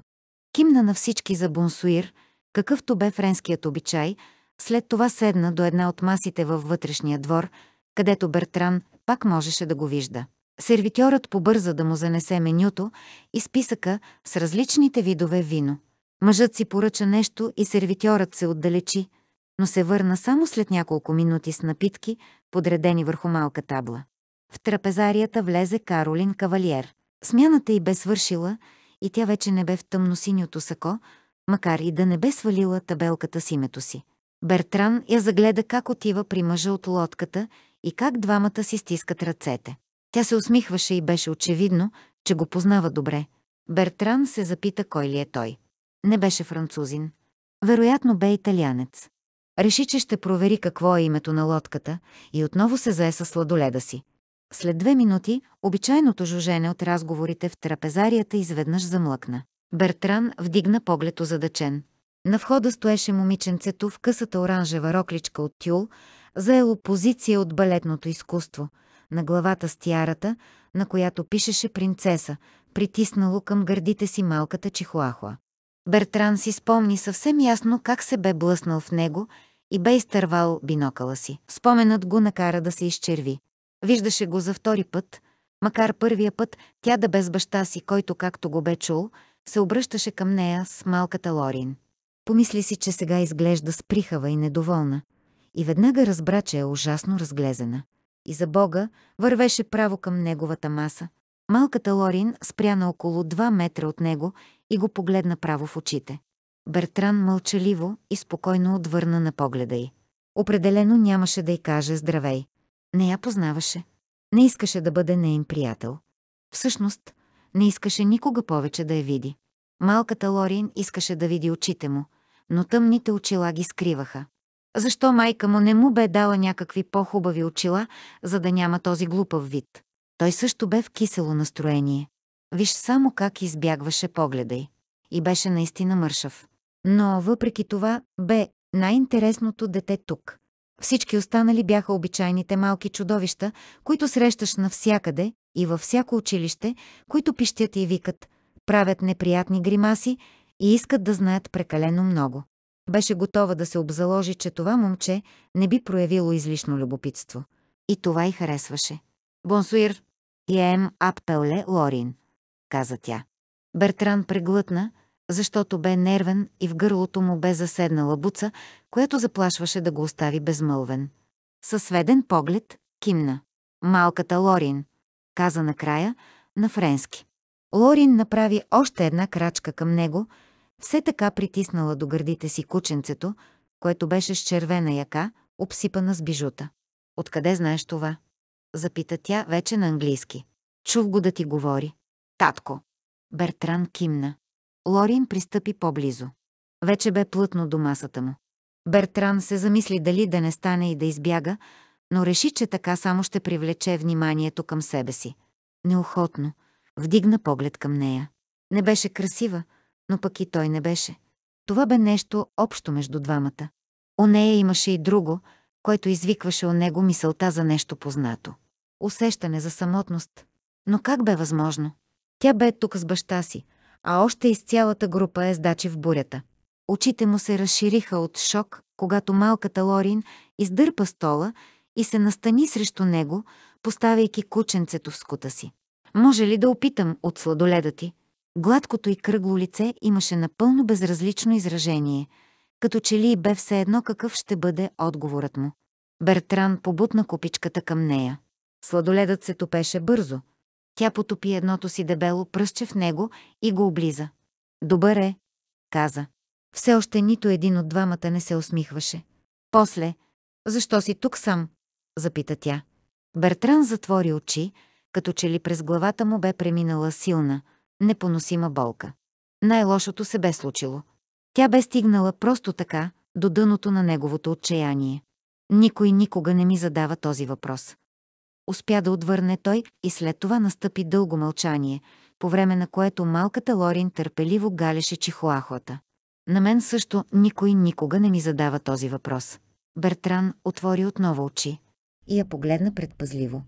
Кимна на всички за бонсуир, какъвто бе френският обичай – след това седна до една от масите във вътрешния двор, където Бертран пак можеше да го вижда. Сервитьорът побърза да му занесе менюто и списъка с различните видове вино. Мъжът си поръча нещо и сервитьорът се отдалечи, но се върна само след няколко минути с напитки, подредени върху малка табла. В трапезарията влезе Каролин Кавалиер. Смяната й бе свършила и тя вече не бе в тъмносиньото сако, макар и да не бе свалила табелката с името си. Бертран я загледа как отива при мъжа от лодката и как двамата си стискат ръцете. Тя се усмихваше и беше очевидно, че го познава добре. Бертран се запита кой ли е той. Не беше французин. Вероятно бе италянец. Реши, че ще провери какво е името на лодката и отново се зае със сладоледа си. След две минути обичайното жужене от разговорите в трапезарията изведнъж замлъкна. Бертран вдигна поглед озадачен. На входа стоеше момиченцето в късата оранжева рокличка от тюл, заело позиция от балетното изкуство, на главата с тиарата, на която пишеше принцеса, притиснало към гърдите си малката чихуахуа. Бертран си спомни съвсем ясно как се бе блъснал в него и бе изтървал бинокъла си. Споменът го накара да се изчерви. Виждаше го за втори път, макар първия път тя да без баща си, който, както го бе чул, се обръщаше към нея с малката Лорин. Помисли си, че сега изглежда сприхава и недоволна. И веднага разбра, че е ужасно разглезена. И за Бога вървеше право към неговата маса. Малката Лорин спря на около 2 метра от него и го погледна право в очите. Бертран мълчаливо и спокойно отвърна на погледа й. Определено нямаше да й каже здравей. Не я познаваше. Не искаше да бъде неин приятел. Всъщност, не искаше никога повече да я види. Малката Лорин искаше да види очите му, но тъмните очила ги скриваха. Защо майка му не му бе дала някакви по-хубави очила, за да няма този глупав вид? Той също бе в кисело настроение. Виж само как избягваше погледа й. И беше наистина мършав. Но въпреки това бе най-интересното дете тук. Всички останали бяха обичайните малки чудовища, които срещаш навсякъде и във всяко училище, които пищят и викат правят неприятни гримаси и искат да знаят прекалено много. Беше готова да се обзаложи, че това момче не би проявило излишно любопитство. И това й харесваше. «Бонсуир, ем аппелле Лорин», каза тя. Бертран преглътна, защото бе нервен и в гърлото му бе заседнала буца, която заплашваше да го остави безмълвен. Със сведен поглед кимна. «Малката Лорин», каза накрая на френски. Лорин направи още една крачка към него, все така притиснала до гърдите си кученцето, което беше с червена яка, обсипана с бижута. «Откъде знаеш това?» Запита тя вече на английски. Чув го да ти говори. Татко!» Бертран кимна. Лорин пристъпи по-близо. Вече бе плътно до масата му. Бертран се замисли дали да не стане и да избяга, но реши, че така само ще привлече вниманието към себе си. Неохотно – Вдигна поглед към нея. Не беше красива, но пък и той не беше. Това бе нещо общо между двамата. У нея имаше и друго, което извикваше у него мисълта за нещо познато. Усещане за самотност. Но как бе възможно? Тя бе тук с баща си, а още из цялата група е сдачи в бурята. Очите му се разшириха от шок, когато малката Лорин издърпа стола и се настани срещу него, поставяйки кученцето в скута си. Може ли да опитам от сладоледа ти? Гладкото и кръгло лице имаше напълно безразлично изражение, като че ли бе все едно какъв ще бъде отговорът му. Бертран побутна купичката към нея. Сладоледът се топеше бързо. Тя потопи едното си дебело пръстче в него и го облиза. «Добър е», каза. Все още нито един от двамата не се усмихваше. После, «Защо си тук сам?» запита тя. Бертран затвори очи, като че ли през главата му бе преминала силна, непоносима болка. Най-лошото се бе случило. Тя бе стигнала просто така, до дъното на неговото отчаяние. Никой никога не ми задава този въпрос. Успя да отвърне той и след това настъпи дълго мълчание, по време на което малката Лорин търпеливо галеше чихуахлата. На мен също никой никога не ми задава този въпрос. Бертран отвори отново очи и я погледна предпазливо.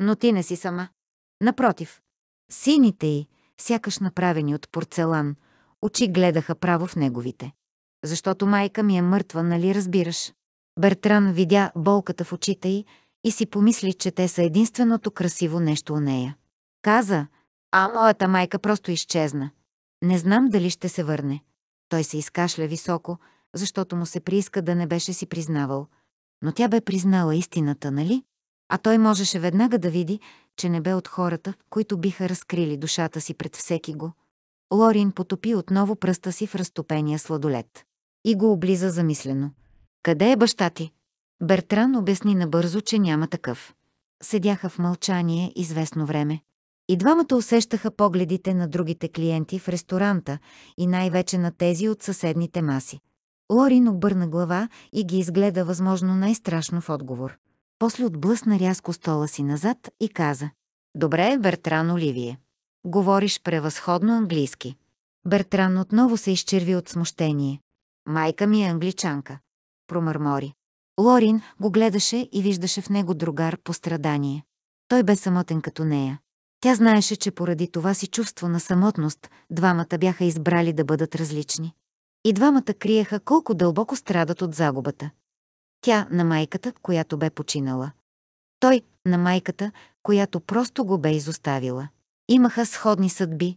Но ти не си сама. Напротив, сините й, сякаш направени от порцелан, очи гледаха право в неговите. Защото майка ми е мъртва, нали разбираш? Бертран видя болката в очите й и си помисли, че те са единственото красиво нещо у нея. Каза, а моята майка просто изчезна. Не знам дали ще се върне. Той се изкашля високо, защото му се прииска да не беше си признавал. Но тя бе признала истината, нали? А той можеше веднага да види, че не бе от хората, които биха разкрили душата си пред всеки го. Лорин потопи отново пръста си в разтопения сладолет. И го облиза замислено. «Къде е баща ти?» Бертран обясни набързо, че няма такъв. Седяха в мълчание известно време. И двамата усещаха погледите на другите клиенти в ресторанта и най-вече на тези от съседните маси. Лорин обърна глава и ги изгледа възможно най-страшно в отговор. После отблъсна рязко стола си назад и каза. Добре, Бертран Оливие. Говориш превъзходно английски. Бертран отново се изчерви от смущение. Майка ми е англичанка. Промърмори. Лорин го гледаше и виждаше в него другар пострадание. Той бе самотен като нея. Тя знаеше, че поради това си чувство на самотност двамата бяха избрали да бъдат различни. И двамата криеха колко дълбоко страдат от загубата тя на майката, която бе починала. Той на майката, която просто го бе изоставила. Имаха сходни съдби,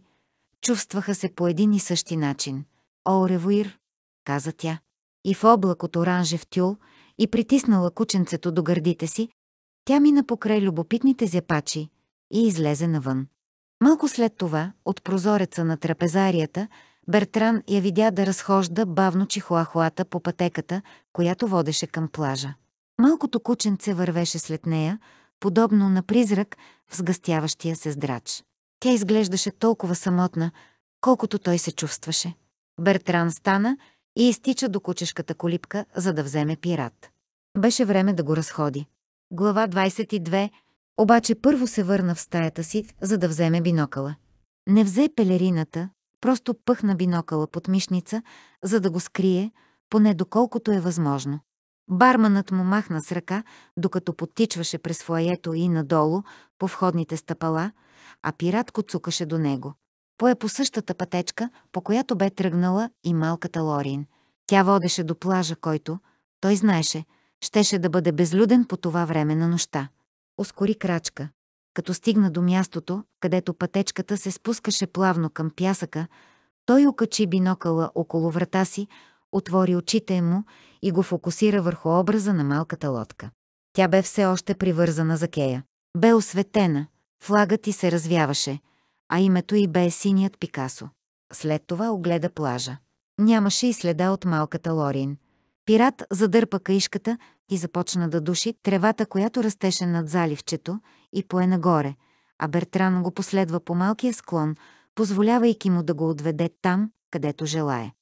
чувстваха се по един и същи начин. О, ревуир, каза тя. И в облак от оранжев тюл, и притиснала кученцето до гърдите си, тя мина покрай любопитните зяпачи и излезе навън. Малко след това, от прозореца на трапезарията, Бертран я видя да разхожда бавно чихуахуата по пътеката, която водеше към плажа. Малкото кученце вървеше след нея, подобно на призрак в сгъстяващия се здрач. Тя изглеждаше толкова самотна, колкото той се чувстваше. Бертран стана и изтича до кучешката колипка, за да вземе пират. Беше време да го разходи. Глава 22 обаче първо се върна в стаята си, за да вземе бинокъла. Не взе пелерината, Просто пъхна бинокъла под мишница, за да го скрие, поне доколкото е възможно. Барманът му махна с ръка, докато подтичваше през флаето и надолу, по входните стъпала, а пиратко цукаше до него. Пое по същата пътечка, по която бе тръгнала и малката Лорин. Тя водеше до плажа, който, той знаеше, щеше да бъде безлюден по това време на нощта. Ускори крачка. Като стигна до мястото, където пътечката се спускаше плавно към пясъка, той окачи бинокъла около врата си, отвори очите му и го фокусира върху образа на малката лодка. Тя бе все още привързана за кея. Бе осветена, флагът ти се развяваше, а името й бе синият Пикасо. След това огледа плажа. Нямаше и следа от малката Лорин. Пират задърпа каишката и започна да души тревата, която растеше над заливчето и пое нагоре, а Бертран го последва по малкия склон, позволявайки му да го отведе там, където желае.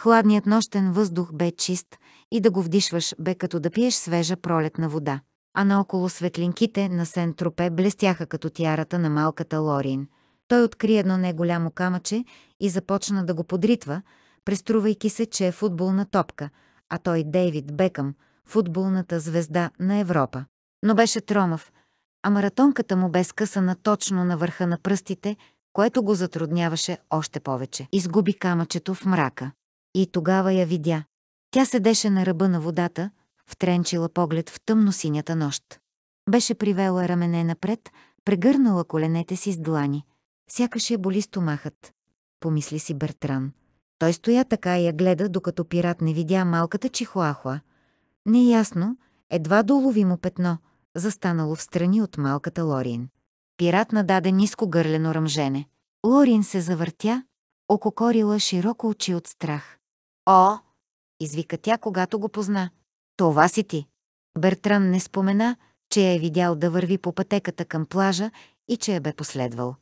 Хладният нощен въздух бе чист и да го вдишваш бе като да пиеш свежа пролетна вода, а наоколо светлинките на Сен-Тропе блестяха като тярата на малката Лорин. Той откри едно неголямо камъче и започна да го подритва, преструвайки се, че е футболна топка – а той Дейвид Бекъм, футболната звезда на Европа. Но беше тромав, а маратонката му бе скъсана точно на върха на пръстите, което го затрудняваше още повече. Изгуби камъчето в мрака. И тогава я видя. Тя седеше на ръба на водата, втренчила поглед в тъмносинята нощ. Беше привела рамене напред, прегърнала коленете си с длани. Сякаш я боли стомахът, помисли си Бертран. Той стоя така и я гледа, докато пират не видя малката чихуахуа. Неясно, едва доловимо петно, застанало в страни от малката Лорин. Пират нададе ниско гърлено ръмжене. Лорин се завъртя, ококорила широко очи от страх. О! извика тя, когато го позна. Това си ти! Бертран не спомена, че я е видял да върви по пътеката към плажа и че я бе последвал.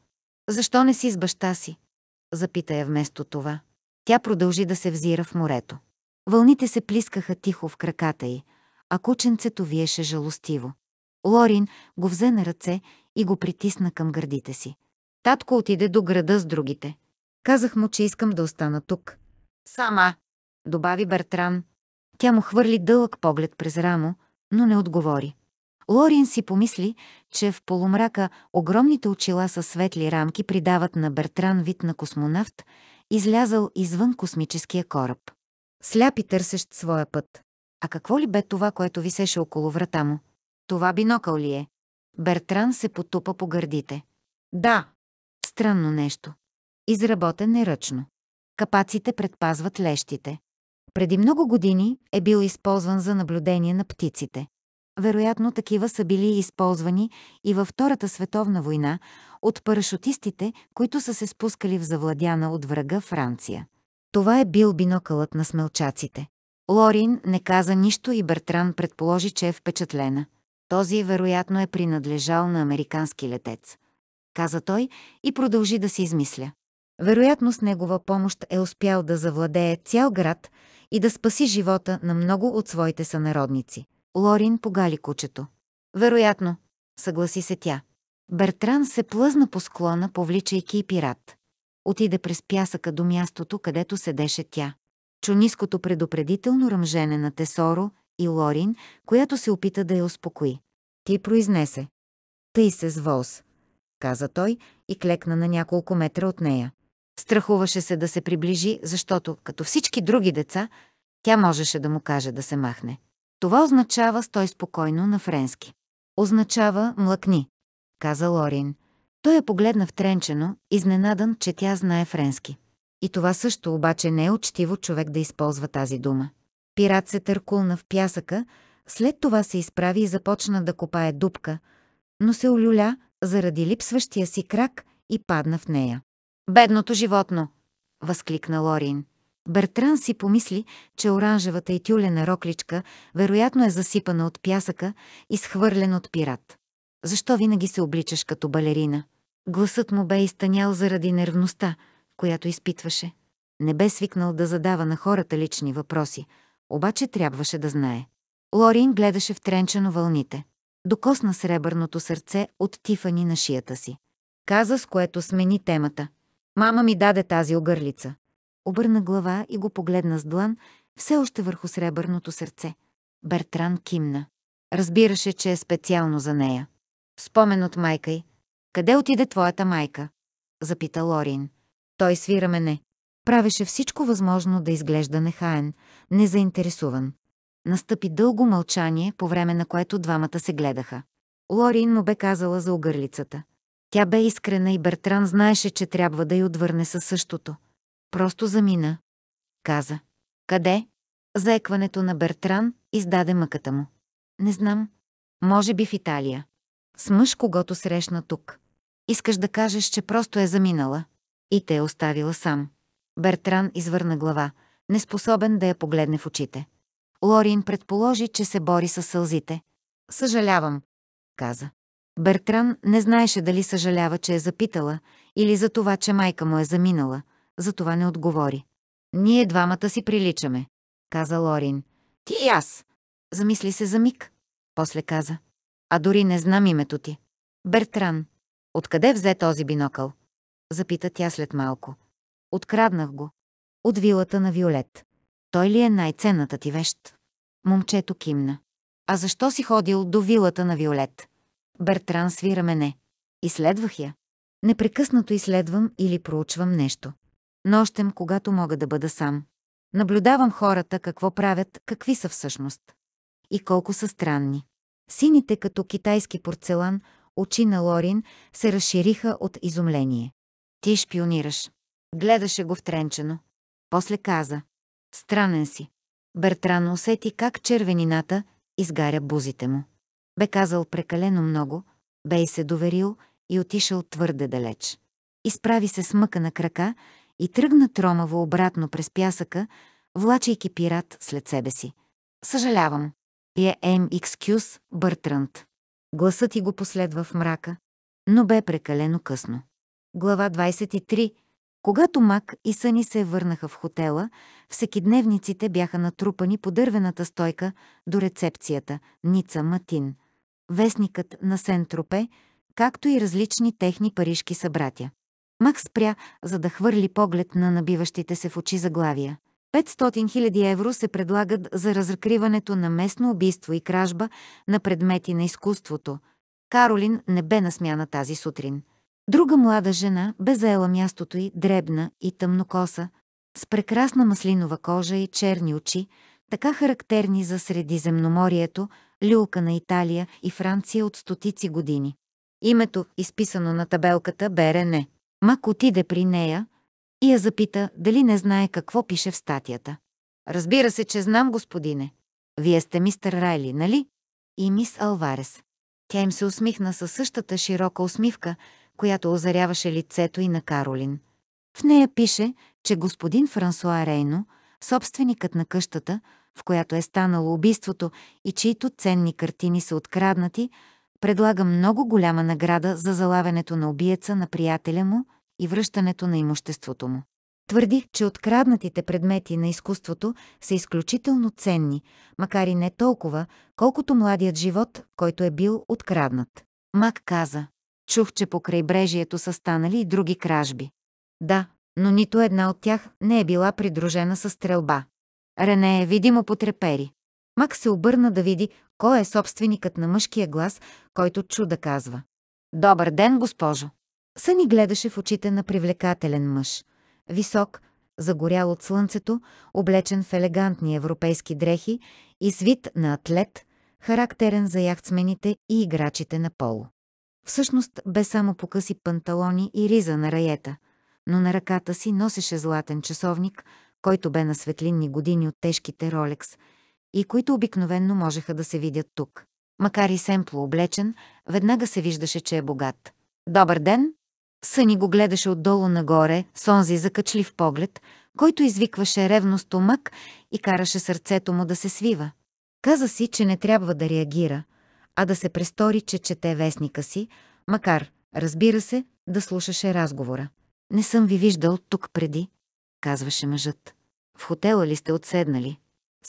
Защо не си с баща си? Запита я вместо това. Тя продължи да се взира в морето. Вълните се плискаха тихо в краката й, а кученцето виеше жалостиво. Лорин го взе на ръце и го притисна към гърдите си. Татко отиде до града с другите. Казах му, че искам да остана тук. Сама, добави Бертран. Тя му хвърли дълъг поглед през рамо, но не отговори. Лорин си помисли, че в полумрака огромните очила са светли рамки придават на Бертран вид на космонавт, Излязал извън космическия кораб. Сляпи, търсещ своя път. А какво ли бе това, което висеше около врата му? Това бинокъл ли е? Бертран се потупа по гърдите. Да. Странно нещо. Изработен е ръчно. Капаците предпазват лещите. Преди много години е бил използван за наблюдение на птиците. Вероятно такива са били използвани и във Втората световна война от парашутистите, които са се спускали в завладяна от врага Франция. Това е бил бинокълът на смелчаците. Лорин не каза нищо и Бертран предположи, че е впечатлена. Този вероятно е принадлежал на американски летец. Каза той и продължи да си измисля. Вероятно с негова помощ е успял да завладее цял град и да спаси живота на много от своите сънародници. Лорин погали кучето. Вероятно, съгласи се тя. Бертран се плъзна по склона, повличайки и пират. Отиде през пясъка до мястото, където седеше тя. Чу ниското предупредително ръмжене на Тесоро и Лорин, която се опита да я успокои. Ти произнесе. Тъй се с Волс, каза той и клекна на няколко метра от нея. Страхуваше се да се приближи, защото, като всички други деца, тя можеше да му каже да се махне. Това означава стой спокойно на френски. Означава млъкни, каза Лорин. Той я погледна втренчено, изненадан, че тя знае френски. И това също обаче не е учтиво човек да използва тази дума. Пират се търкулна в пясъка, след това се изправи и започна да копае дупка, но се олюля заради липсващия си крак и падна в нея. «Бедното животно!» възкликна Лорин. Бертран си помисли, че оранжевата и тюлена рокличка вероятно е засипана от пясъка и схвърлен от пират. Защо винаги се обличаш като балерина? Гласът му бе изтънял заради нервността, която изпитваше. Не бе свикнал да задава на хората лични въпроси, обаче трябваше да знае. Лорин гледаше втренчено вълните. Докосна сребърното сърце от тифани на шията си. Каза, с което смени темата. Мама ми даде тази огърлица. Обърна глава и го погледна с длан, все още върху сребърното сърце. Бертран кимна. Разбираше, че е специално за нея. Спомен от майка й. Къде отиде твоята майка? Запита Лорин. Той свира мене. Правеше всичко възможно да изглежда нехаен, незаинтересуван. Настъпи дълго мълчание, по време на което двамата се гледаха. Лорин му бе казала за огърлицата. Тя бе искрена и Бертран знаеше, че трябва да й отвърне със същото. Просто замина. Каза. Къде? Заекването на Бертран издаде мъката му. Не знам. Може би в Италия. С мъж, когато срещна тук. Искаш да кажеш, че просто е заминала. И те е оставила сам. Бертран извърна глава, неспособен да я погледне в очите. Лорин предположи, че се бори с сълзите. Съжалявам, каза. Бертран не знаеше дали съжалява, че е запитала, или за това, че майка му е заминала – затова не отговори. Ние двамата си приличаме, каза Лорин. Ти и аз. Замисли се за миг. После каза. А дори не знам името ти. Бертран. Откъде взе този бинокъл? Запита тя след малко. Откраднах го. От вилата на Виолет. Той ли е най-ценната ти вещ? Момчето кимна. А защо си ходил до вилата на Виолет? Бертран свира мене. Изследвах я. Непрекъснато изследвам или проучвам нещо нощем, когато мога да бъда сам. Наблюдавам хората какво правят, какви са всъщност. И колко са странни. Сините като китайски порцелан, очи на Лорин се разшириха от изумление. Ти шпионираш. Гледаше го втренчено. После каза. Странен си. Бертран усети как червенината изгаря бузите му. Бе казал прекалено много, бе и се доверил и отишъл твърде далеч. Изправи се с мъка на крака, и тръгна тромаво обратно през пясъка, влачайки пират след себе си. Съжалявам. Е екскюз, Бъртранд. Гласът и го последва в мрака, но бе прекалено късно. Глава 23. Когато Мак и Съни се върнаха в хотела, всекидневниците бяха натрупани по дървената стойка до рецепцията Ница Матин, вестникът на Сен-Тропе, както и различни техни парижки събратя. Мах спря, за да хвърли поглед на набиващите се в очи заглавия. 500 000 евро се предлагат за разкриването на местно убийство и кражба на предмети на изкуството. Каролин не бе насмяна тази сутрин. Друга млада жена бе заела мястото й, дребна и тъмнокоса, с прекрасна маслинова кожа и черни очи, така характерни за Средиземноморието, люлка на Италия и Франция от стотици години. Името, изписано на табелката, бе Рене. Мак отиде при нея и я запита дали не знае какво пише в статията. Разбира се, че знам, господине. Вие сте мистер Райли, нали? И мис Алварес. Тя им се усмихна със същата широка усмивка, която озаряваше лицето и на Каролин. В нея пише, че господин Франсуа Рейно, собственикът на къщата, в която е станало убийството и чието ценни картини са откраднати, предлага много голяма награда за залавянето на убиеца на приятеля му и връщането на имуществото му. Твърди, че откраднатите предмети на изкуството са изключително ценни, макар и не толкова, колкото младият живот, който е бил откраднат. Мак каза, чух, че по крайбрежието са станали и други кражби. Да, но нито една от тях не е била придружена с стрелба. Рене е видимо потрепери. Мак се обърна да види кой е собственикът на мъжкия глас, който чуда казва? Добър ден, госпожо! Съни гледаше в очите на привлекателен мъж. Висок, загорял от слънцето, облечен в елегантни европейски дрехи и свит на атлет, характерен за яхтсмените и играчите на поло. Всъщност бе само покъси панталони и риза на раета, но на ръката си носеше златен часовник, който бе на светлинни години от тежките ролекс – и които обикновенно можеха да се видят тук. Макар и семпло облечен, веднага се виждаше, че е богат. «Добър ден!» Съни го гледаше отдолу нагоре с онзи закачлив поглед, който извикваше ревност умък и караше сърцето му да се свива. Каза си, че не трябва да реагира, а да се престори, че чете вестника си, макар, разбира се, да слушаше разговора. «Не съм ви виждал тук преди», казваше мъжът. «В хотела ли сте отседнали?»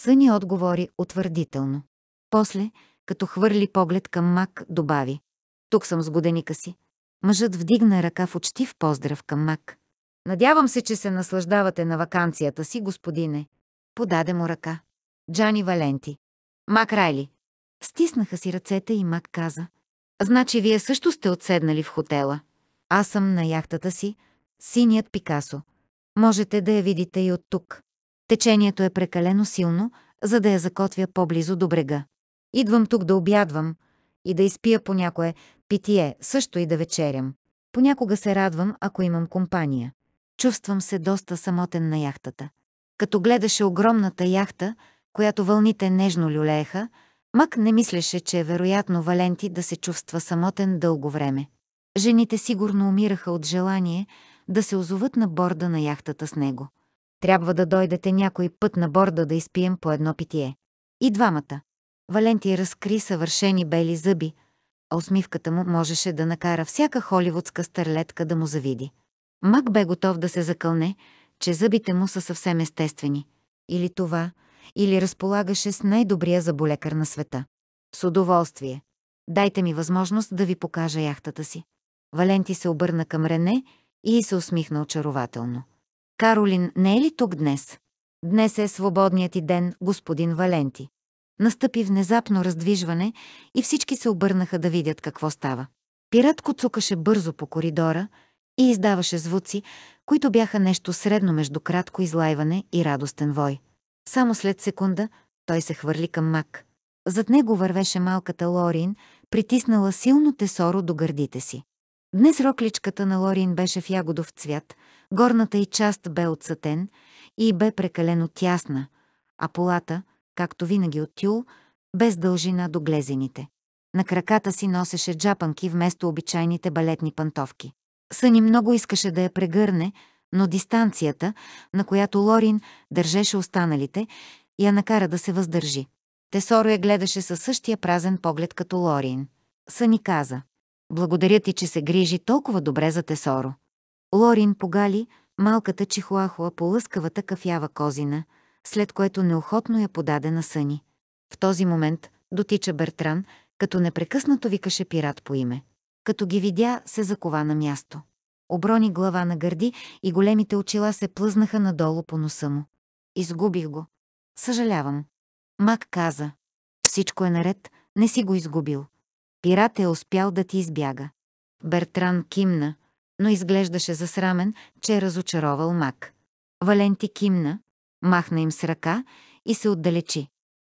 Съни отговори утвърдително. После, като хвърли поглед към Мак, добави. Тук съм с годеника си. Мъжът вдигна ръка в учтив поздрав към Мак. Надявам се, че се наслаждавате на вакансията си, господине. Подаде му ръка. Джани Валенти. Мак Райли. Стиснаха си ръцете и Мак каза. Значи вие също сте отседнали в хотела. Аз съм на яхтата си, синият Пикасо. Можете да я видите и от тук. Течението е прекалено силно, за да я закотвя по-близо до брега. Идвам тук да обядвам и да изпия по някое питие, също и да вечерям. Понякога се радвам, ако имам компания. Чувствам се доста самотен на яхтата. Като гледаше огромната яхта, която вълните нежно люлееха, Мак не мислеше, че е вероятно Валенти да се чувства самотен дълго време. Жените сигурно умираха от желание да се озоват на борда на яхтата с него. Трябва да дойдете някой път на борда да изпием по едно питие. И двамата. Валенти разкри съвършени бели зъби, а усмивката му можеше да накара всяка холивудска стърлетка да му завиди. Мак бе готов да се закълне, че зъбите му са съвсем естествени. Или това, или разполагаше с най-добрия заболекар на света. С удоволствие. Дайте ми възможност да ви покажа яхтата си. Валенти се обърна към Рене и се усмихна очарователно. Каролин не е ли тук днес? Днес е свободният ти ден, господин Валенти. Настъпи внезапно раздвижване и всички се обърнаха да видят какво става. Пиратко цукаше бързо по коридора и издаваше звуци, които бяха нещо средно между кратко излайване и радостен вой. Само след секунда той се хвърли към мак. Зад него вървеше малката Лорин, притиснала силно тесоро до гърдите си. Днес рокличката на Лорин беше в ягодов цвят – Горната й част бе отсътен и бе прекалено тясна, а полата, както винаги от тюл, без дължина до глезените. На краката си носеше джапанки вместо обичайните балетни пантовки. Съни много искаше да я прегърне, но дистанцията, на която Лорин държеше останалите, я накара да се въздържи. Тесоро я гледаше със същия празен поглед като Лорин. Съни каза. Благодаря ти, че се грижи толкова добре за Тесоро. Лорин погали малката чихуахуа по лъскавата кафява козина, след което неохотно я подаде на съни. В този момент дотича Бертран, като непрекъснато викаше пират по име. Като ги видя, се закова на място. Оброни глава на гърди и големите очила се плъзнаха надолу по носа му. Изгубих го. Съжалявам. Мак каза. Всичко е наред, не си го изгубил. Пират е успял да ти избяга. Бертран кимна, но изглеждаше засрамен, че е разочаровал мак. Валенти кимна, махна им с ръка и се отдалечи.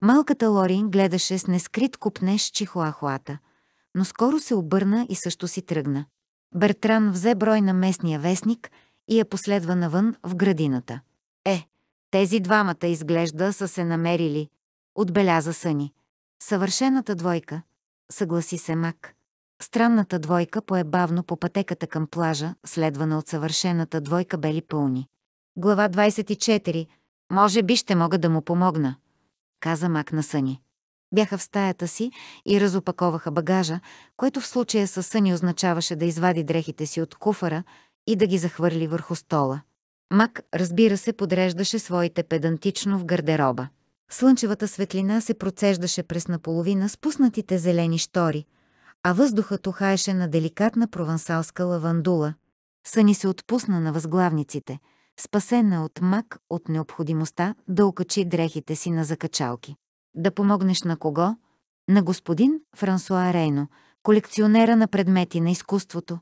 Малката Лорин гледаше с нескрит купнеш чихуахуата, но скоро се обърна и също си тръгна. Бертран взе брой на местния вестник и я последва навън в градината. Е, тези двамата изглежда са се намерили, отбеляза Съни. Съвършената двойка, съгласи се Мак. Странната двойка пое бавно по пътеката към плажа, следвана от съвършената двойка бели пълни. Глава 24. Може би ще мога да му помогна, каза мак на Съни. Бяха в стаята си и разопаковаха багажа, което в случая със Съни означаваше да извади дрехите си от куфара и да ги захвърли върху стола. Мак, разбира се, подреждаше своите педантично в гардероба. Слънчевата светлина се процеждаше през наполовина спуснатите зелени штори – а въздухът ухаеше на деликатна провансалска лавандула. Съни се отпусна на възглавниците, спасена от мак от необходимостта да окачи дрехите си на закачалки. Да помогнеш на кого? На господин Франсуа Рейно, колекционера на предмети на изкуството,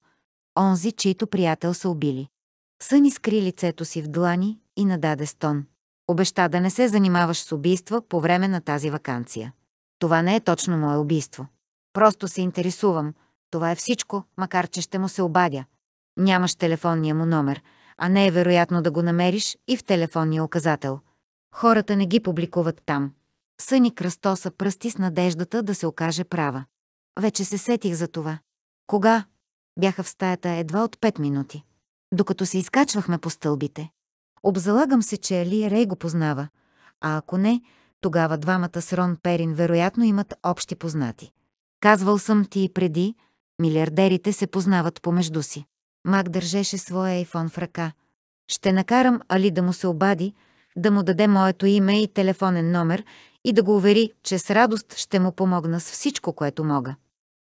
онзи, чието приятел са убили. Съни скри лицето си в длани и нададе стон. Обеща да не се занимаваш с убийства по време на тази вакансия. Това не е точно мое убийство. Просто се интересувам. Това е всичко, макар че ще му се обадя. Нямаш телефонния му номер, а не е вероятно да го намериш и в телефонния указател. Хората не ги публикуват там. Съни кръстоса пръсти с надеждата да се окаже права. Вече се сетих за това. Кога? Бяха в стаята едва от пет минути. Докато се изкачвахме по стълбите. Обзалагам се, че Али Рей го познава. А ако не, тогава двамата с Рон Перин вероятно имат общи познати. Казвал съм ти и преди, милиардерите се познават помежду си. Мак държеше своя айфон в ръка. Ще накарам Али да му се обади, да му даде моето име и телефонен номер и да го увери, че с радост ще му помогна с всичко, което мога.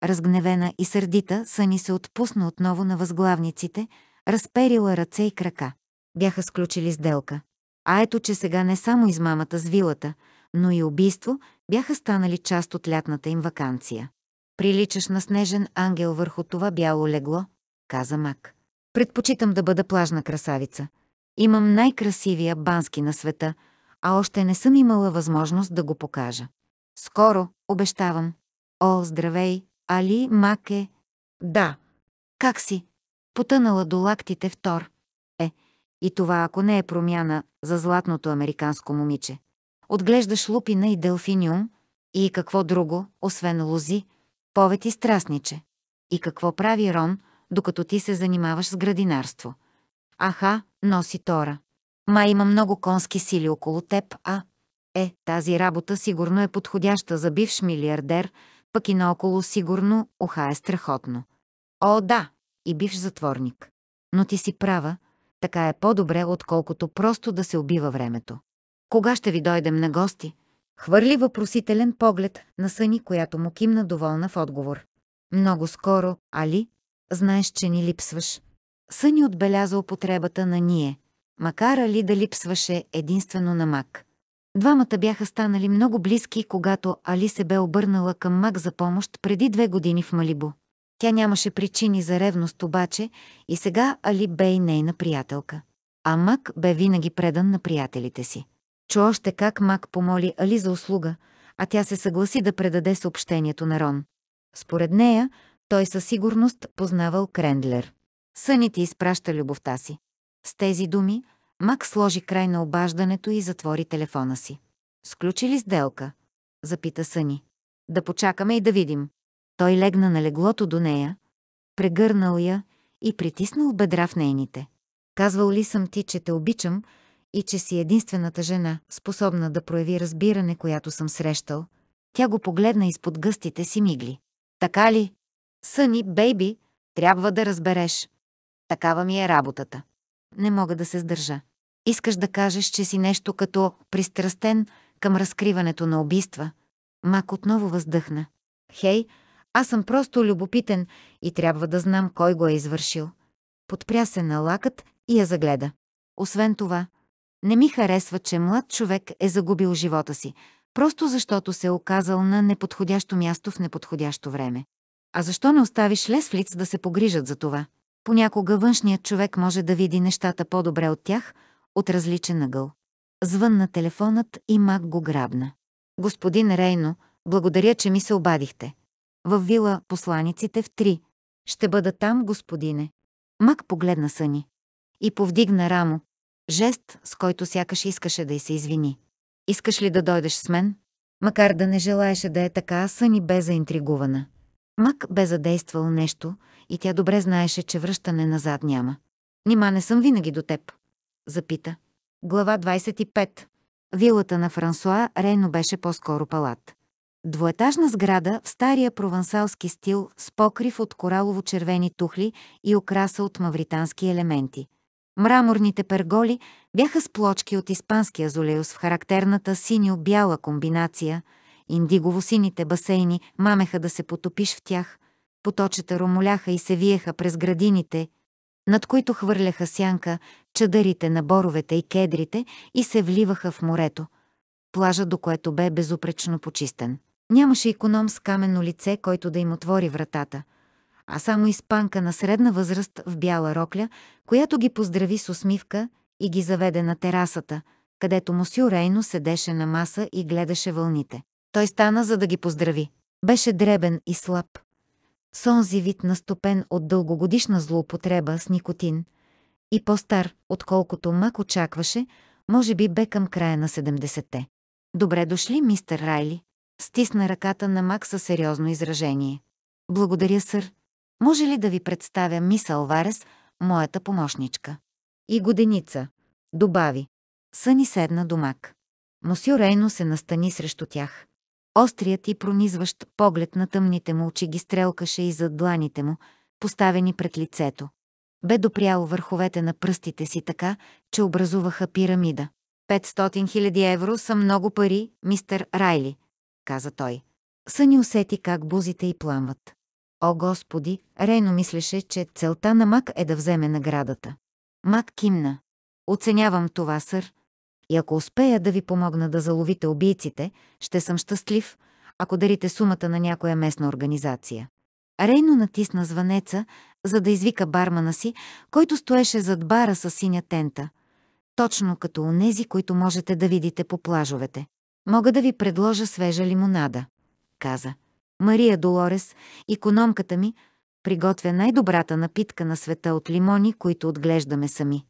Разгневена и сърдита, Съни се отпусна отново на възглавниците, разперила ръце и крака. Бяха сключили сделка. А ето, че сега не само измамата с вилата, но и убийство бяха станали част от лятната им вакансия. Приличаш на снежен ангел върху това бяло легло, каза Мак. Предпочитам да бъда плажна красавица. Имам най-красивия бански на света, а още не съм имала възможност да го покажа. Скоро, обещавам. О, здравей, Али Мак е... Да. Как си? Потънала до лактите втор. Е, и това ако не е промяна за златното американско момиче. Отглеждаш лупина и делфиниум и какво друго, освен лози, и страстниче. И какво прави Рон, докато ти се занимаваш с градинарство? Аха, носи Тора. Ма има много конски сили около теб, а? Е, тази работа сигурно е подходяща за бивш милиардер, пък и наоколо сигурно уха е страхотно. О, да, и бивш затворник. Но ти си права, така е по-добре, отколкото просто да се убива времето. Кога ще ви дойдем на гости? Хвърли въпросителен поглед на Съни, която му кимна доволна в отговор. Много скоро, Али, знаеш, че ни липсваш. Съни отбеляза употребата на ние, макар Али да липсваше единствено на Мак. Двамата бяха станали много близки, когато Али се бе обърнала към Мак за помощ преди две години в Малибо. Тя нямаше причини за ревност обаче и сега Али бе и нейна приятелка. А Мак бе винаги предан на приятелите си. Чу още как Мак помоли Али за услуга, а тя се съгласи да предаде съобщението на Рон. Според нея, той със сигурност познавал Крендлер. ти изпраща любовта си. С тези думи, Мак сложи край на обаждането и затвори телефона си. Сключи ли сделка? Запита Съни. Да почакаме и да видим. Той легна на леглото до нея, прегърнал я и притиснал бедра в нейните. Казвал ли съм ти, че те обичам, и че си единствената жена, способна да прояви разбиране, която съм срещал, тя го погледна изпод гъстите си мигли. Така ли? Съни, бейби, трябва да разбереш. Такава ми е работата. Не мога да се сдържа. Искаш да кажеш, че си нещо като пристрастен към разкриването на убийства. Мак отново въздъхна. Хей, аз съм просто любопитен и трябва да знам кой го е извършил. Подпря се на лакът и я загледа. Освен това, не ми харесва, че млад човек е загубил живота си, просто защото се е оказал на неподходящо място в неподходящо време. А защо не оставиш лиц да се погрижат за това? Понякога външният човек може да види нещата по-добре от тях, от различен ъгъл. Звънна телефонът и Мак го грабна. Господин Рейно, благодаря, че ми се обадихте. В вила посланиците в три. Ще бъда там, господине. Мак погледна съни. И повдигна рамо, жест, с който сякаш искаше да й се извини. Искаш ли да дойдеш с мен? Макар да не желаеше да е така, Съни бе заинтригувана. Мак бе задействал нещо и тя добре знаеше, че връщане назад няма. Нима не съм винаги до теб, запита. Глава 25. Вилата на Франсуа Рейно беше по-скоро палат. Двоетажна сграда в стария провансалски стил с покрив от коралово-червени тухли и окраса от мавритански елементи – Мраморните перголи бяха с плочки от испанския золеус в характерната синьо-бяла комбинация, индигово-сините басейни мамеха да се потопиш в тях, поточета ромоляха и се виеха през градините, над които хвърляха сянка, чадърите на боровете и кедрите и се вливаха в морето, плажа до което бе безупречно почистен. Нямаше иконом с каменно лице, който да им отвори вратата – а само испанка на средна възраст в бяла рокля, която ги поздрави с усмивка и ги заведе на терасата, където мусю Рейно седеше на маса и гледаше вълните. Той стана, за да ги поздрави. Беше дребен и слаб. Сонзи вид настопен от дългогодишна злоупотреба с никотин и по-стар, отколкото Мак очакваше, може би бе към края на 70-те. Добре дошли, мистер Райли. Стисна ръката на Мак със сериозно изражение. Благодаря, сър, може ли да ви представя мис Алварес, моята помощничка? И годеница, добави. Съни седна домак. Мосю Рейно се настани срещу тях. Острият и пронизващ поглед на тъмните му очи ги стрелкаше и зад дланите му, поставени пред лицето. Бе допрял върховете на пръстите си така, че образуваха пирамида. 500 000 евро са много пари, мистер Райли, каза той. Съни усети как бузите й пламват. О Господи, Рейно мислеше, че целта на Мак е да вземе наградата. Мак кимна. Оценявам това, сър. И ако успея да ви помогна да заловите убийците, ще съм щастлив, ако дарите сумата на някоя местна организация. Рейно натисна звънеца, за да извика бармана си, който стоеше зад бара с синя тента. Точно като онези, които можете да видите по плажовете. Мога да ви предложа свежа лимонада, каза. Мария Долорес, икономката ми, приготвя най-добрата напитка на света от лимони, които отглеждаме сами.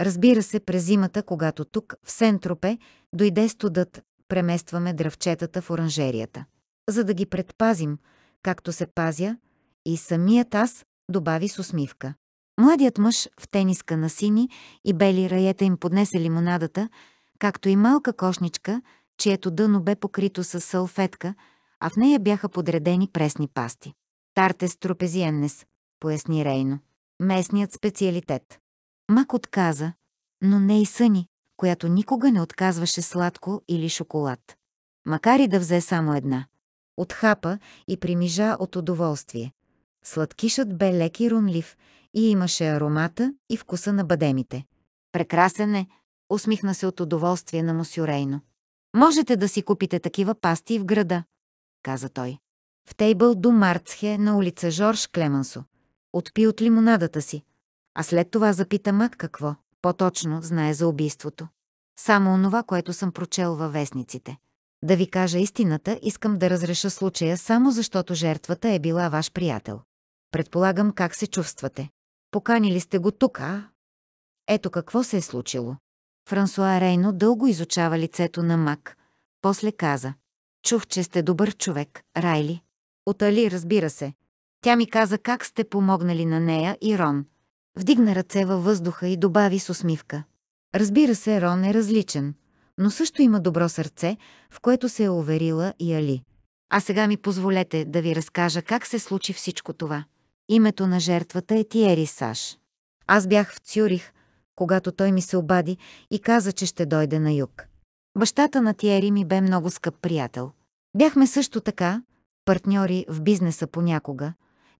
Разбира се, през зимата, когато тук, в Сентропе, дойде студът, преместваме дръвчетата в оранжерията. За да ги предпазим, както се пазя, и самият аз добави с усмивка. Младият мъж в тениска на сини и бели раета им поднесе лимонадата, както и малка кошничка, чието дъно бе покрито с салфетка – а в нея бяха подредени пресни пасти. Тартес Трупезиеннес, поясни Рейно. Местният специалитет. Мак отказа, но не и съни, която никога не отказваше сладко или шоколад. Макар и да взе само една. Отхапа и примижа от удоволствие. Сладкишът бе лек и рунлив и имаше аромата и вкуса на бадемите. Прекрасен е, усмихна се от удоволствие на мусюрейно. Можете да си купите такива пасти в града каза той. В Тейбъл до Марцхе на улица Жорж Клемансо. Отпи от лимонадата си. А след това запита Мак какво, по-точно, знае за убийството. Само онова, което съм прочел във вестниците. Да ви кажа истината, искам да разреша случая само защото жертвата е била ваш приятел. Предполагам как се чувствате. Поканили сте го тук, а? Ето какво се е случило. Франсуа Рейно дълго изучава лицето на Мак. После каза. Чух, че сте добър човек, Райли. От Али, разбира се. Тя ми каза как сте помогнали на нея и Рон. Вдигна ръце във въздуха и добави с усмивка. Разбира се, Рон е различен, но също има добро сърце, в което се е уверила и Али. А сега ми позволете да ви разкажа как се случи всичко това. Името на жертвата е Тиери Саш. Аз бях в Цюрих, когато той ми се обади и каза, че ще дойде на юг. Бащата на Тиери ми бе много скъп приятел. Бяхме също така, партньори в бизнеса понякога,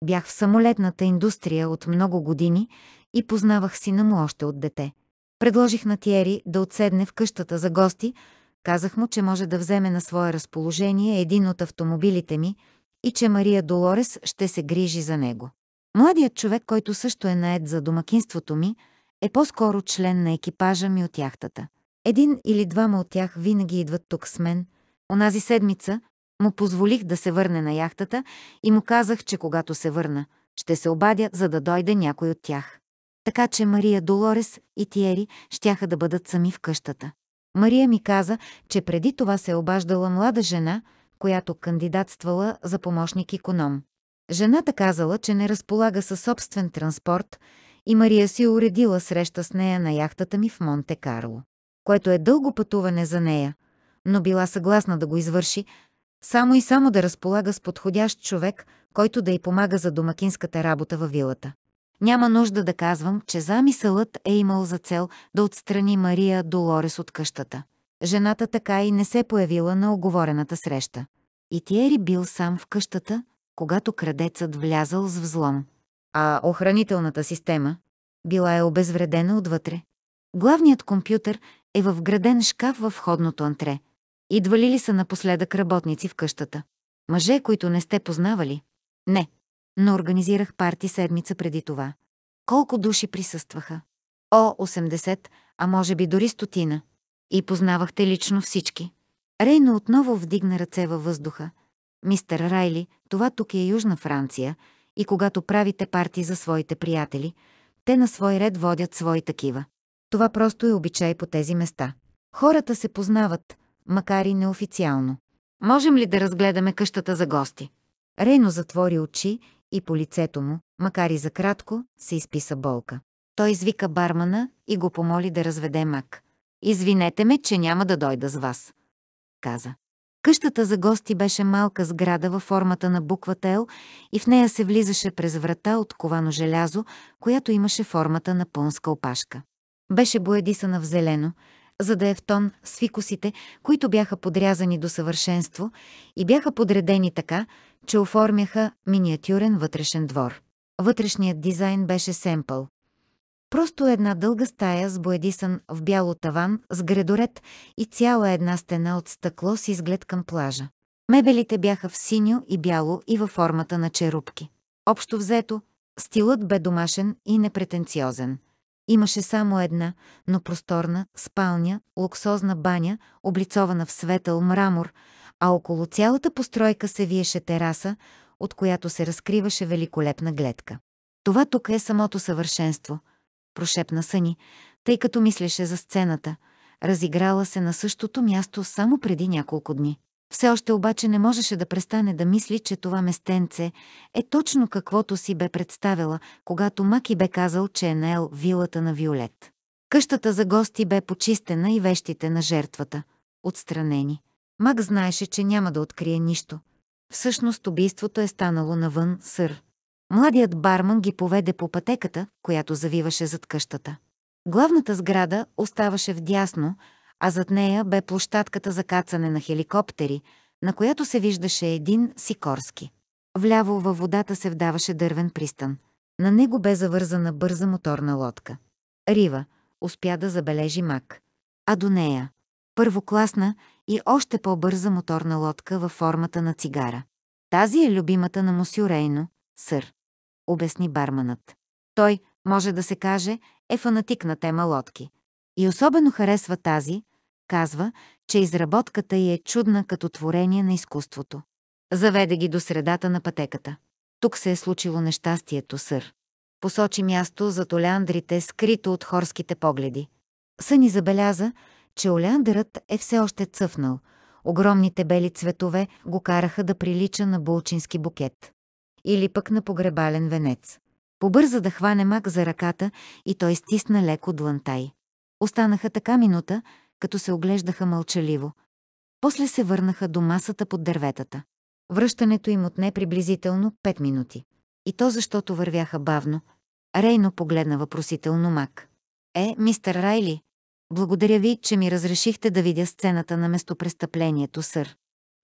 бях в самолетната индустрия от много години и познавах сина му още от дете. Предложих на Тиери да отседне в къщата за гости, казах му, че може да вземе на свое разположение един от автомобилите ми и че Мария Долорес ще се грижи за него. Младият човек, който също е наед за домакинството ми, е по-скоро член на екипажа ми от яхтата. Един или двама от тях винаги идват тук с мен. Онази седмица му позволих да се върне на яхтата и му казах, че когато се върна, ще се обадя, за да дойде някой от тях. Така че Мария Долорес и Тиери щяха да бъдат сами в къщата. Мария ми каза, че преди това се е обаждала млада жена, която кандидатствала за помощник-иконом. Жената казала, че не разполага със собствен транспорт и Мария си уредила среща с нея на яхтата ми в Монте-Карло което е дълго пътуване за нея, но била съгласна да го извърши, само и само да разполага с подходящ човек, който да й помага за домакинската работа във вилата. Няма нужда да казвам, че замисълът е имал за цел да отстрани Мария Долорес от къщата. Жената така и не се появила на оговорената среща. И Тиери бил сам в къщата, когато крадецът влязал с взлом. А охранителната система била е обезвредена отвътре. Главният компютър е в вграден шкаф във входното антре. Идвали ли са напоследък работници в къщата? Мъже, които не сте познавали? Не. Но организирах парти седмица преди това. Колко души присъстваха? О, 80, а може би дори стотина. И познавахте лично всички. Рейно отново вдигна ръце във въздуха. Мистер Райли, това тук е Южна Франция и когато правите парти за своите приятели, те на свой ред водят свои такива. Това просто е обичай по тези места. Хората се познават, макар и неофициално. Можем ли да разгледаме къщата за гости? Рено затвори очи и по лицето му, макар и за кратко, се изписа болка. Той извика бармана и го помоли да разведе мак. «Извинете ме, че няма да дойда с вас», каза. Къщата за гости беше малка сграда във формата на буква Л и в нея се влизаше през врата от ковано желязо, която имаше формата на пълнска опашка. Беше боядисана в зелено, за да е в тон с фикусите, които бяха подрязани до съвършенство и бяха подредени така, че оформяха миниатюрен вътрешен двор. Вътрешният дизайн беше семпъл. Просто една дълга стая с боядисан в бяло таван с гредорет и цяла една стена от стъкло с изглед към плажа. Мебелите бяха в синьо и бяло и във формата на черупки. Общо взето, стилът бе домашен и непретенциозен – Имаше само една, но просторна, спалня, луксозна баня, облицована в светъл мрамор, а около цялата постройка се виеше тераса, от която се разкриваше великолепна гледка. Това тук е самото съвършенство, прошепна Съни, тъй като мислеше за сцената, разиграла се на същото място само преди няколко дни. Все още обаче не можеше да престане да мисли, че това местенце е точно каквото си бе представила, когато Маки бе казал, че е наел вилата на Виолет. Къщата за гости бе почистена и вещите на жертвата – отстранени. Мак знаеше, че няма да открие нищо. Всъщност убийството е станало навън, сър. Младият барман ги поведе по пътеката, която завиваше зад къщата. Главната сграда оставаше вдясно, а зад нея бе площадката за кацане на хеликоптери, на която се виждаше един сикорски. Вляво във водата се вдаваше дървен пристан. На него бе завързана бърза моторна лодка. Рива успя да забележи мак. А до нея – първокласна и още по-бърза моторна лодка във формата на цигара. Тази е любимата на Мусю Рейно, сър, обясни барманът. Той, може да се каже, е фанатик на тема лодки. И особено харесва тази, Казва, че изработката й е чудна като творение на изкуството. Заведе ги до средата на пътеката. Тук се е случило нещастието, сър. Посочи място зад толяндрите, скрито от хорските погледи. Съни забеляза, че оляндърът е все още цъфнал. Огромните бели цветове го караха да прилича на булчински букет. Или пък на погребален венец. Побърза да хване мак за ръката и той стисна леко длантай. Останаха така минута, като се оглеждаха мълчаливо. После се върнаха до масата под дърветата. Връщането им отне приблизително 5 минути. И то защото вървяха бавно. Рейно погледна въпросително Мак. Е, мистер Райли, благодаря ви, че ми разрешихте да видя сцената на местопрестъплението, сър.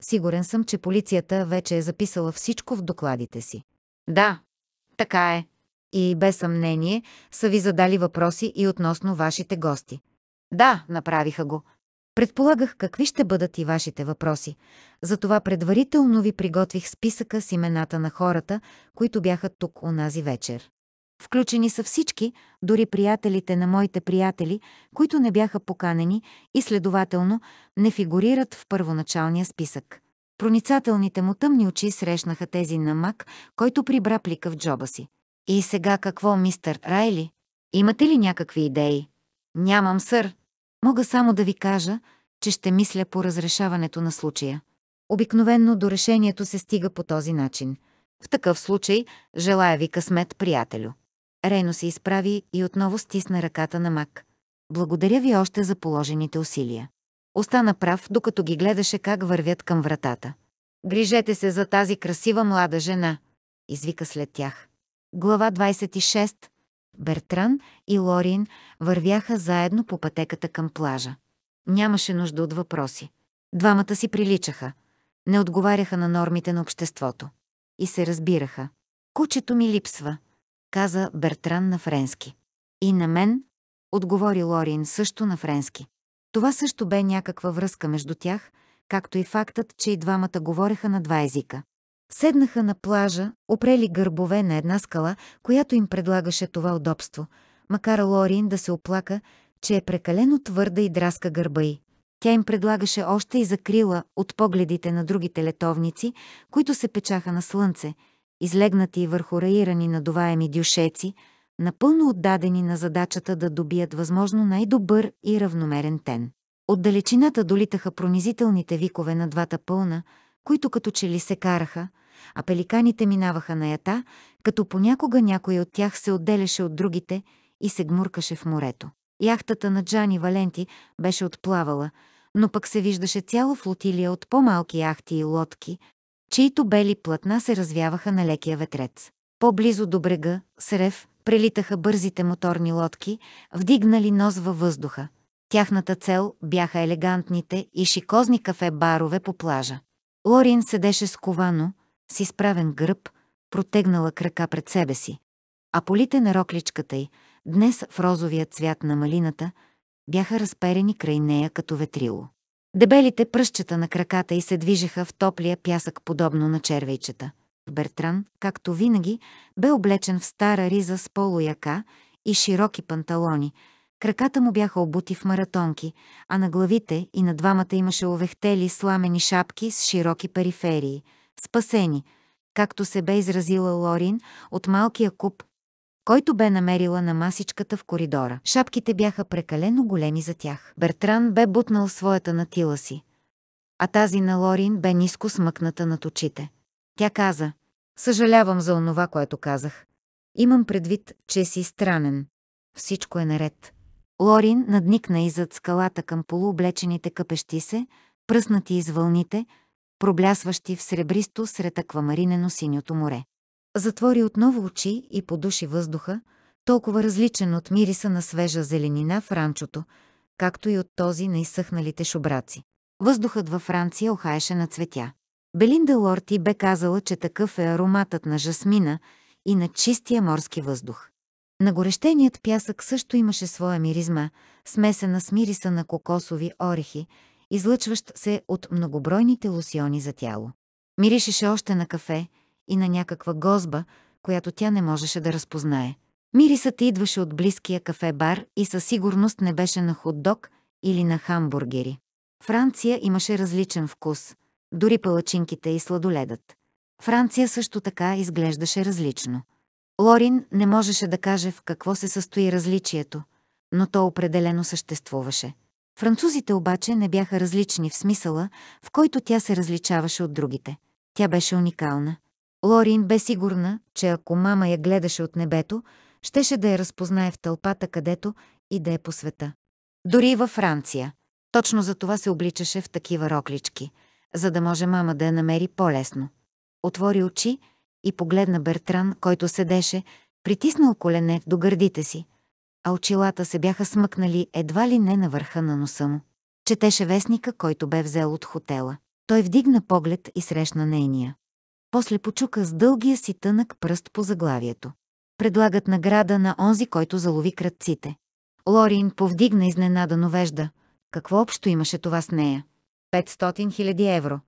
Сигурен съм, че полицията вече е записала всичко в докладите си. Да, така е. И без съмнение са ви задали въпроси и относно вашите гости. Да, направиха го. Предполагах какви ще бъдат и вашите въпроси. Затова предварително ви приготвих списъка с имената на хората, които бяха тук унази вечер. Включени са всички, дори приятелите на моите приятели, които не бяха поканени и следователно не фигурират в първоначалния списък. Проницателните му тъмни очи срещнаха тези на Мак, който прибра плика в джоба си. И сега какво, мистър Райли? Имате ли някакви идеи? Нямам, сър, Мога само да ви кажа, че ще мисля по разрешаването на случая. Обикновенно до решението се стига по този начин. В такъв случай, желая ви късмет, приятелю. Рейно се изправи и отново стисна ръката на Мак. Благодаря ви още за положените усилия. Остана прав, докато ги гледаше как вървят към вратата. Грижете се за тази красива млада жена, извика след тях. Глава 26 Бертран и Лорин вървяха заедно по пътеката към плажа. Нямаше нужда от въпроси. Двамата си приличаха. Не отговаряха на нормите на обществото. И се разбираха. Кучето ми липсва, каза Бертран на френски. И на мен, отговори Лорин също на френски. Това също бе някаква връзка между тях, както и фактът, че и двамата говореха на два езика. Седнаха на плажа, опрели гърбове на една скала, която им предлагаше това удобство, макар Лорин да се оплака, че е прекалено твърда и драска гърба й. Тя им предлагаше още и закрила от погледите на другите летовници, които се печаха на слънце, излегнати и върху раирани надуваеми дюшеци, напълно отдадени на задачата да добият възможно най-добър и равномерен тен. От далечината долитаха пронизителните викове на двата пълна, които като че ли се караха, а пеликаните минаваха на ята, като понякога някой от тях се отделяше от другите и се гмуркаше в морето. Яхтата на Джани Валенти беше отплавала, но пък се виждаше цяло флотилия от по-малки яхти и лодки, чието бели платна се развяваха на лекия ветрец. По-близо до брега, с рев, прелитаха бързите моторни лодки, вдигнали нос във въздуха. Тяхната цел бяха елегантните и шикозни кафе-барове по плажа. Лорин седеше сковано, с изправен гръб, протегнала крака пред себе си, а полите на рокличката й, днес в розовия цвят на малината, бяха разперени край нея като ветрило. Дебелите пръщчета на краката й се движеха в топлия пясък, подобно на червейчета. Бертран, както винаги, бе облечен в стара риза с полуяка и широки панталони. Краката му бяха обути в маратонки, а на главите и на двамата имаше овехтели сламени шапки с широки периферии – спасени, както се бе изразила Лорин от малкия куп, който бе намерила на масичката в коридора. Шапките бяха прекалено големи за тях. Бертран бе бутнал своята на тила си, а тази на Лорин бе ниско смъкната над очите. Тя каза, «Съжалявам за онова, което казах. Имам предвид, че си странен. Всичко е наред». Лорин надникна и зад скалата към полуоблечените къпещи се, пръснати из вълните, проблясващи в сребристо сред аквамаринено синьото море. Затвори отново очи и подуши въздуха, толкова различен от мириса на свежа зеленина в ранчото, както и от този на изсъхналите шубраци. Въздухът във Франция охаеше на цветя. Белинда Лорти бе казала, че такъв е ароматът на жасмина и на чистия морски въздух. На горещеният пясък също имаше своя миризма, смесена с мириса на кокосови орехи, излъчващ се от многобройните лосиони за тяло. Миришеше още на кафе и на някаква гозба, която тя не можеше да разпознае. Мирисът идваше от близкия кафе-бар и със сигурност не беше на хот-дог или на хамбургери. Франция имаше различен вкус, дори палачинките и сладоледът. Франция също така изглеждаше различно. Лорин не можеше да каже в какво се състои различието, но то определено съществуваше. Французите обаче не бяха различни в смисъла, в който тя се различаваше от другите. Тя беше уникална. Лорин бе сигурна, че ако мама я гледаше от небето, щеше да я разпознае в тълпата където и да е по света. Дори и във Франция. Точно за това се обличаше в такива роклички, за да може мама да я намери по-лесно. Отвори очи и погледна Бертран, който седеше, притиснал колене до гърдите си, а очилата се бяха смъкнали едва ли не на върха на носа му. Четеше вестника, който бе взел от хотела. Той вдигна поглед и срещна нейния. После почука с дългия си тънък пръст по заглавието. Предлагат награда на онзи, който залови кръците. Лорин повдигна изненадано вежда. Какво общо имаше това с нея? 500 000 евро,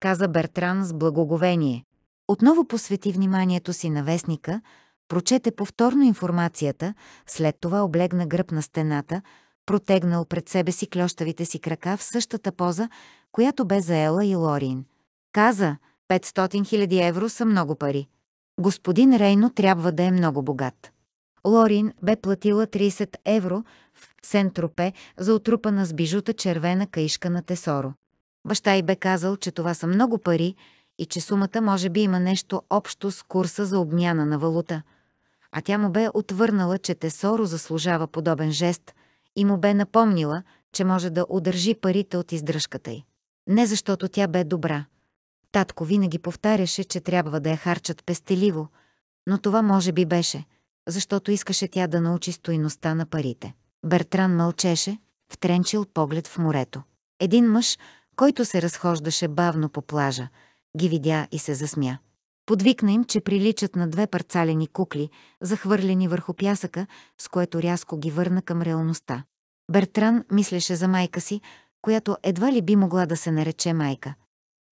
каза Бертран с благоговение. Отново посвети вниманието си на вестника, прочете повторно информацията, след това облегна гръб на стената, протегнал пред себе си клющавите си крака в същата поза, която бе заела и Лорин. Каза, 500 000 евро са много пари. Господин Рейно трябва да е много богат. Лорин бе платила 30 евро в Сентропе за отрупана с бижута червена каишка на Тесоро. Баща й бе казал, че това са много пари и че сумата може би има нещо общо с курса за обмяна на валута – а тя му бе отвърнала, че Тесоро заслужава подобен жест и му бе напомнила, че може да удържи парите от издръжката й. Не защото тя бе добра. Татко винаги повтаряше, че трябва да я харчат пестеливо, но това може би беше, защото искаше тя да научи стойността на парите. Бертран мълчеше, втренчил поглед в морето. Един мъж, който се разхождаше бавно по плажа, ги видя и се засмя. Подвикна им, че приличат на две парцалени кукли, захвърлени върху пясъка, с което рязко ги върна към реалността. Бертран мислеше за майка си, която едва ли би могла да се нарече майка.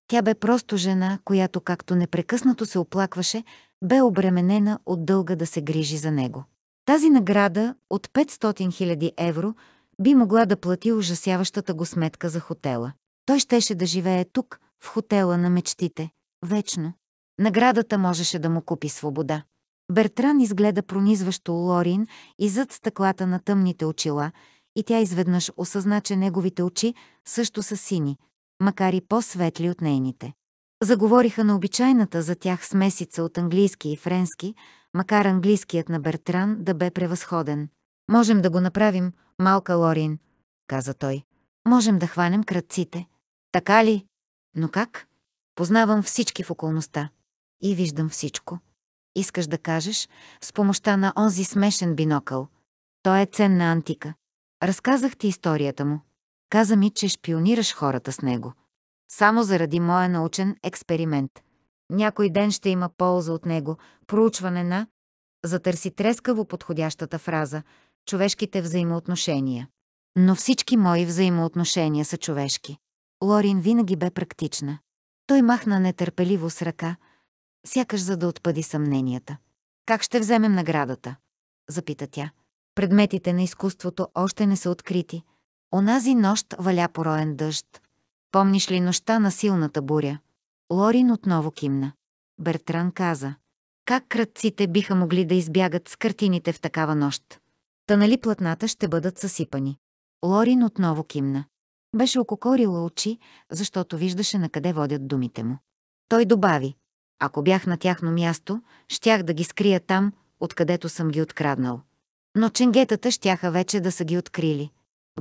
Тя бе просто жена, която както непрекъснато се оплакваше, бе обременена от дълга да се грижи за него. Тази награда от 500 000 евро би могла да плати ужасяващата го сметка за хотела. Той щеше да живее тук, в хотела на мечтите, вечно. Наградата можеше да му купи свобода. Бертран изгледа пронизващо Лорин и зад стъклата на тъмните очила, и тя изведнъж осъзна, че неговите очи също са сини, макар и по-светли от нейните. Заговориха на обичайната за тях смесица от английски и френски, макар английският на Бертран да бе превъзходен. «Можем да го направим, малка Лорин», каза той. «Можем да хванем кръците». «Така ли? Но как?» «Познавам всички в околността. И виждам всичко. Искаш да кажеш, с помощта на онзи смешен бинокъл. Той е ценна антика. Разказах ти историята му. Каза ми, че шпионираш хората с него. Само заради моя научен експеримент. Някой ден ще има полза от него, проучване на... Затърси трескаво подходящата фраза – човешките взаимоотношения. Но всички мои взаимоотношения са човешки. Лорин винаги бе практична. Той махна нетърпеливо с ръка, сякаш за да отпади съмненията. Как ще вземем наградата? Запита тя. Предметите на изкуството още не са открити. Онази нощ валя пороен дъжд. Помниш ли нощта на силната буря? Лорин отново кимна. Бертран каза. Как кръците биха могли да избягат с картините в такава нощ? Та нали платната ще бъдат съсипани? Лорин отново кимна. Беше ококорила очи, защото виждаше накъде водят думите му. Той добави. Ако бях на тяхно място, щях да ги скрия там, откъдето съм ги откраднал. Но ченгетата щяха вече да са ги открили.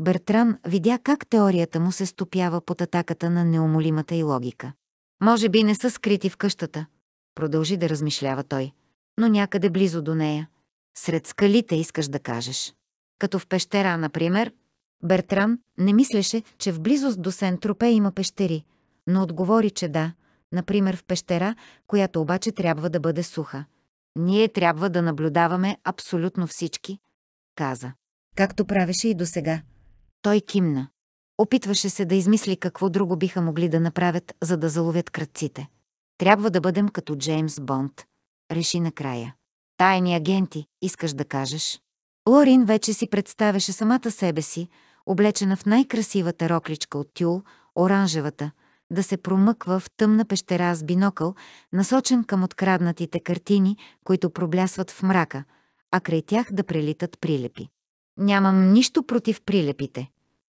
Бертран видя как теорията му се стопява под атаката на неумолимата и логика. Може би не са скрити в къщата, продължи да размишлява той, но някъде близо до нея. Сред скалите искаш да кажеш. Като в пещера, например, Бертран не мислеше, че в близост до Сентропе тропе има пещери, но отговори, че да, например в пещера, която обаче трябва да бъде суха. Ние трябва да наблюдаваме абсолютно всички, каза. Както правеше и досега. Той кимна. Опитваше се да измисли какво друго биха могли да направят, за да заловят кръците. Трябва да бъдем като Джеймс Бонд. Реши накрая. Тайни агенти, искаш да кажеш? Лорин вече си представяше самата себе си, облечена в най-красивата рокличка от тюл, оранжевата – да се промъква в тъмна пещера с бинокъл, насочен към откраднатите картини, които проблясват в мрака, а край тях да прелитат прилепи. Нямам нищо против прилепите,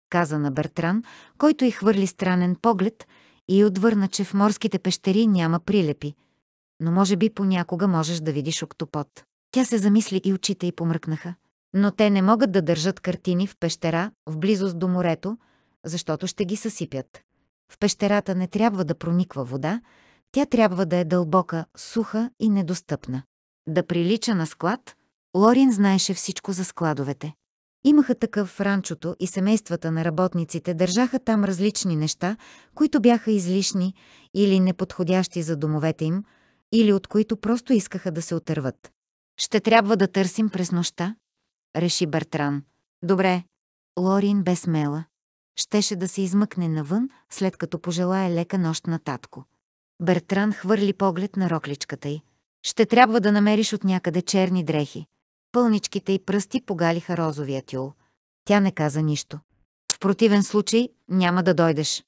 каза на Бертран, който и хвърли странен поглед и отвърна, че в морските пещери няма прилепи, но може би понякога можеш да видиш октопот. Тя се замисли и очите й помръкнаха. Но те не могат да държат картини в пещера, в близост до морето, защото ще ги съсипят. В пещерата не трябва да прониква вода, тя трябва да е дълбока, суха и недостъпна. Да прилича на склад, Лорин знаеше всичко за складовете. Имаха такъв в ранчото и семействата на работниците държаха там различни неща, които бяха излишни или неподходящи за домовете им, или от които просто искаха да се отърват. «Ще трябва да търсим през нощта», реши Бертран. «Добре». Лорин бе смела щеше да се измъкне навън, след като пожелая лека нощ на татко. Бертран хвърли поглед на рокличката й. Ще трябва да намериш от някъде черни дрехи. Пълничките й пръсти погалиха розовия тюл. Тя не каза нищо. В противен случай няма да дойдеш,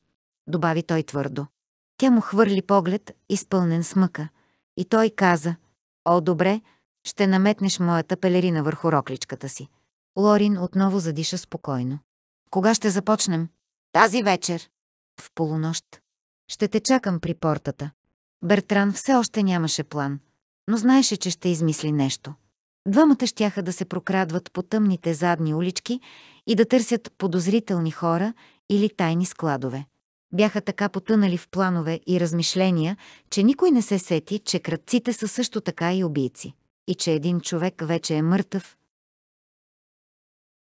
добави той твърдо. Тя му хвърли поглед, изпълнен с мъка. И той каза, о, добре, ще наметнеш моята пелерина върху рокличката си. Лорин отново задиша спокойно. Кога ще започнем? Тази вечер. В полунощ. Ще те чакам при портата. Бертран все още нямаше план, но знаеше, че ще измисли нещо. Двамата щяха да се прокрадват по тъмните задни улички и да търсят подозрителни хора или тайни складове. Бяха така потънали в планове и размишления, че никой не се сети, че крадците са също така и убийци. И че един човек вече е мъртъв,